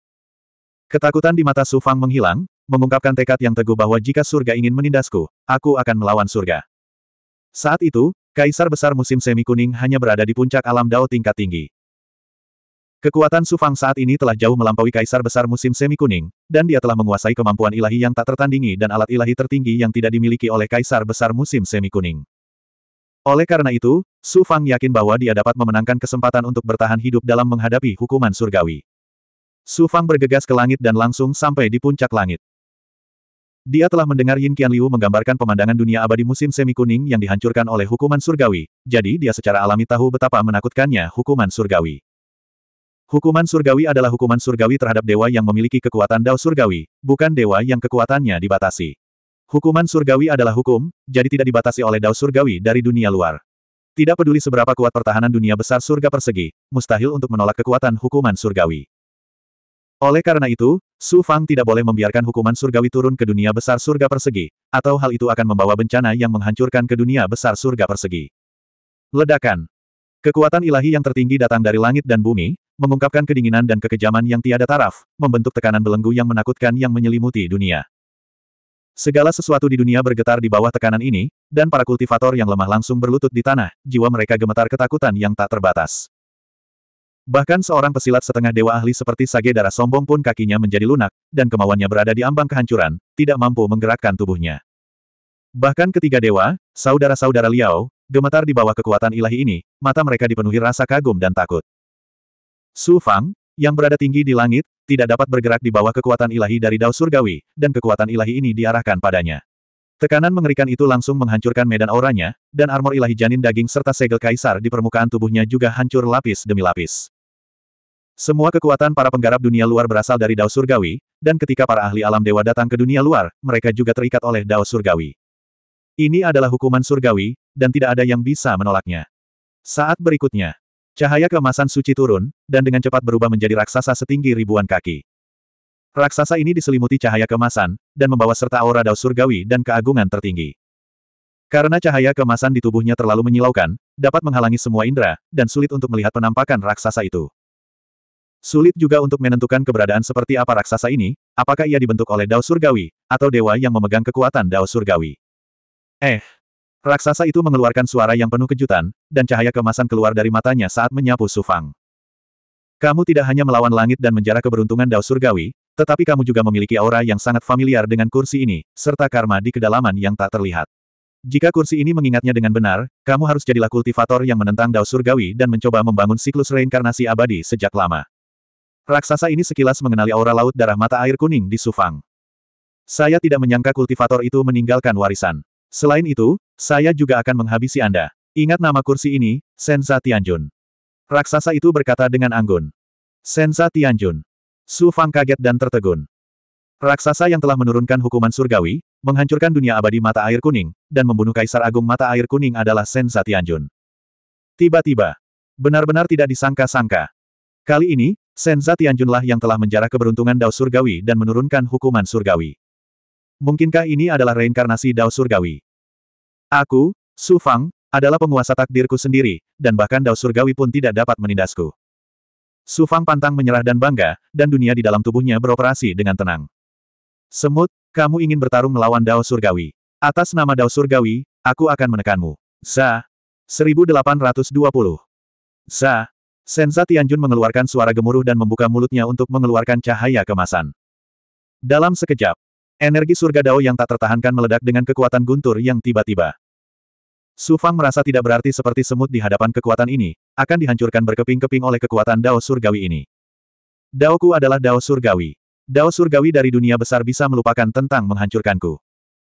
S1: Ketakutan di mata Sufang menghilang, mengungkapkan tekad yang teguh bahwa jika surga ingin menindasku, aku akan melawan surga. Saat itu, Kaisar Besar Musim Semi Kuning hanya berada di puncak alam dao tingkat tinggi. Kekuatan Sufang saat ini telah jauh melampaui Kaisar Besar Musim Semi Kuning, dan dia telah menguasai kemampuan ilahi yang tak tertandingi dan alat ilahi tertinggi yang tidak dimiliki oleh Kaisar Besar Musim Semi Kuning. Oleh karena itu, Sufang yakin bahwa dia dapat memenangkan kesempatan untuk bertahan hidup dalam menghadapi hukuman surgawi. Sufang bergegas ke langit dan langsung sampai di puncak langit. Dia telah mendengar Yin Qian Liu menggambarkan pemandangan dunia abadi musim semi kuning yang dihancurkan oleh hukuman surgawi, jadi dia secara alami tahu betapa menakutkannya hukuman surgawi. Hukuman surgawi adalah hukuman surgawi terhadap dewa yang memiliki kekuatan dao surgawi, bukan dewa yang kekuatannya dibatasi. Hukuman surgawi adalah hukum, jadi tidak dibatasi oleh dao surgawi dari dunia luar. Tidak peduli seberapa kuat pertahanan dunia besar surga persegi, mustahil untuk menolak kekuatan hukuman surgawi. Oleh karena itu, Su Fang tidak boleh membiarkan hukuman surgawi turun ke dunia besar surga persegi, atau hal itu akan membawa bencana yang menghancurkan ke dunia besar surga persegi. Ledakan Kekuatan ilahi yang tertinggi datang dari langit dan bumi, mengungkapkan kedinginan dan kekejaman yang tiada taraf, membentuk tekanan belenggu yang menakutkan yang menyelimuti dunia. Segala sesuatu di dunia bergetar di bawah tekanan ini, dan para kultivator yang lemah langsung berlutut di tanah, jiwa mereka gemetar ketakutan yang tak terbatas. Bahkan seorang pesilat setengah dewa ahli seperti Sage Darah Sombong pun kakinya menjadi lunak, dan kemauannya berada di ambang kehancuran, tidak mampu menggerakkan tubuhnya. Bahkan ketiga dewa, saudara-saudara Liao, gemetar di bawah kekuatan ilahi ini, mata mereka dipenuhi rasa kagum dan takut. Su Fang, yang berada tinggi di langit, tidak dapat bergerak di bawah kekuatan ilahi dari Dao Surgawi, dan kekuatan ilahi ini diarahkan padanya. Tekanan mengerikan itu langsung menghancurkan medan auranya, dan armor ilahi janin daging serta segel kaisar di permukaan tubuhnya juga hancur lapis demi lapis. Semua kekuatan para penggarap dunia luar berasal dari Dao Surgawi, dan ketika para ahli alam dewa datang ke dunia luar, mereka juga terikat oleh Dao Surgawi. Ini adalah hukuman surgawi, dan tidak ada yang bisa menolaknya. Saat berikutnya, Cahaya keemasan suci turun, dan dengan cepat berubah menjadi raksasa setinggi ribuan kaki. Raksasa ini diselimuti cahaya kemasan, dan membawa serta aura dao surgawi dan keagungan tertinggi. Karena cahaya kemasan di tubuhnya terlalu menyilaukan, dapat menghalangi semua indera, dan sulit untuk melihat penampakan raksasa itu. Sulit juga untuk menentukan keberadaan seperti apa raksasa ini, apakah ia dibentuk oleh dao surgawi, atau dewa yang memegang kekuatan dao surgawi. Eh, Raksasa itu mengeluarkan suara yang penuh kejutan, dan cahaya kemasan keluar dari matanya saat menyapu Sufang. Kamu tidak hanya melawan langit dan menjara keberuntungan Dao Surgawi, tetapi kamu juga memiliki aura yang sangat familiar dengan kursi ini, serta karma di kedalaman yang tak terlihat. Jika kursi ini mengingatnya dengan benar, kamu harus jadilah kultivator yang menentang Dao Surgawi dan mencoba membangun siklus reinkarnasi abadi sejak lama. Raksasa ini sekilas mengenali aura laut darah mata air kuning di Sufang. Saya tidak menyangka kultivator itu meninggalkan warisan. Selain itu, saya juga akan menghabisi Anda. Ingat nama kursi ini, Senza Tianjun. Raksasa itu berkata dengan anggun. Senza Tianjun. Su Fang kaget dan tertegun. Raksasa yang telah menurunkan hukuman surgawi, menghancurkan dunia abadi mata air kuning, dan membunuh Kaisar Agung mata air kuning adalah Senza Tianjun. Tiba-tiba. Benar-benar tidak disangka-sangka. Kali ini, Senza Tianjunlah yang telah menjarah keberuntungan Dao Surgawi dan menurunkan hukuman surgawi. Mungkinkah ini adalah reinkarnasi Dao Surgawi? Aku, Su Fang, adalah penguasa takdirku sendiri, dan bahkan Dao Surgawi pun tidak dapat menindasku. Su Fang pantang menyerah dan bangga, dan dunia di dalam tubuhnya beroperasi dengan tenang. Semut, kamu ingin bertarung melawan Dao Surgawi. Atas nama Dao Surgawi, aku akan menekanmu. Za. 1820. Za. Senza Tianjun mengeluarkan suara gemuruh dan membuka mulutnya untuk mengeluarkan cahaya kemasan. Dalam sekejap, energi surga Dao yang tak tertahankan meledak dengan kekuatan guntur yang tiba-tiba. Su Fang merasa tidak berarti seperti semut di hadapan kekuatan ini, akan dihancurkan berkeping-keping oleh kekuatan Dao Surgawi ini. Daoku adalah Dao Surgawi. Dao Surgawi dari dunia besar bisa melupakan tentang menghancurkanku.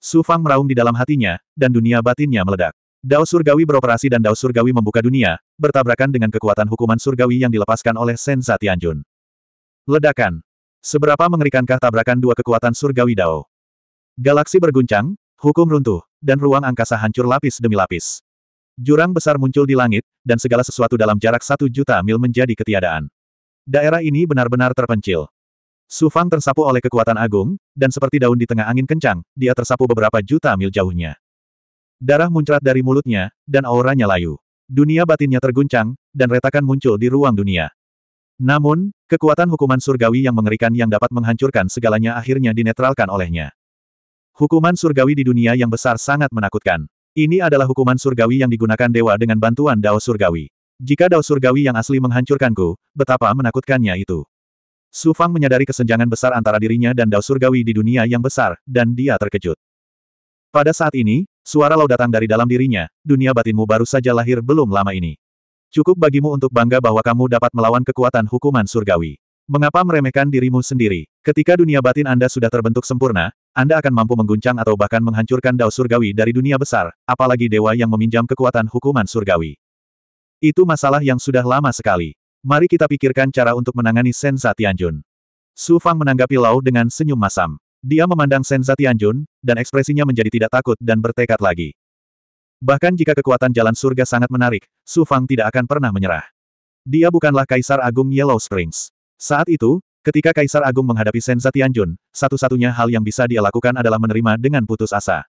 S1: Su Fang meraung di dalam hatinya, dan dunia batinnya meledak. Dao Surgawi beroperasi dan Dao Surgawi membuka dunia, bertabrakan dengan kekuatan hukuman Surgawi yang dilepaskan oleh Senza Tianjun. Ledakan. Seberapa mengerikankah tabrakan dua kekuatan Surgawi Dao? Galaksi berguncang, Hukum runtuh, dan ruang angkasa hancur lapis demi lapis. Jurang besar muncul di langit, dan segala sesuatu dalam jarak satu juta mil menjadi ketiadaan. Daerah ini benar-benar terpencil. Sufang tersapu oleh kekuatan agung, dan seperti daun di tengah angin kencang, dia tersapu beberapa juta mil jauhnya. Darah muncrat dari mulutnya, dan auranya layu. Dunia batinnya terguncang, dan retakan muncul di ruang dunia. Namun, kekuatan hukuman surgawi yang mengerikan yang dapat menghancurkan segalanya akhirnya dinetralkan olehnya. Hukuman surgawi di dunia yang besar sangat menakutkan. Ini adalah hukuman surgawi yang digunakan dewa dengan bantuan dao surgawi. Jika dao surgawi yang asli menghancurkanku, betapa menakutkannya itu. Su Fang menyadari kesenjangan besar antara dirinya dan dao surgawi di dunia yang besar, dan dia terkejut. Pada saat ini, suara lau datang dari dalam dirinya, dunia batinmu baru saja lahir belum lama ini. Cukup bagimu untuk bangga bahwa kamu dapat melawan kekuatan hukuman surgawi. Mengapa meremehkan dirimu sendiri? Ketika dunia batin Anda sudah terbentuk sempurna, anda akan mampu mengguncang atau bahkan menghancurkan dao surgawi dari dunia besar, apalagi dewa yang meminjam kekuatan hukuman surgawi. Itu masalah yang sudah lama sekali. Mari kita pikirkan cara untuk menangani Senza Tianjun. Su Fang menanggapi Lau dengan senyum masam. Dia memandang Senza Tianjun, dan ekspresinya menjadi tidak takut dan bertekad lagi. Bahkan jika kekuatan jalan surga sangat menarik, Su Fang tidak akan pernah menyerah. Dia bukanlah Kaisar Agung Yellow Springs. Saat itu, Ketika Kaisar Agung menghadapi Senza Tianjun, satu-satunya hal yang bisa dia lakukan adalah menerima dengan putus asa.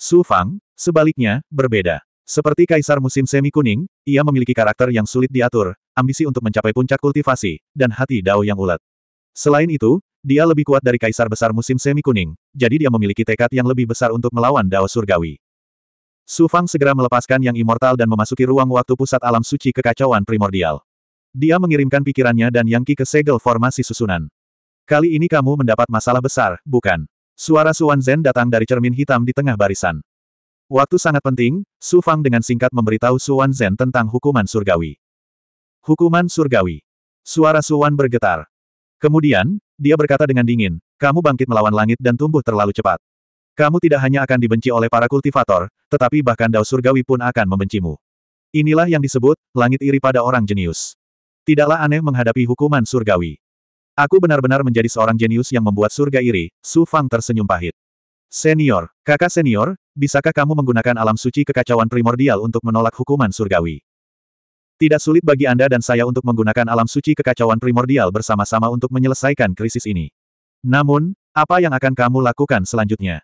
S1: Su Fang, sebaliknya, berbeda. Seperti Kaisar musim semi kuning, ia memiliki karakter yang sulit diatur, ambisi untuk mencapai puncak kultivasi, dan hati dao yang ulet. Selain itu, dia lebih kuat dari Kaisar besar musim semi kuning, jadi dia memiliki tekad yang lebih besar untuk melawan dao surgawi. Su Fang segera melepaskan yang immortal dan memasuki ruang waktu pusat alam suci kekacauan primordial. Dia mengirimkan pikirannya dan Yangki ke segel formasi susunan. Kali ini kamu mendapat masalah besar, bukan? Suara Suan Zhen datang dari cermin hitam di tengah barisan. Waktu sangat penting, Su Fang dengan singkat memberitahu Suan Zhen tentang hukuman surgawi. Hukuman surgawi. Suara Suan bergetar. Kemudian, dia berkata dengan dingin, kamu bangkit melawan langit dan tumbuh terlalu cepat. Kamu tidak hanya akan dibenci oleh para kultivator, tetapi bahkan dao surgawi pun akan membencimu. Inilah yang disebut, langit iri pada orang jenius. Tidaklah aneh menghadapi hukuman surgawi. Aku benar-benar menjadi seorang jenius yang membuat surga iri, Su Fang tersenyum pahit. Senior, kakak senior, bisakah kamu menggunakan alam suci kekacauan primordial untuk menolak hukuman surgawi? Tidak sulit bagi Anda dan saya untuk menggunakan alam suci kekacauan primordial bersama-sama untuk menyelesaikan krisis ini. Namun, apa yang akan kamu lakukan selanjutnya?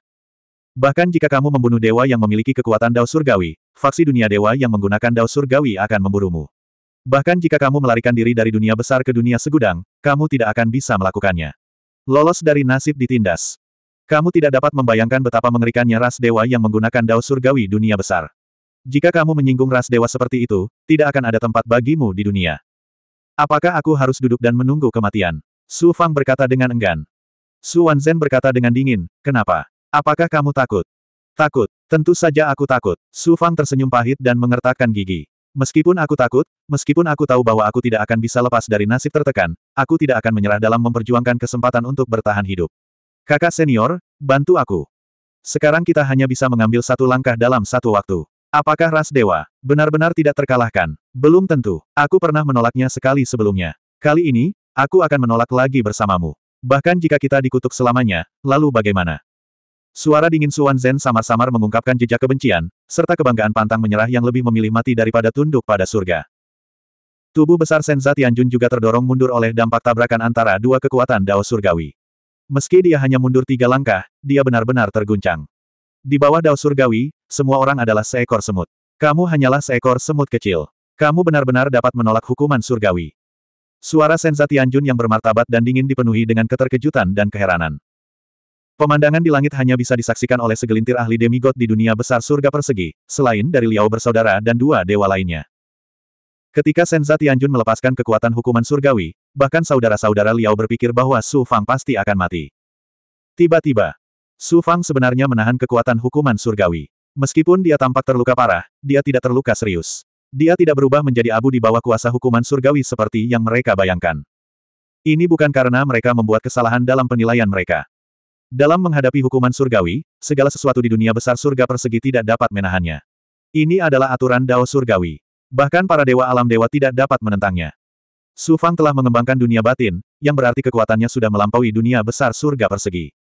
S1: Bahkan jika kamu membunuh dewa yang memiliki kekuatan dao surgawi, faksi dunia dewa yang menggunakan dao surgawi akan memburumu. Bahkan jika kamu melarikan diri dari dunia besar ke dunia segudang, kamu tidak akan bisa melakukannya. Lolos dari nasib ditindas. Kamu tidak dapat membayangkan betapa mengerikannya ras dewa yang menggunakan dao surgawi dunia besar. Jika kamu menyinggung ras dewa seperti itu, tidak akan ada tempat bagimu di dunia. Apakah aku harus duduk dan menunggu kematian? Su Fang berkata dengan enggan. Su Wanzhen berkata dengan dingin, kenapa? Apakah kamu takut? Takut, tentu saja aku takut. Su Fang tersenyum pahit dan mengertakkan gigi. Meskipun aku takut, meskipun aku tahu bahwa aku tidak akan bisa lepas dari nasib tertekan, aku tidak akan menyerah dalam memperjuangkan kesempatan untuk bertahan hidup. Kakak senior, bantu aku. Sekarang kita hanya bisa mengambil satu langkah dalam satu waktu. Apakah ras dewa benar-benar tidak terkalahkan? Belum tentu. Aku pernah menolaknya sekali sebelumnya. Kali ini, aku akan menolak lagi bersamamu. Bahkan jika kita dikutuk selamanya, lalu bagaimana? Suara dingin Suan Zen samar-samar mengungkapkan jejak kebencian, serta kebanggaan pantang menyerah yang lebih memilih mati daripada tunduk pada surga. Tubuh besar Senza Tianjun juga terdorong mundur oleh dampak tabrakan antara dua kekuatan Dao Surgawi. Meski dia hanya mundur tiga langkah, dia benar-benar terguncang. Di bawah Dao Surgawi, semua orang adalah seekor semut. Kamu hanyalah seekor semut kecil. Kamu benar-benar dapat menolak hukuman surgawi. Suara Senza Tianjun yang bermartabat dan dingin dipenuhi dengan keterkejutan dan keheranan. Pemandangan di langit hanya bisa disaksikan oleh segelintir ahli demigod di dunia besar surga persegi, selain dari Liao bersaudara dan dua dewa lainnya. Ketika Senza Tianjun melepaskan kekuatan hukuman surgawi, bahkan saudara-saudara Liao berpikir bahwa Su Fang pasti akan mati. Tiba-tiba, Su Fang sebenarnya menahan kekuatan hukuman surgawi. Meskipun dia tampak terluka parah, dia tidak terluka serius. Dia tidak berubah menjadi abu di bawah kuasa hukuman surgawi seperti yang mereka bayangkan. Ini bukan karena mereka membuat kesalahan dalam penilaian mereka. Dalam menghadapi hukuman surgawi, segala sesuatu di dunia besar surga persegi tidak dapat menahannya. Ini adalah aturan Dao surgawi. Bahkan para dewa alam dewa tidak dapat menentangnya. Su Fang telah mengembangkan dunia batin, yang berarti kekuatannya sudah melampaui dunia besar surga persegi.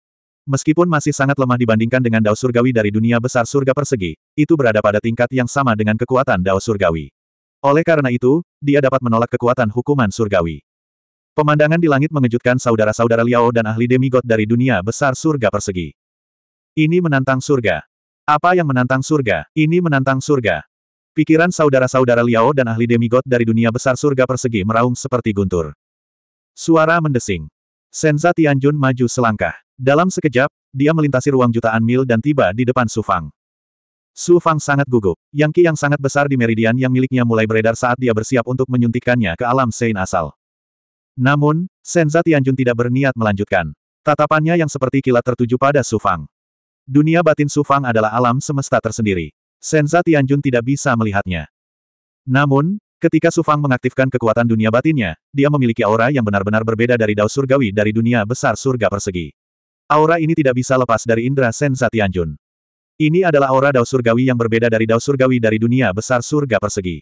S1: Meskipun masih sangat lemah dibandingkan dengan Dao surgawi dari dunia besar surga persegi, itu berada pada tingkat yang sama dengan kekuatan Dao surgawi. Oleh karena itu, dia dapat menolak kekuatan hukuman surgawi. Pemandangan di langit mengejutkan saudara-saudara Liao dan ahli demigod dari dunia besar surga persegi. Ini menantang surga. Apa yang menantang surga? Ini menantang surga. Pikiran saudara-saudara Liao dan ahli demigod dari dunia besar surga persegi meraung seperti guntur. Suara mendesing. Senza Tianjun maju selangkah. Dalam sekejap, dia melintasi ruang jutaan mil dan tiba di depan Su Fang. Su Fang sangat gugup. Yang Qi yang sangat besar di meridian yang miliknya mulai beredar saat dia bersiap untuk menyuntikkannya ke alam Sein asal. Namun, Senza Tianjun tidak berniat melanjutkan. Tatapannya yang seperti kilat tertuju pada Sufang. Dunia batin Sufang adalah alam semesta tersendiri. Senza Tianjun tidak bisa melihatnya. Namun, ketika Sufang mengaktifkan kekuatan dunia batinnya, dia memiliki aura yang benar-benar berbeda dari dao surgawi dari dunia besar surga persegi. Aura ini tidak bisa lepas dari indera Senza Tianjun. Ini adalah aura dao surgawi yang berbeda dari dao surgawi dari dunia besar surga persegi.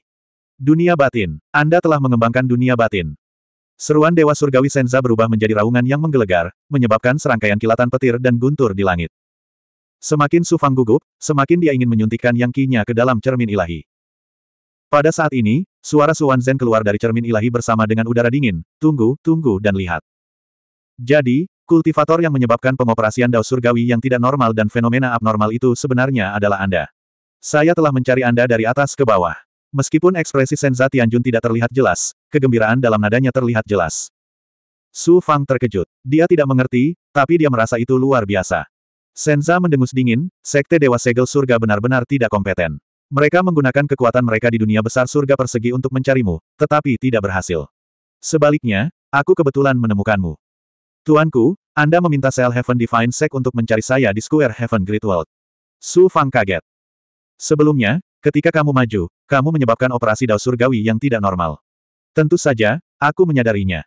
S1: Dunia batin. Anda telah mengembangkan dunia batin. Seruan Dewa Surgawi Senza berubah menjadi raungan yang menggelegar, menyebabkan serangkaian kilatan petir dan guntur di langit. Semakin Sufang gugup, semakin dia ingin menyuntikkan yang Qi-nya ke dalam cermin ilahi. Pada saat ini, suara Suan Zen keluar dari cermin ilahi bersama dengan udara dingin, tunggu, tunggu dan lihat. Jadi, kultivator yang menyebabkan pengoperasian Dao Surgawi yang tidak normal dan fenomena abnormal itu sebenarnya adalah Anda. Saya telah mencari Anda dari atas ke bawah. Meskipun ekspresi Senza Tianjun tidak terlihat jelas, kegembiraan dalam nadanya terlihat jelas. Su Fang terkejut. Dia tidak mengerti, tapi dia merasa itu luar biasa. Senza mendengus dingin, Sekte Dewa Segel Surga benar-benar tidak kompeten. Mereka menggunakan kekuatan mereka di dunia besar surga persegi untuk mencarimu, tetapi tidak berhasil. Sebaliknya, aku kebetulan menemukanmu. Tuanku, Anda meminta Cell Heaven Divine Sect untuk mencari saya di Square Heaven Great World. Su Fang kaget. Sebelumnya, Ketika kamu maju, kamu menyebabkan operasi dao surgawi yang tidak normal. Tentu saja, aku menyadarinya.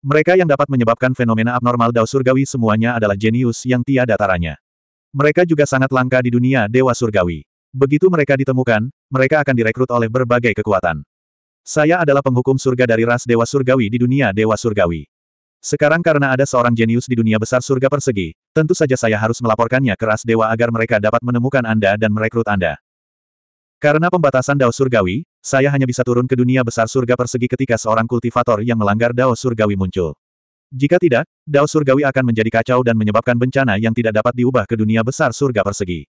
S1: Mereka yang dapat menyebabkan fenomena abnormal dao surgawi semuanya adalah jenius yang tiada taranya. Mereka juga sangat langka di dunia dewa surgawi. Begitu mereka ditemukan, mereka akan direkrut oleh berbagai kekuatan. Saya adalah penghukum surga dari ras dewa surgawi di dunia dewa surgawi. Sekarang karena ada seorang jenius di dunia besar surga persegi, tentu saja saya harus melaporkannya ke ras dewa agar mereka dapat menemukan Anda dan merekrut Anda. Karena pembatasan Dao Surgawi, saya hanya bisa turun ke dunia besar surga persegi ketika seorang kultivator yang melanggar Dao Surgawi muncul. Jika tidak, Dao Surgawi akan menjadi kacau dan menyebabkan bencana yang tidak dapat diubah ke dunia besar surga persegi.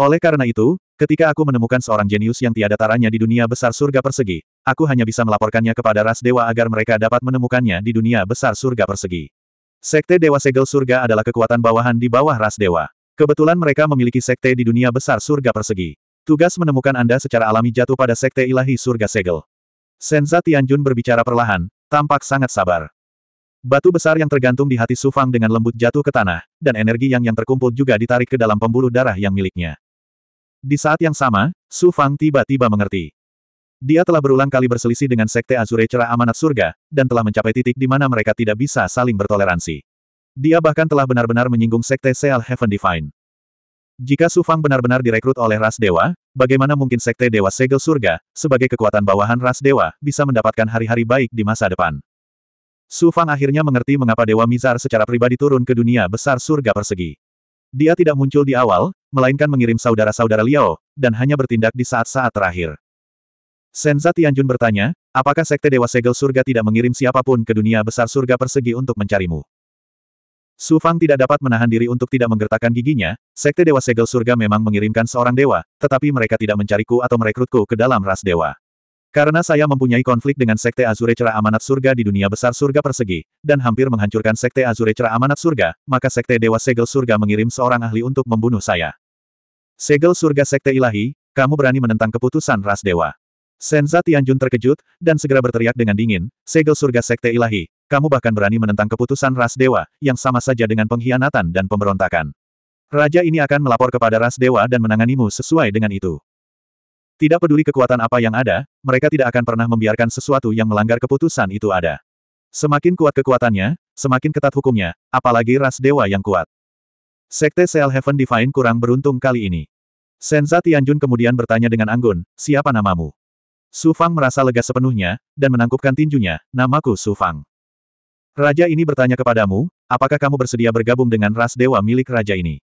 S1: Oleh karena itu, ketika aku menemukan seorang jenius yang tiada taranya di dunia besar surga persegi, aku hanya bisa melaporkannya kepada ras dewa agar mereka dapat menemukannya di dunia besar surga persegi. Sekte Dewa Segel Surga adalah kekuatan bawahan di bawah ras dewa. Kebetulan mereka memiliki sekte di dunia besar surga persegi. Tugas menemukan Anda secara alami jatuh pada Sekte Ilahi Surga Segel. Senza Tianjun berbicara perlahan, tampak sangat sabar. Batu besar yang tergantung di hati Sufang dengan lembut jatuh ke tanah, dan energi yang yang terkumpul juga ditarik ke dalam pembuluh darah yang miliknya. Di saat yang sama, Sufang tiba-tiba mengerti. Dia telah berulang kali berselisih dengan Sekte Azure Cerah Amanat Surga, dan telah mencapai titik di mana mereka tidak bisa saling bertoleransi. Dia bahkan telah benar-benar menyinggung Sekte Seal Heaven Divine. Jika Sufang benar-benar direkrut oleh ras dewa, bagaimana mungkin sekte dewa segel surga, sebagai kekuatan bawahan ras dewa, bisa mendapatkan hari-hari baik di masa depan. Sufang akhirnya mengerti mengapa Dewa Mizar secara pribadi turun ke dunia besar surga persegi. Dia tidak muncul di awal, melainkan mengirim saudara-saudara Liao, dan hanya bertindak di saat-saat terakhir. Senza Tianjun bertanya, apakah sekte Dewa Segel Surga tidak mengirim siapapun ke dunia besar surga persegi untuk mencarimu? Su Fang tidak dapat menahan diri untuk tidak menggertakkan giginya, Sekte Dewa Segel Surga memang mengirimkan seorang dewa, tetapi mereka tidak mencariku atau merekrutku ke dalam ras dewa. Karena saya mempunyai konflik dengan Sekte Azure Cera Amanat Surga di dunia besar surga persegi, dan hampir menghancurkan Sekte Azure Cera Amanat Surga, maka Sekte Dewa Segel Surga mengirim seorang ahli untuk membunuh saya. Segel Surga Sekte Ilahi, kamu berani menentang keputusan ras dewa. Senza Tianjun terkejut, dan segera berteriak dengan dingin, Segel Surga Sekte Ilahi, kamu bahkan berani menentang keputusan Ras Dewa, yang sama saja dengan pengkhianatan dan pemberontakan. Raja ini akan melapor kepada Ras Dewa dan menanganimu sesuai dengan itu. Tidak peduli kekuatan apa yang ada, mereka tidak akan pernah membiarkan sesuatu yang melanggar keputusan itu ada. Semakin kuat kekuatannya, semakin ketat hukumnya, apalagi Ras Dewa yang kuat. Sekte Seal Heaven Divine kurang beruntung kali ini. Senza Tianjun kemudian bertanya dengan anggun, siapa namamu? Su Fang merasa lega sepenuhnya, dan menangkupkan tinjunya, namaku Su Fang. Raja ini bertanya kepadamu, apakah kamu bersedia bergabung dengan ras dewa milik raja ini?